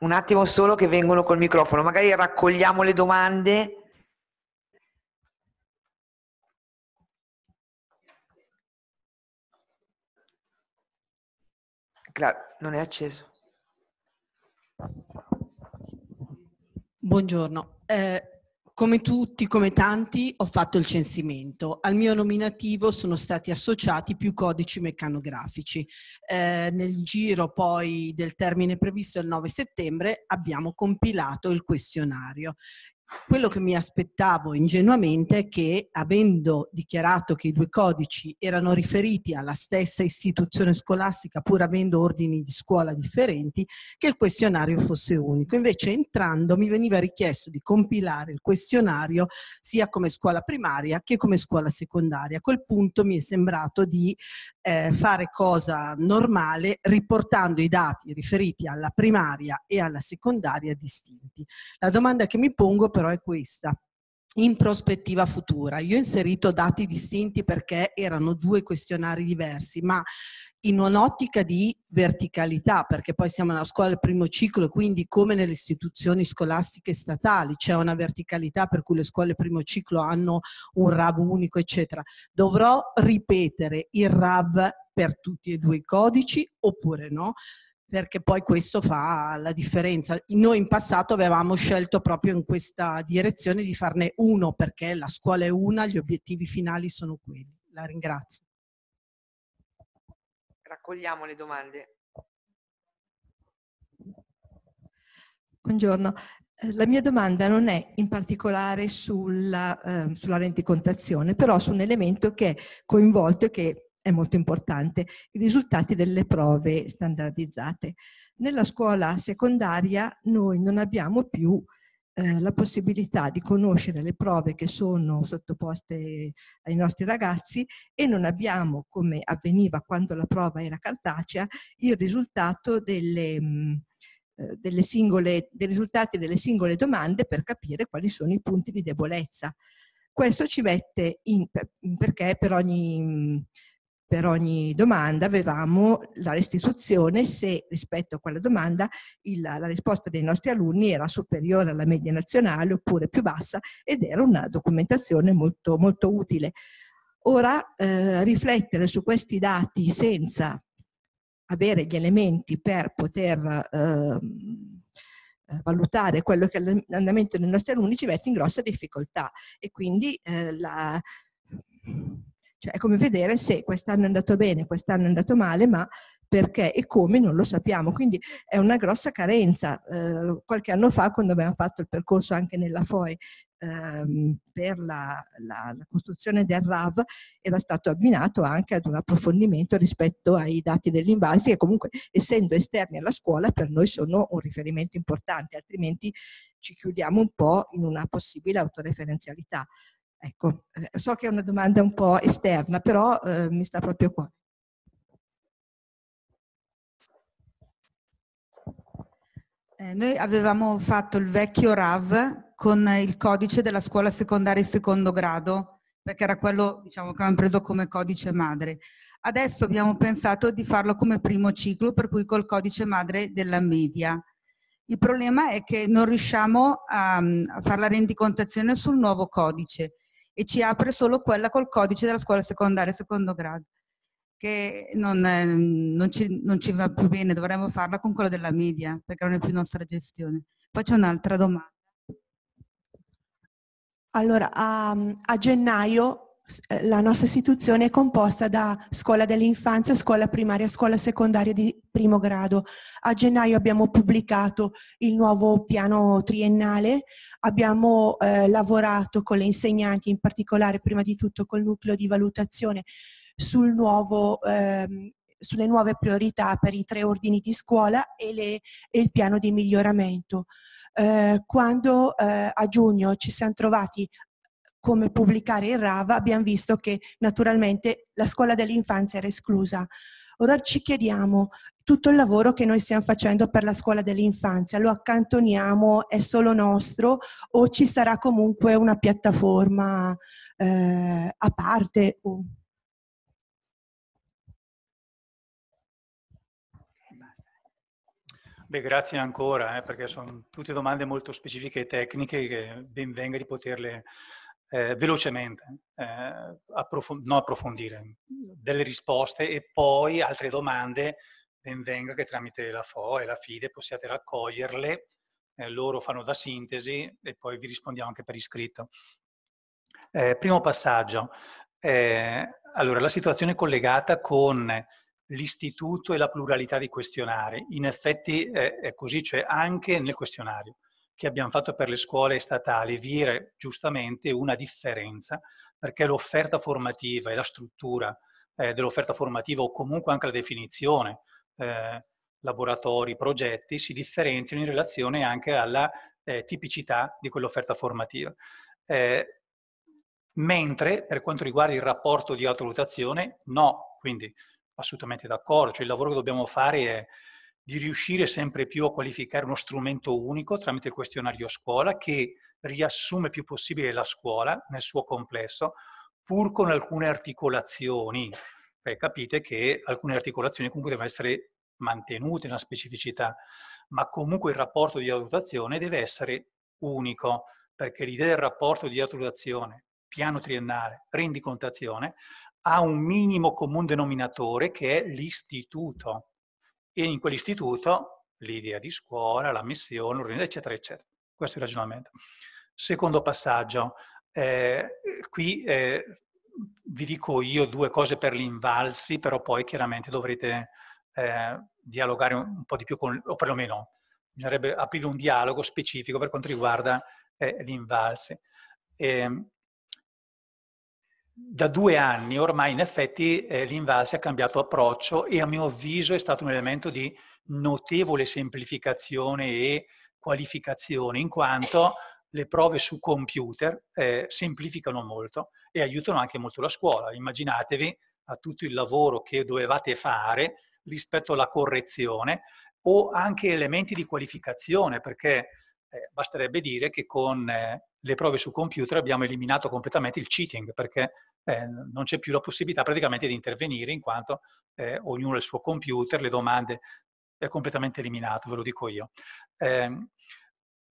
un attimo solo che vengono col microfono, magari raccogliamo le domande. Cla- non è acceso. Buongiorno. Eh, come tutti, come tanti, ho fatto il censimento. Al mio nominativo sono stati associati più codici meccanografici. Eh, nel giro poi del termine previsto il 9 settembre abbiamo compilato il questionario quello che mi aspettavo ingenuamente è che, avendo dichiarato che i due codici erano riferiti alla stessa istituzione scolastica, pur avendo ordini di scuola differenti, che il questionario fosse unico. Invece, entrando, mi veniva richiesto di compilare il questionario sia come scuola primaria che come scuola secondaria. A quel punto mi è sembrato di eh, fare cosa normale riportando i dati riferiti alla primaria e alla secondaria distinti. La domanda che mi pongo però è questa in prospettiva futura. Io ho inserito dati distinti perché erano due questionari diversi, ma in un'ottica di verticalità, perché poi siamo nella scuola del primo ciclo, quindi come nelle istituzioni scolastiche statali c'è una verticalità per cui le scuole del primo ciclo hanno un RAV unico, eccetera. Dovrò ripetere il RAV per tutti e due i codici oppure no? perché poi questo fa la differenza. Noi in passato avevamo scelto proprio in questa direzione di farne uno perché la scuola è una, gli obiettivi finali sono quelli. La ringrazio. Raccogliamo le domande. Buongiorno. Eh, la mia domanda non è in particolare sulla, eh, sulla rendicontazione, però su un elemento che è coinvolto e che è molto importante, i risultati delle prove standardizzate. Nella scuola secondaria noi non abbiamo più eh, la possibilità di conoscere le prove che sono sottoposte ai nostri ragazzi e non abbiamo, come avveniva quando la prova era cartacea, il risultato delle, mh, mm, eh, delle singole, dei risultati delle singole domande per capire quali sono i punti di debolezza. Questo ci mette in, perché per ogni mm, per ogni domanda avevamo la restituzione se rispetto a quella domanda il, la risposta dei nostri alunni era superiore alla media nazionale oppure più bassa ed era una documentazione molto, molto utile. Ora eh, riflettere su questi dati senza avere gli elementi per poter ehm, eh, valutare quello che è l'andamento dei nostri alunni ci mette in grossa difficoltà e quindi eh, la, cioè è come vedere se quest'anno è andato bene, quest'anno è andato male, ma perché e come non lo sappiamo. Quindi è una grossa carenza. Eh, qualche anno fa, quando abbiamo fatto il percorso anche nella FOI ehm, per la, la, la, costruzione del RAV, era stato abbinato anche ad un approfondimento rispetto ai dati dell'Invalsi, che comunque essendo esterni alla scuola per noi sono un riferimento importante, altrimenti ci chiudiamo un po' in una possibile autoreferenzialità. Ecco, eh, so che è una domanda un po' esterna, però eh, mi sta proprio qua. Eh, noi avevamo fatto il vecchio RAV con il codice della scuola secondaria di secondo grado, perché era quello diciamo, che avevamo preso come codice madre. Adesso abbiamo pensato di farlo come primo ciclo, per cui col codice madre della media. Il problema è che non riusciamo a, mm, a fare la rendicontazione sul nuovo codice e ci apre solo quella col codice della scuola secondaria secondo grado, che non, è, eh, non, ci, non ci va più bene, dovremmo farla con quella della media, perché non è più nostra gestione. Faccio un'altra domanda. Allora, a, a, gennaio eh, la nostra istituzione è composta da scuola dell'infanzia, scuola primaria, scuola secondaria di primo grado. A gennaio abbiamo pubblicato il nuovo piano triennale, abbiamo eh, lavorato con le insegnanti, in particolare prima di tutto col nucleo di valutazione sul nuovo, eh, sulle nuove priorità per i tre ordini di scuola e, le, e il piano di miglioramento. Eh, quando eh, a giugno ci siamo trovati come pubblicare il RAV, abbiamo visto che naturalmente la scuola dell'infanzia era esclusa. Ora ci chiediamo, tutto il lavoro che noi stiamo facendo per la scuola dell'infanzia, lo accantoniamo, è solo nostro o ci sarà comunque una piattaforma eh, a parte? Oh. Beh, grazie ancora, eh, perché sono tutte domande molto specifiche e tecniche che ben venga di poterle eh, velocemente, eh, approf- non approfondire, mm, delle risposte e poi altre domande, ben venga che tramite la FO e la FIDE possiate raccoglierle, eh, loro fanno da sintesi e poi vi rispondiamo anche per iscritto. Eh, primo passaggio, eh, allora la situazione collegata con l'istituto e la pluralità di questionari, in effetti eh, è così, cioè anche nel questionario che abbiamo fatto per le scuole statali vi era giustamente una differenza perché l'offerta formativa e la struttura eh, dell'offerta formativa o comunque anche la definizione, eh, laboratori, progetti, si differenziano in relazione anche alla eh, tipicità di quell'offerta formativa. Eh, mentre per quanto riguarda il rapporto di autovalutazione, no, quindi assolutamente d'accordo, cioè il lavoro che dobbiamo fare è di riuscire sempre più a qualificare uno strumento unico tramite il questionario scuola che riassume più possibile la scuola nel suo complesso, pur con alcune articolazioni. Beh, capite che alcune articolazioni comunque devono essere mantenute una specificità, ma comunque il rapporto di valutazione deve essere unico, perché l'idea del rapporto di valutazione, piano triennale, rendicontazione, ha un minimo comune denominatore che è l'istituto e in quell'istituto l'idea di scuola, la missione, l'ordine, eccetera, eccetera. Questo è il ragionamento. Secondo passaggio, eh, qui eh, vi dico io due cose per gli invalsi, però poi chiaramente dovrete eh, dialogare un, po' di più con, o perlomeno bisognerebbe aprire un dialogo specifico per quanto riguarda eh, gli invalsi. E, ehm, da due anni ormai in effetti eh, l'Invalsi ha cambiato approccio e a mio avviso è stato un elemento di notevole semplificazione e qualificazione in quanto le prove su computer eh, semplificano molto e aiutano anche molto la scuola. Immaginatevi a tutto il lavoro che dovevate fare rispetto alla correzione o anche elementi di qualificazione perché eh, basterebbe dire che con eh, le prove su computer abbiamo eliminato completamente il cheating, perché eh, non c'è più la possibilità praticamente di intervenire, in quanto eh, ognuno ha il suo computer, le domande è completamente eliminato, ve lo dico io. Ehm,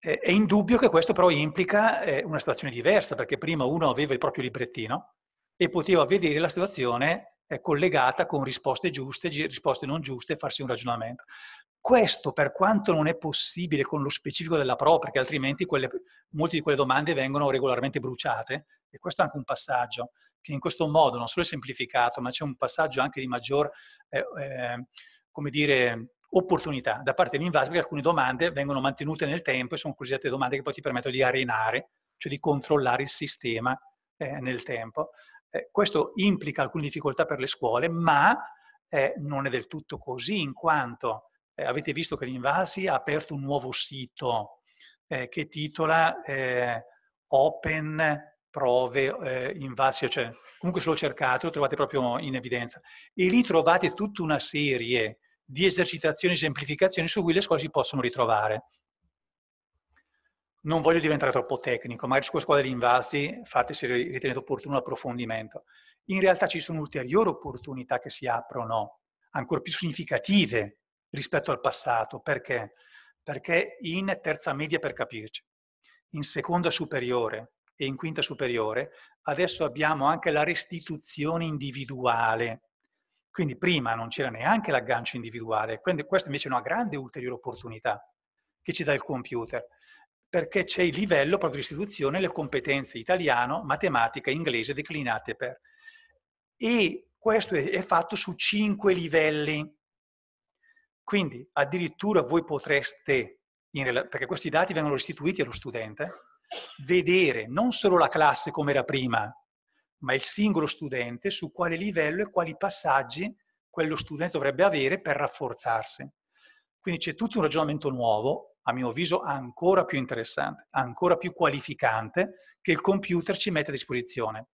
è indubbio che questo però implica eh, una situazione diversa, perché prima uno aveva il proprio librettino e poteva vedere la situazione eh, collegata con risposte giuste, risposte non giuste, farsi un ragionamento. Questo per quanto non è possibile con lo specifico della PRO, perché altrimenti quelle, molte di quelle domande vengono regolarmente bruciate, e questo è anche un passaggio che in questo modo non solo è semplificato, ma c'è un passaggio anche di maggior, eh, eh, come dire, opportunità da parte dell'invase, perché alcune domande vengono mantenute nel tempo e sono cosiddette domande che poi ti permettono di arenare, cioè di controllare il sistema eh, nel tempo. Eh, questo implica alcune difficoltà per le scuole, ma eh, non è del tutto così, in quanto eh, avete visto che l'Invasi ha aperto un nuovo sito eh, che titola eh, Open Prove eh, Invasi, cioè, comunque se lo cercate lo trovate proprio in evidenza. E lì trovate tutta una serie di esercitazioni e semplificazioni su cui le scuole si possono ritrovare. Non voglio diventare troppo tecnico, magari sulla scuola degli invasi fate se ritenete opportuno l'approfondimento. In realtà ci sono ulteriori opportunità che si aprono, ancora più significative, rispetto al passato. Perché? Perché in terza media, per capirci, in seconda superiore e in quinta superiore, adesso abbiamo anche la restituzione individuale. Quindi prima non c'era neanche l'aggancio individuale, quindi questa invece è una grande ulteriore opportunità che ci dà il computer, perché c'è il livello proprio di istituzione, le competenze italiano, matematica, inglese declinate per. E questo è fatto su cinque livelli, quindi addirittura voi potreste, perché questi dati vengono restituiti allo studente, vedere non solo la classe come era prima, ma il singolo studente su quale livello e quali passaggi quello studente dovrebbe avere per rafforzarsi. Quindi c'è tutto un ragionamento nuovo, a mio avviso ancora più interessante, ancora più qualificante, che il computer ci mette a disposizione.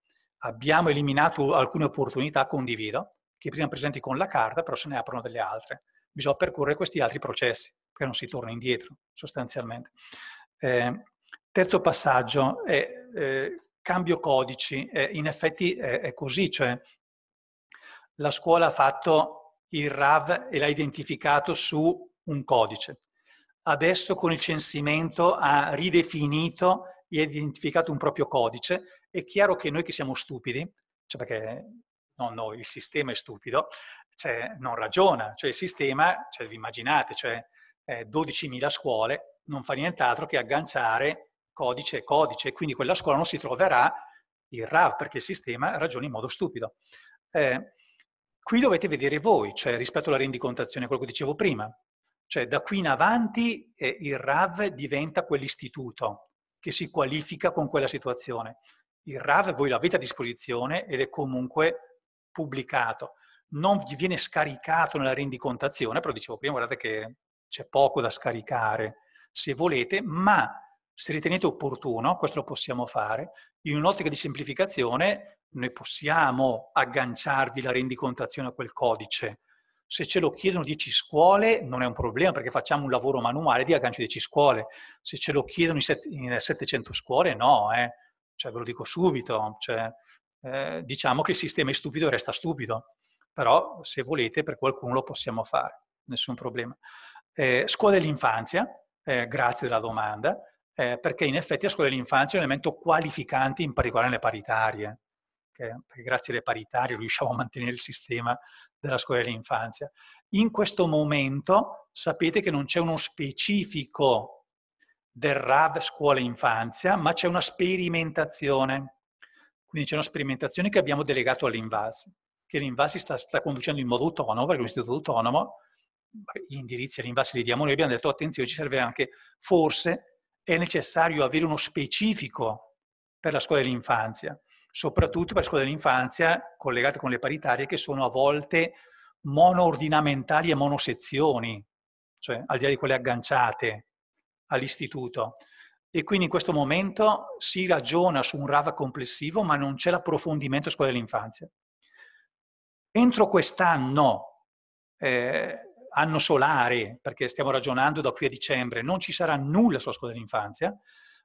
Abbiamo eliminato alcune opportunità, condivido, che prima presenti con la carta, però se ne aprono delle altre bisogna percorrere questi altri processi, perché non si torna indietro sostanzialmente. Eh, terzo passaggio è eh, cambio codici, eh, in effetti è, è, così, cioè la scuola ha fatto il RAV e l'ha identificato su un codice. Adesso con il censimento ha ridefinito e identificato un proprio codice. È chiaro che noi che siamo stupidi, cioè perché no, no, il sistema è stupido, cioè, non ragiona, cioè il sistema, cioè, vi immaginate, cioè, eh, 12.000 scuole non fa nient'altro che agganciare codice e codice, quindi quella scuola non si troverà il RAV perché il sistema ragiona in modo stupido. Eh, qui dovete vedere voi, cioè rispetto alla rendicontazione, quello che dicevo prima, cioè da qui in avanti eh, il RAV diventa quell'istituto che si qualifica con quella situazione. Il RAV voi l'avete a disposizione ed è comunque pubblicato non vi viene scaricato nella rendicontazione, però dicevo prima, guardate che c'è poco da scaricare se volete, ma se ritenete opportuno, questo lo possiamo fare, in un'ottica di semplificazione noi possiamo agganciarvi la rendicontazione a quel codice. Se ce lo chiedono 10 scuole non è un problema perché facciamo un lavoro manuale di aggancio 10 scuole. Se ce lo chiedono in 700 scuole no, eh. cioè, ve lo dico subito. Cioè, eh, diciamo che il sistema è stupido e resta stupido però se volete per qualcuno lo possiamo fare, nessun problema. Eh, scuola dell'infanzia, eh, grazie della domanda, eh, perché in effetti la scuola dell'infanzia è un elemento qualificante, in particolare nelle paritarie, che, perché grazie alle paritarie riusciamo a mantenere il sistema della scuola dell'infanzia. In questo momento sapete che non c'è uno specifico del RAV scuola infanzia, ma c'è una sperimentazione. Quindi c'è una sperimentazione che abbiamo delegato all'invasi che l'Invasi sta, sta conducendo in modo autonomo, perché è un istituto autonomo, gli indirizzi all'Invasi li diamo noi, abbiamo detto attenzione, ci serve anche, forse è necessario avere uno specifico per la scuola dell'infanzia, soprattutto per la scuola dell'infanzia collegate con le paritarie che sono a volte monoordinamentali e monosezioni, cioè al di là di quelle agganciate all'istituto. E quindi in questo momento si ragiona su un RAVA complessivo, ma non c'è l'approfondimento scuola dell'infanzia entro quest'anno, eh, anno solare, perché stiamo ragionando da qui a dicembre, non ci sarà nulla sulla scuola dell'infanzia,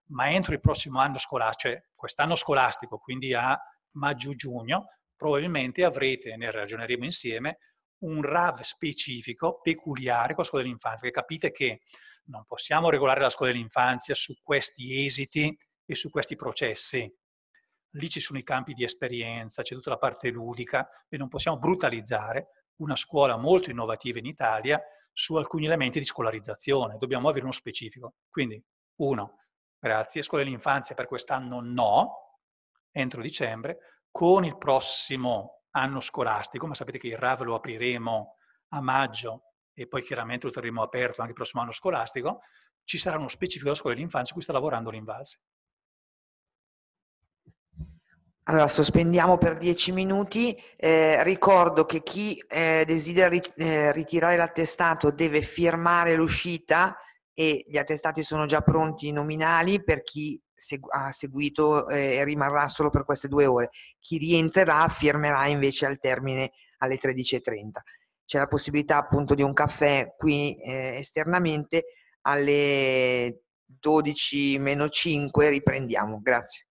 ma entro il prossimo anno scolastico, cioè quest'anno scolastico, quindi a maggio-giugno, probabilmente avrete, ne ragioneremo insieme, un RAV specifico, peculiare con la scuola dell'infanzia, perché capite che non possiamo regolare la scuola dell'infanzia su questi esiti e su questi processi lì ci sono i campi di esperienza, c'è tutta la parte ludica e non possiamo brutalizzare una scuola molto innovativa in Italia su alcuni elementi di scolarizzazione, dobbiamo avere uno specifico. Quindi, uno, grazie, scuola dell'infanzia per quest'anno no, entro dicembre, con il prossimo anno scolastico, ma sapete che il RAV lo apriremo a maggio e poi chiaramente lo terremo aperto anche il prossimo anno scolastico, ci sarà uno specifico della scuola dell'infanzia su cui sta lavorando l'Invasi. Allora, sospendiamo per 10 minuti. Eh, ricordo che chi eh, desidera rit- eh, ritirare l'attestato deve firmare l'uscita e gli attestati sono già pronti nominali per chi segu- ha seguito eh, e rimarrà solo per queste due ore. Chi rientrerà firmerà invece al termine alle 13.30. C'è la possibilità appunto di un caffè qui eh, esternamente alle 12 meno 5. Riprendiamo. Grazie.